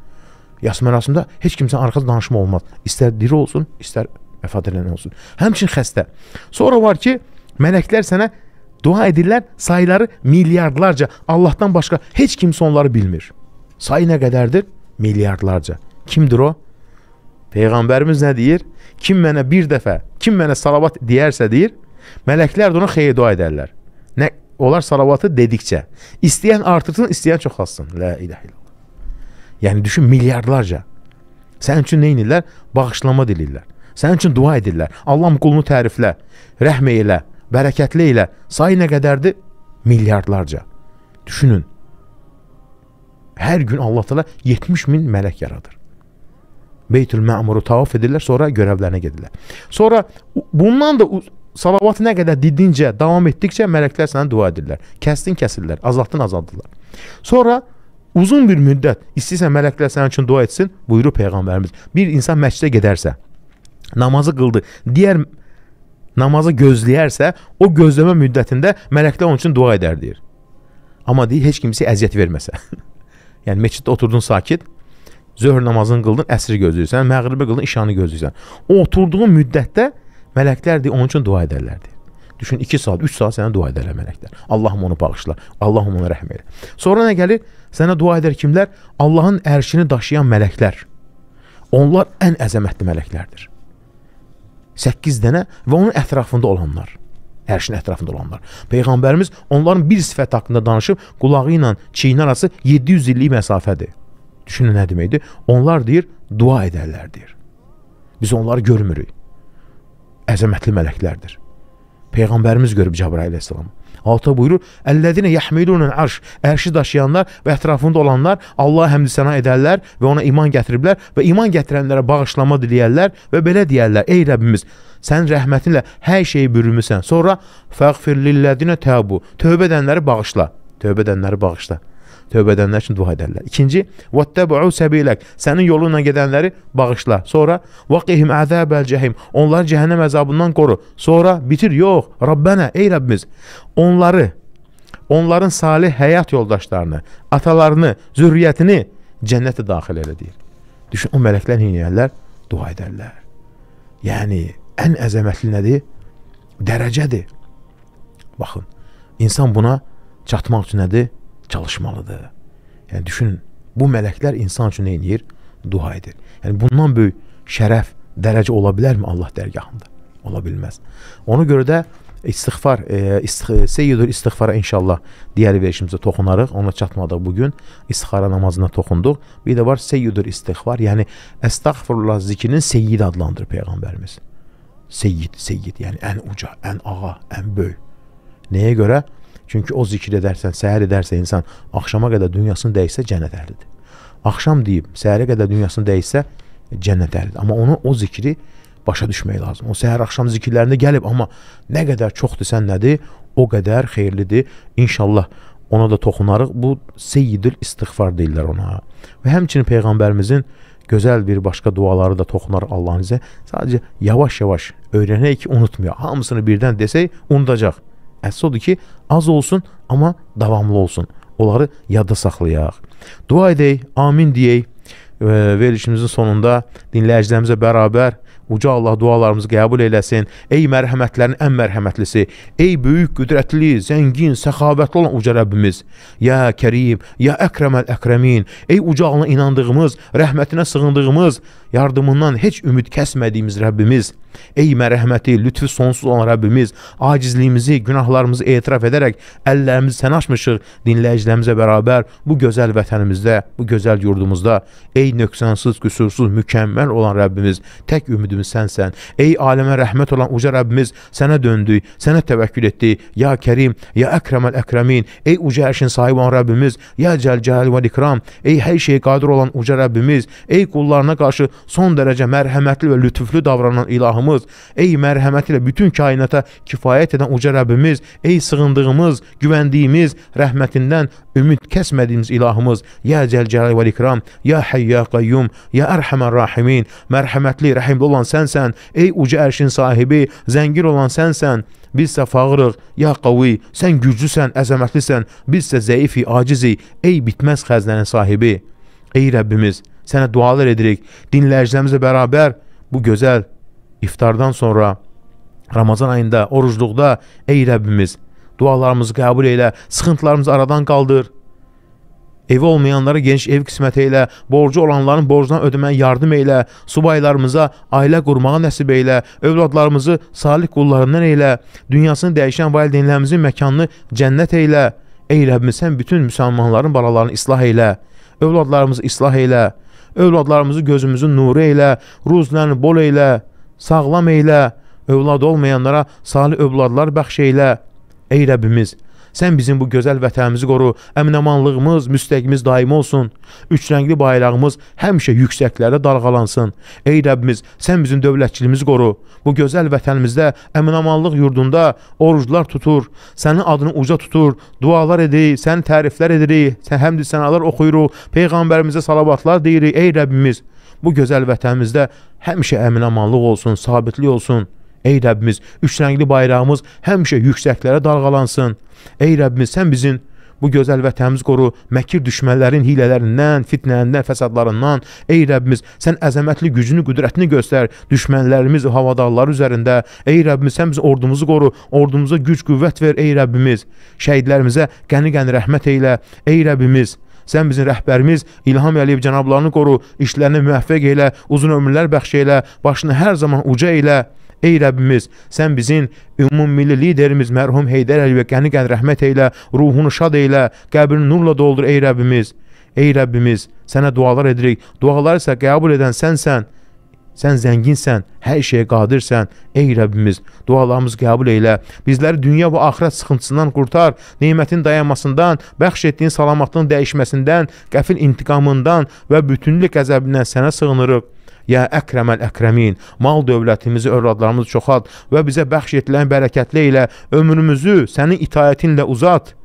Yas mərasimində heç kimsə arxasında danışma olmaz. İstər diri olsun, istər vəfat edən olsun. Həmçin xəstə. Sonra var ki, mələklər sənə dua edirlər, sayları milyardlarca. Allahdan başqa heç kimsə onları bilmir. Sayı nə qədərdir? Milyardlarca. Kimdir o? Peyğəmbərimiz nə deyir? Kim mənə bir dəfə, kim mənə salavat deyərsə deyir, mələklər də ona xeyir dua edərlər. Nə onlar salavatı dedikcə, istəyən artırsın, istəyən çoxalsın. La ilahe illallah. Yəni düşün milyardlarca. Sənin üçün nə edirlər? Bağışlama dilirlər. Sənin üçün dua edirlər. Allahım qulunu təriflə, rəhm elə, bərəkətli elə. Sayı nə qədərdir? Milyardlarca. Düşünün. Hər gün Allah təala 70 min mələk yaradır. Beytül Məmuru tavaf edirlər, sonra görəvlərinə gedirlər. Sonra bundan da salavatı nə qədər didincə, davam etdikcə mələklər sənə dua edirlər. Kəsdin kəsirlər, azaltdın azaldırlar. Sonra uzun bir müddət istəyirsən mələklər sənin üçün dua etsin, buyurur Peyğəmbərimiz. Bir insan məscidə gedərsə, namazı qıldı, digər namazı gözləyərsə, o gözləmə müddətində mələklər onun üçün dua edər deyir. Amma deyir, heç kimisi əziyyət verməsə. yəni məsciddə oturdun sakit, Zöhr namazını qıldın, əsri gözləyirsən, məğribi qıldın, işanı gözləyirsən. O oturduğun müddətdə mələklər deyir, onun üçün dua edərlərdi. Düşün 2 saat, 3 saat sənə dua edərlər mələklər. Allahım onu bağışla, Allahım ona rəhm elə. Sonra nə gəlir? Sənə dua edər kimlər? Allahın ərşini daşıyan mələklər. Onlar ən əzəmətli mələklərdir. 8 dənə və onun ətrafında olanlar. Ərşin ətrafında olanlar. Peyğəmbərimiz onların bir sifət haqqında danışıb qulağı ilə çiyini arası 700 illik məsafədir. Düşünün nə deməkdir? Onlar deyir, dua edərlər deyir. Biz onları görmürük. Əzəmətli mələklərdir. Peyğəmbərimiz görüb Cəbrail əleyhissalam. Alta buyurur: "Əlləzine yahmilunul arş." Ərşi daşıyanlar və ətrafında olanlar Allah həmd sənə edərlər və ona iman gətiriblər və iman gətirənlərə bağışlama diləyərlər və belə deyərlər: "Ey Rəbbimiz, sən rəhmətinlə hər şeyi bürümüsən." Sonra "Fəğfir lillədinə təbu." Tövbə edənləri bağışla. Tövbə edənləri bağışla. Tövbə edənlər üçün dua edərlər. İkinci, "Vattabu səbilək" sənin yolu ilə gedənləri bağışla. Sonra, "Vaqihim əzabel cəhim" onları cəhənnəm əzabından qoru. Sonra bitir, yox, Rabbənə, ey Rəbbimiz, onları onların salih həyat yoldaşlarını, atalarını, zürriyyətini cənnətə daxil elə deyir. Düşün, o mələklər neynəyərlər? Dua edərlər. Yəni, ən əzəmətli nədir? Dərəcədir. Baxın, insan buna çatmaq üçün nədir? çalışmalıdır. Yəni düşünün, bu mələklər insan üçün nə edir? Dua edir. Yəni bundan böyük şərəf, dərəcə ola bilərmi Allah dərgahında? Ola bilməz. Ona görə də istiğfar, e, istiğ Seyyidül istiğfara inşallah digər verişimizə toxunarıq. Ona çatmadıq bu gün. İstiğfara namazına toxunduq. Bir də var Seyyidül istiğfar, yəni əstəğfurullah zikrinin Seyyid adlandırır peyğəmbərimiz. Seyyid, Seyyid, yəni ən uca, ən ağa, ən böyük. Nəyə görə? Çünki o zikr edərsən, səhər edərsə insan, axşama qədər dünyasını dəyişsə cənnət əhlidir. Axşam deyib, səhərə qədər dünyasını dəyişsə cənnət əhlidir. Amma onu o zikri başa düşmək lazım. O səhər axşam zikirlərində gəlib, amma nə qədər çoxdur sən nədir, o qədər xeyirlidir. İnşallah ona da toxunarıq. Bu Seyyidül istighfar deyirlər ona. Və həmçinin peyğəmbərimizin gözəl bir başqa duaları da toxunar Allahın izə. Sadəcə yavaş-yavaş öyrənək ki, unutmuyor. Hamısını birdən desək unudacaq əsas odur ki, az olsun, amma davamlı olsun. Onları yadda saxlayaq. Dua edək, amin deyək. Verilişimizin sonunda dinləyicilərimizə bərabər Uca Allah dualarımızı qəbul eləsin. Ey mərhəmətlərin ən mərhəmətlisi, ey böyük, qüdrətli, zəngin, səxavətli olan uca Rəbbimiz, ya Kərim, ya Əkrəməl Əkrəmin, ey ucalığına inandığımız, rəhmətinə sığındığımız, yardımından heç ümid kəsmədiyimiz Rəbbimiz, Ey mərhəməti, lütfü sonsuz olan Rəbbimiz, acizliyimizi, günahlarımızı etiraf edərək əllərimizi sənə açmışıq dinləyicilərimizə bərabər bu gözəl vətənimizdə, bu gözəl yurdumuzda. Ey nöqsansız, qüsursuz, mükəmməl olan Rəbbimiz, tək ümidimiz sənsən. Ey aləmə rəhmət olan uca Rəbbimiz, sənə döndük, sənə təvəkkül etdik. Ya Kərim, ya Əkrəməl Əkrəmin, ey uca ərşin sahibi olan Rəbbimiz, ya Cəlcəl və İkram, ey hər şeyə qadir olan uca Rəbbimiz, ey qullarına qarşı son dərəcə mərhəmətli və lütflü davranan ilahımız, Atamız, ey mərhəməti ilə bütün kainata kifayət edən uca Rəbbimiz, ey sığındığımız, güvəndiyimiz, rəhmətindən ümid kəsmədiyimiz ilahımız, ya Cəlcəl və İkram, ya Hayya Qayyum, ya Ərhəmər Rahimin, mərhəmətli, rəhimli olan sənsən, ey uca ərşin sahibi, zəngin olan sənsən. Bizsə fağırıq, ya qavi, sən güclüsən, əzəmətlisən, bizsə zəifi, acizik, ey bitməz xəznənin sahibi. Ey Rəbbimiz, sənə dualar edirik, dinləyicilərimizlə bərabər bu gözəl iftardan sonra Ramazan ayında orucluqda ey Rəbbimiz dualarımızı qəbul elə, sıxıntılarımızı aradan qaldır. Evi olmayanlara geniş ev qisməti elə, borcu olanların borcdan ödəməyə yardım elə, subaylarımıza ailə qurmağı nəsib elə, övladlarımızı salih qullarından elə, dünyasını dəyişən valideynlərimizin məkanını cənnət elə. Ey Rəbbimiz, sən bütün müsəlmanların balalarını islah elə, övladlarımızı islah elə, övladlarımızı gözümüzün nuru elə, ruzlərini bol elə, sağlam eylə, övlad olmayanlara salih övladlar bəxş eylə. Ey Rəbbimiz, sən bizim bu gözəl vətənimizi qoru, əminəmanlığımız, müstəqimiz daim olsun. Üç rəngli bayrağımız həmişə yüksəklərə dalğalansın. Ey Rəbbimiz, sən bizim dövlətçiliyimizi qoru. Bu gözəl vətənimizdə əminəmanlıq yurdunda oruclar tutur, sənin adını uca tutur, dualar edirik, səni təriflər edirik, həmd-i sənalar oxuyuruq, peyğəmbərimizə salavatlar deyirik. Ey Rəbbimiz, bu gözəl vətənimizdə həmişə əminamanlıq olsun, sabitlik olsun. Ey Rəbbimiz, üç rəngli bayrağımız həmişə yüksəklərə dalğalansın. Ey Rəbbimiz, sən bizim bu gözəl vətənimiz qoru, məkir düşmənlərin hilələrindən, fitnələrindən, fəsadlarından. Ey Rəbbimiz, sən əzəmətli gücünü, qüdrətini göstər düşmənlərimiz, havadarlar üzərində. Ey Rəbbimiz, sən biz ordumuzu qoru, ordumuza güc, qüvvət ver, ey Rəbbimiz. Şəhidlərimizə qəni-qəni rəhmət eylə, ey Rəbbimiz sən bizim rəhbərimiz İlham Əliyev cənablarını qoru, işlərini müvəffəq elə, uzun ömürlər bəxş elə, başını hər zaman uca elə. Ey Rəbbimiz, sən bizim ümummilli liderimiz mərhum Heydər Əliyev qəni qən rəhmət eylə, ruhunu şad eylə, qəbrini nurla doldur ey Rəbbimiz. Ey Rəbbimiz, sənə dualar edirik. Duaları isə qəbul edən sənsən. Sən zənginsən, hər şeyə qadirsən. Ey Rəbbimiz, dualarımızı qəbul elə. Bizləri dünya və axirət sıxıntısından qurtar, nemətin dayanmasından, bəxş etdiyin salamatlığın dəyişməsindən, qəfil intiqamından və bütünlük qəzəbindən sənə sığınırıq. Ya Əkrəməl Əkrəmin, mal dövlətimizi, övladlarımızı çoxalt və bizə bəxş edilən bərəkətli ilə ömrümüzü sənin itayətinlə uzat.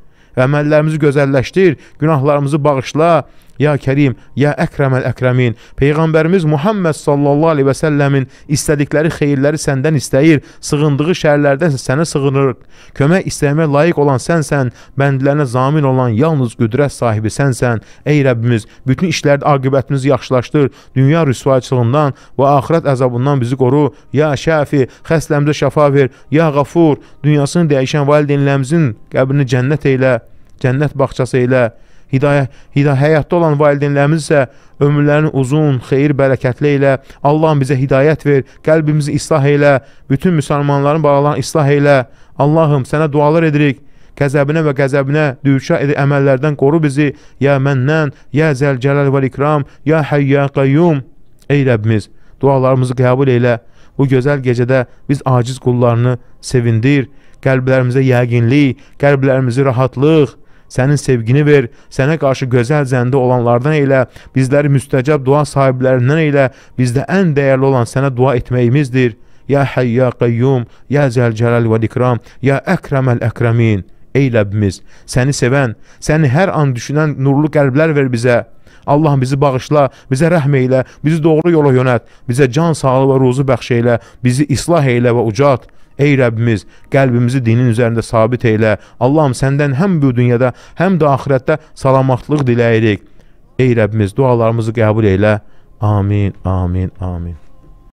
Əməllərimizi gözəlləşdir, günahlarımızı bağışla Ya Kerim, ya Əkrəməl Əkrəmin. Peyğəmbərimiz Muhammed sallallahu aleyhi və səlləmin istədikləri xeyirləri səndən istəyir, sığındığı şərlərdən sənə sığınırıq. Kömək istəməyə layiq olan sənsən, bəndlərinə zamin olan yalnız qüdrət sahibi sənsən. Ey Rəbbimiz, bütün işlərdə aqibətimizi yaxşılaşdır, dünya rüsvayçılığından və axirət əzabından bizi qoru. Ya Şəfi, xəstəmizə şəfa ver. Ya Qafur, dünyasını dəyişən valideynlərimizin qəbrini cənnət eylə, cənnət bağçası eylə. Hidayə, hidayə, həyatda olan valideynlərimiz isə ömürlərini uzun, xeyir, bərəkətli elə, Allahım bizə hidayət ver, qəlbimizi islah elə, bütün müsəlmanların bağlarını islah elə. Allahım, sənə dualar edirik, qəzəbinə və qəzəbinə düçar edir əməllərdən qoru bizi. Ya Mənnən, ya Zəlcəlal və İkram, ya Hayy, ya Qayyum. Ey Rəbbimiz, dualarımızı qəbul elə. Bu gözəl gecədə biz aciz qullarını sevindir, qəlblərimizə yəqinlik, qəlblərimizi rahatlıq, sənin sevgini ver, sənə qarşı gözəl zəndə olanlardan elə, bizləri müstəcəb dua sahiblərindən elə, bizdə ən dəyərli olan sənə dua etməyimizdir. Ya Hayy, ya Qayyum, ya Zəlcəlal və İkram, ya Əkraməl Əkramin. Ey Rəbbimiz, səni sevən, səni hər an düşünən nurlu qəlblər ver bizə. Allah bizi bağışla, bizə rəhm eylə, bizi doğru yola yönət, bizə can sağlığı və ruzu bəxş eylə, bizi islah eylə və ucat. Ey Rəbbimiz, qəlbimizi dinin üzərində sabit elə. Allahım, səndən həm bu dünyada, həm də axirətdə salamatlıq diləyirik. Ey Rəbbimiz, dualarımızı qəbul elə. Amin, amin, amin.